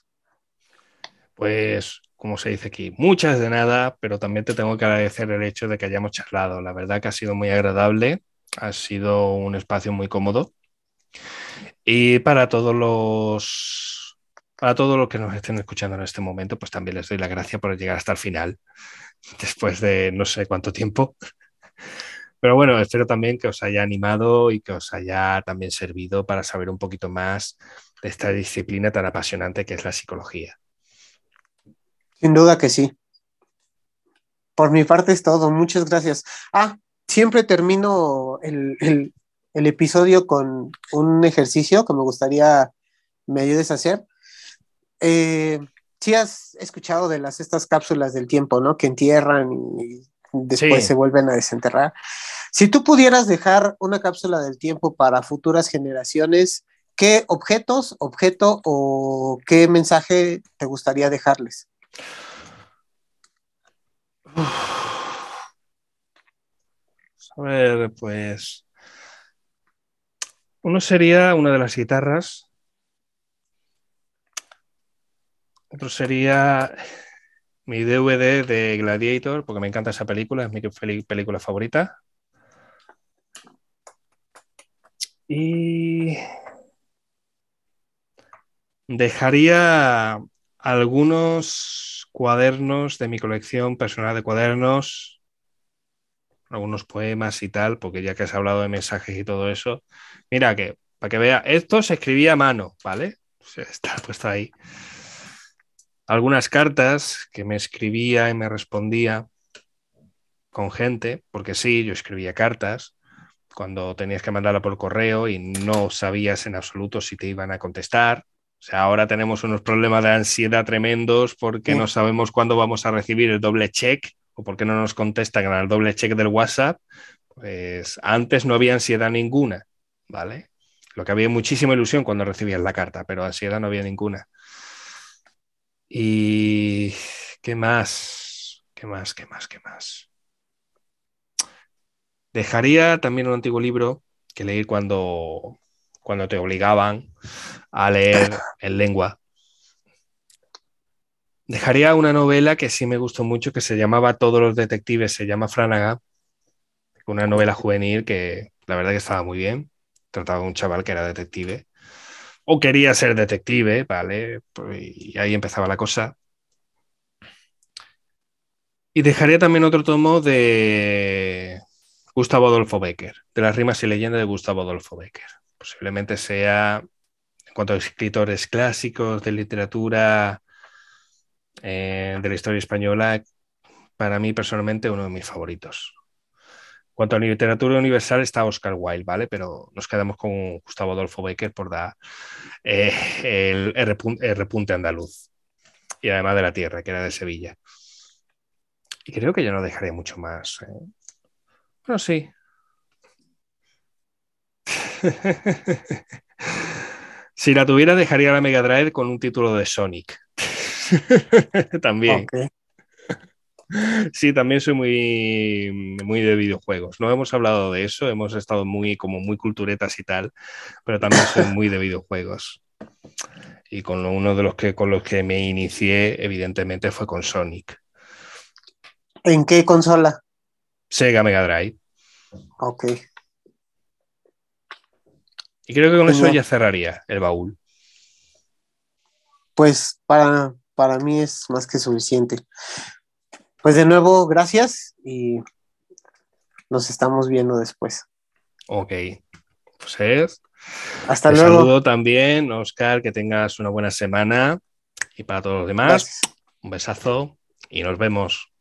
Pues como se dice aquí, muchas de nada, pero también te tengo que agradecer el hecho de que hayamos charlado. La verdad que ha sido muy agradable, ha sido un espacio muy cómodo. Y para todos los para todos los que nos estén escuchando en este momento, pues también les doy la gracia por llegar hasta el final, después de no sé cuánto tiempo. Pero bueno, espero también que os haya animado y que os haya también servido para saber un poquito más de esta disciplina tan apasionante que es la psicología. Sin duda que sí. Por mi parte es todo. Muchas gracias. Ah, siempre termino el, episodio con un ejercicio que me gustaría me ayudes a hacer. Eh, si has escuchado de las estas cápsulas del tiempo, ¿no? Que entierran y después se vuelven a desenterrar. Si tú pudieras dejar una cápsula del tiempo para futuras generaciones, ¿qué objetos, objeto o qué mensaje te gustaría dejarles? A ver, pues. Uno sería una de las guitarras. Otro sería mi DVD de Gladiator, porque me encanta esa película, es mi película favorita. Y dejaría algunos cuadernos de mi colección personal de cuadernos, algunos poemas y tal, porque ya que has hablado de mensajes y todo eso, mira que, para que vea, esto se escribía a mano, ¿vale? Está puesto ahí. Algunas cartas que me escribía y me respondía con gente, porque sí, yo escribía cartas cuando tenías que mandarla por correo y no sabías en absoluto si te iban a contestar sea, ahora tenemos unos problemas de ansiedad tremendos porque no sabemos cuándo vamos a recibir el doble check o porque no nos contestan al doble check del WhatsApp. Pues antes no había ansiedad ninguna, ¿vale? Lo que había muchísima ilusión cuando recibías la carta, pero ansiedad no había ninguna. ¿Y qué más? ¿Qué más? ¿Qué más? ¿Qué más? Dejaría también un antiguo libro que leí cuando cuando te obligaban a leer en lengua. Dejaría una novela que sí me gustó mucho, que se llamaba Todos los detectives, se llama Franaga, una novela juvenil que la verdad que estaba muy bien. Trataba de un chaval que era detective, o quería ser detective, ¿vale? Y ahí empezaba la cosa. Y dejaría también otro tomo de Gustavo Adolfo Becker, de las rimas y leyendas de Gustavo Adolfo Becker posiblemente sea, en cuanto a escritores clásicos de literatura eh, de la historia española, para mí personalmente uno de mis favoritos. En cuanto a literatura universal está Oscar Wilde, ¿vale? Pero nos quedamos con Gustavo Adolfo Baker por dar eh, el repunte andaluz y además de la tierra, que era de Sevilla. Y creo que yo no dejaré mucho más. ¿eh? Bueno, sí, si la tuviera, dejaría la Mega Drive con un título de Sonic. también. Sí, también soy muy, muy de videojuegos. No hemos hablado de eso, hemos estado muy, como muy culturetas y tal, pero también soy muy de videojuegos. Y con uno de los que con los que me inicié, evidentemente, fue con Sonic. ¿En qué consola? Sega Mega Drive. Ok. Y creo que con eso ya cerraría el baúl. Pues para, para mí es más que suficiente. Pues de nuevo, gracias y nos estamos viendo después. Ok, pues es. Hasta luego. luego. Saludo también, Oscar, que tengas una buena semana y para todos los demás, un besazo y nos vemos.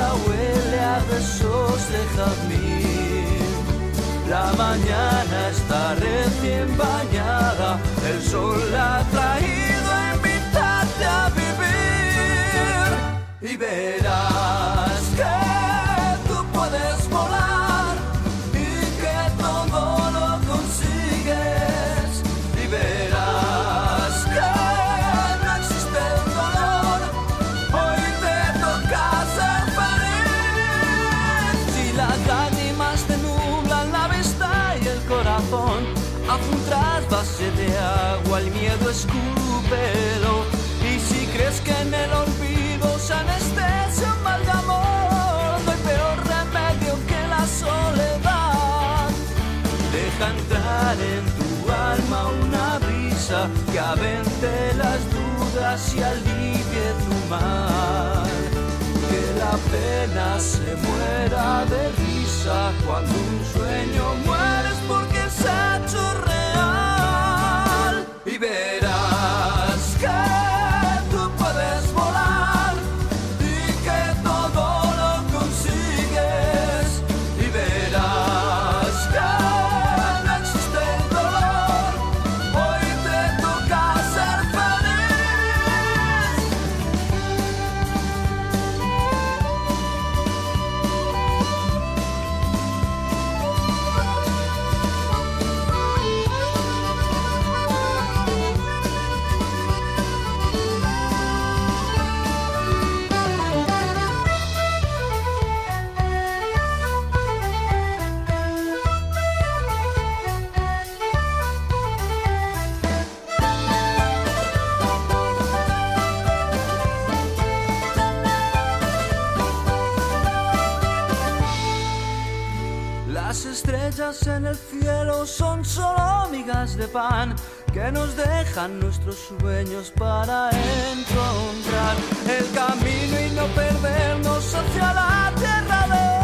huele a besos de jazmín. La mañana está recién bañada, el sol la ha traído a invitarte a vivir y verás. escúpelo. Y si crees que en el olvido se anestesia un mal de amor, no hay peor remedio que la soledad. Deja entrar en tu alma una brisa que avente las dudas y alivie tu mal. Que la pena se muera de risa cuando un sueño mueres porque se ha hecho de pan que nos dejan nuestros sueños para encontrar el camino y no perdernos hacia la tierra de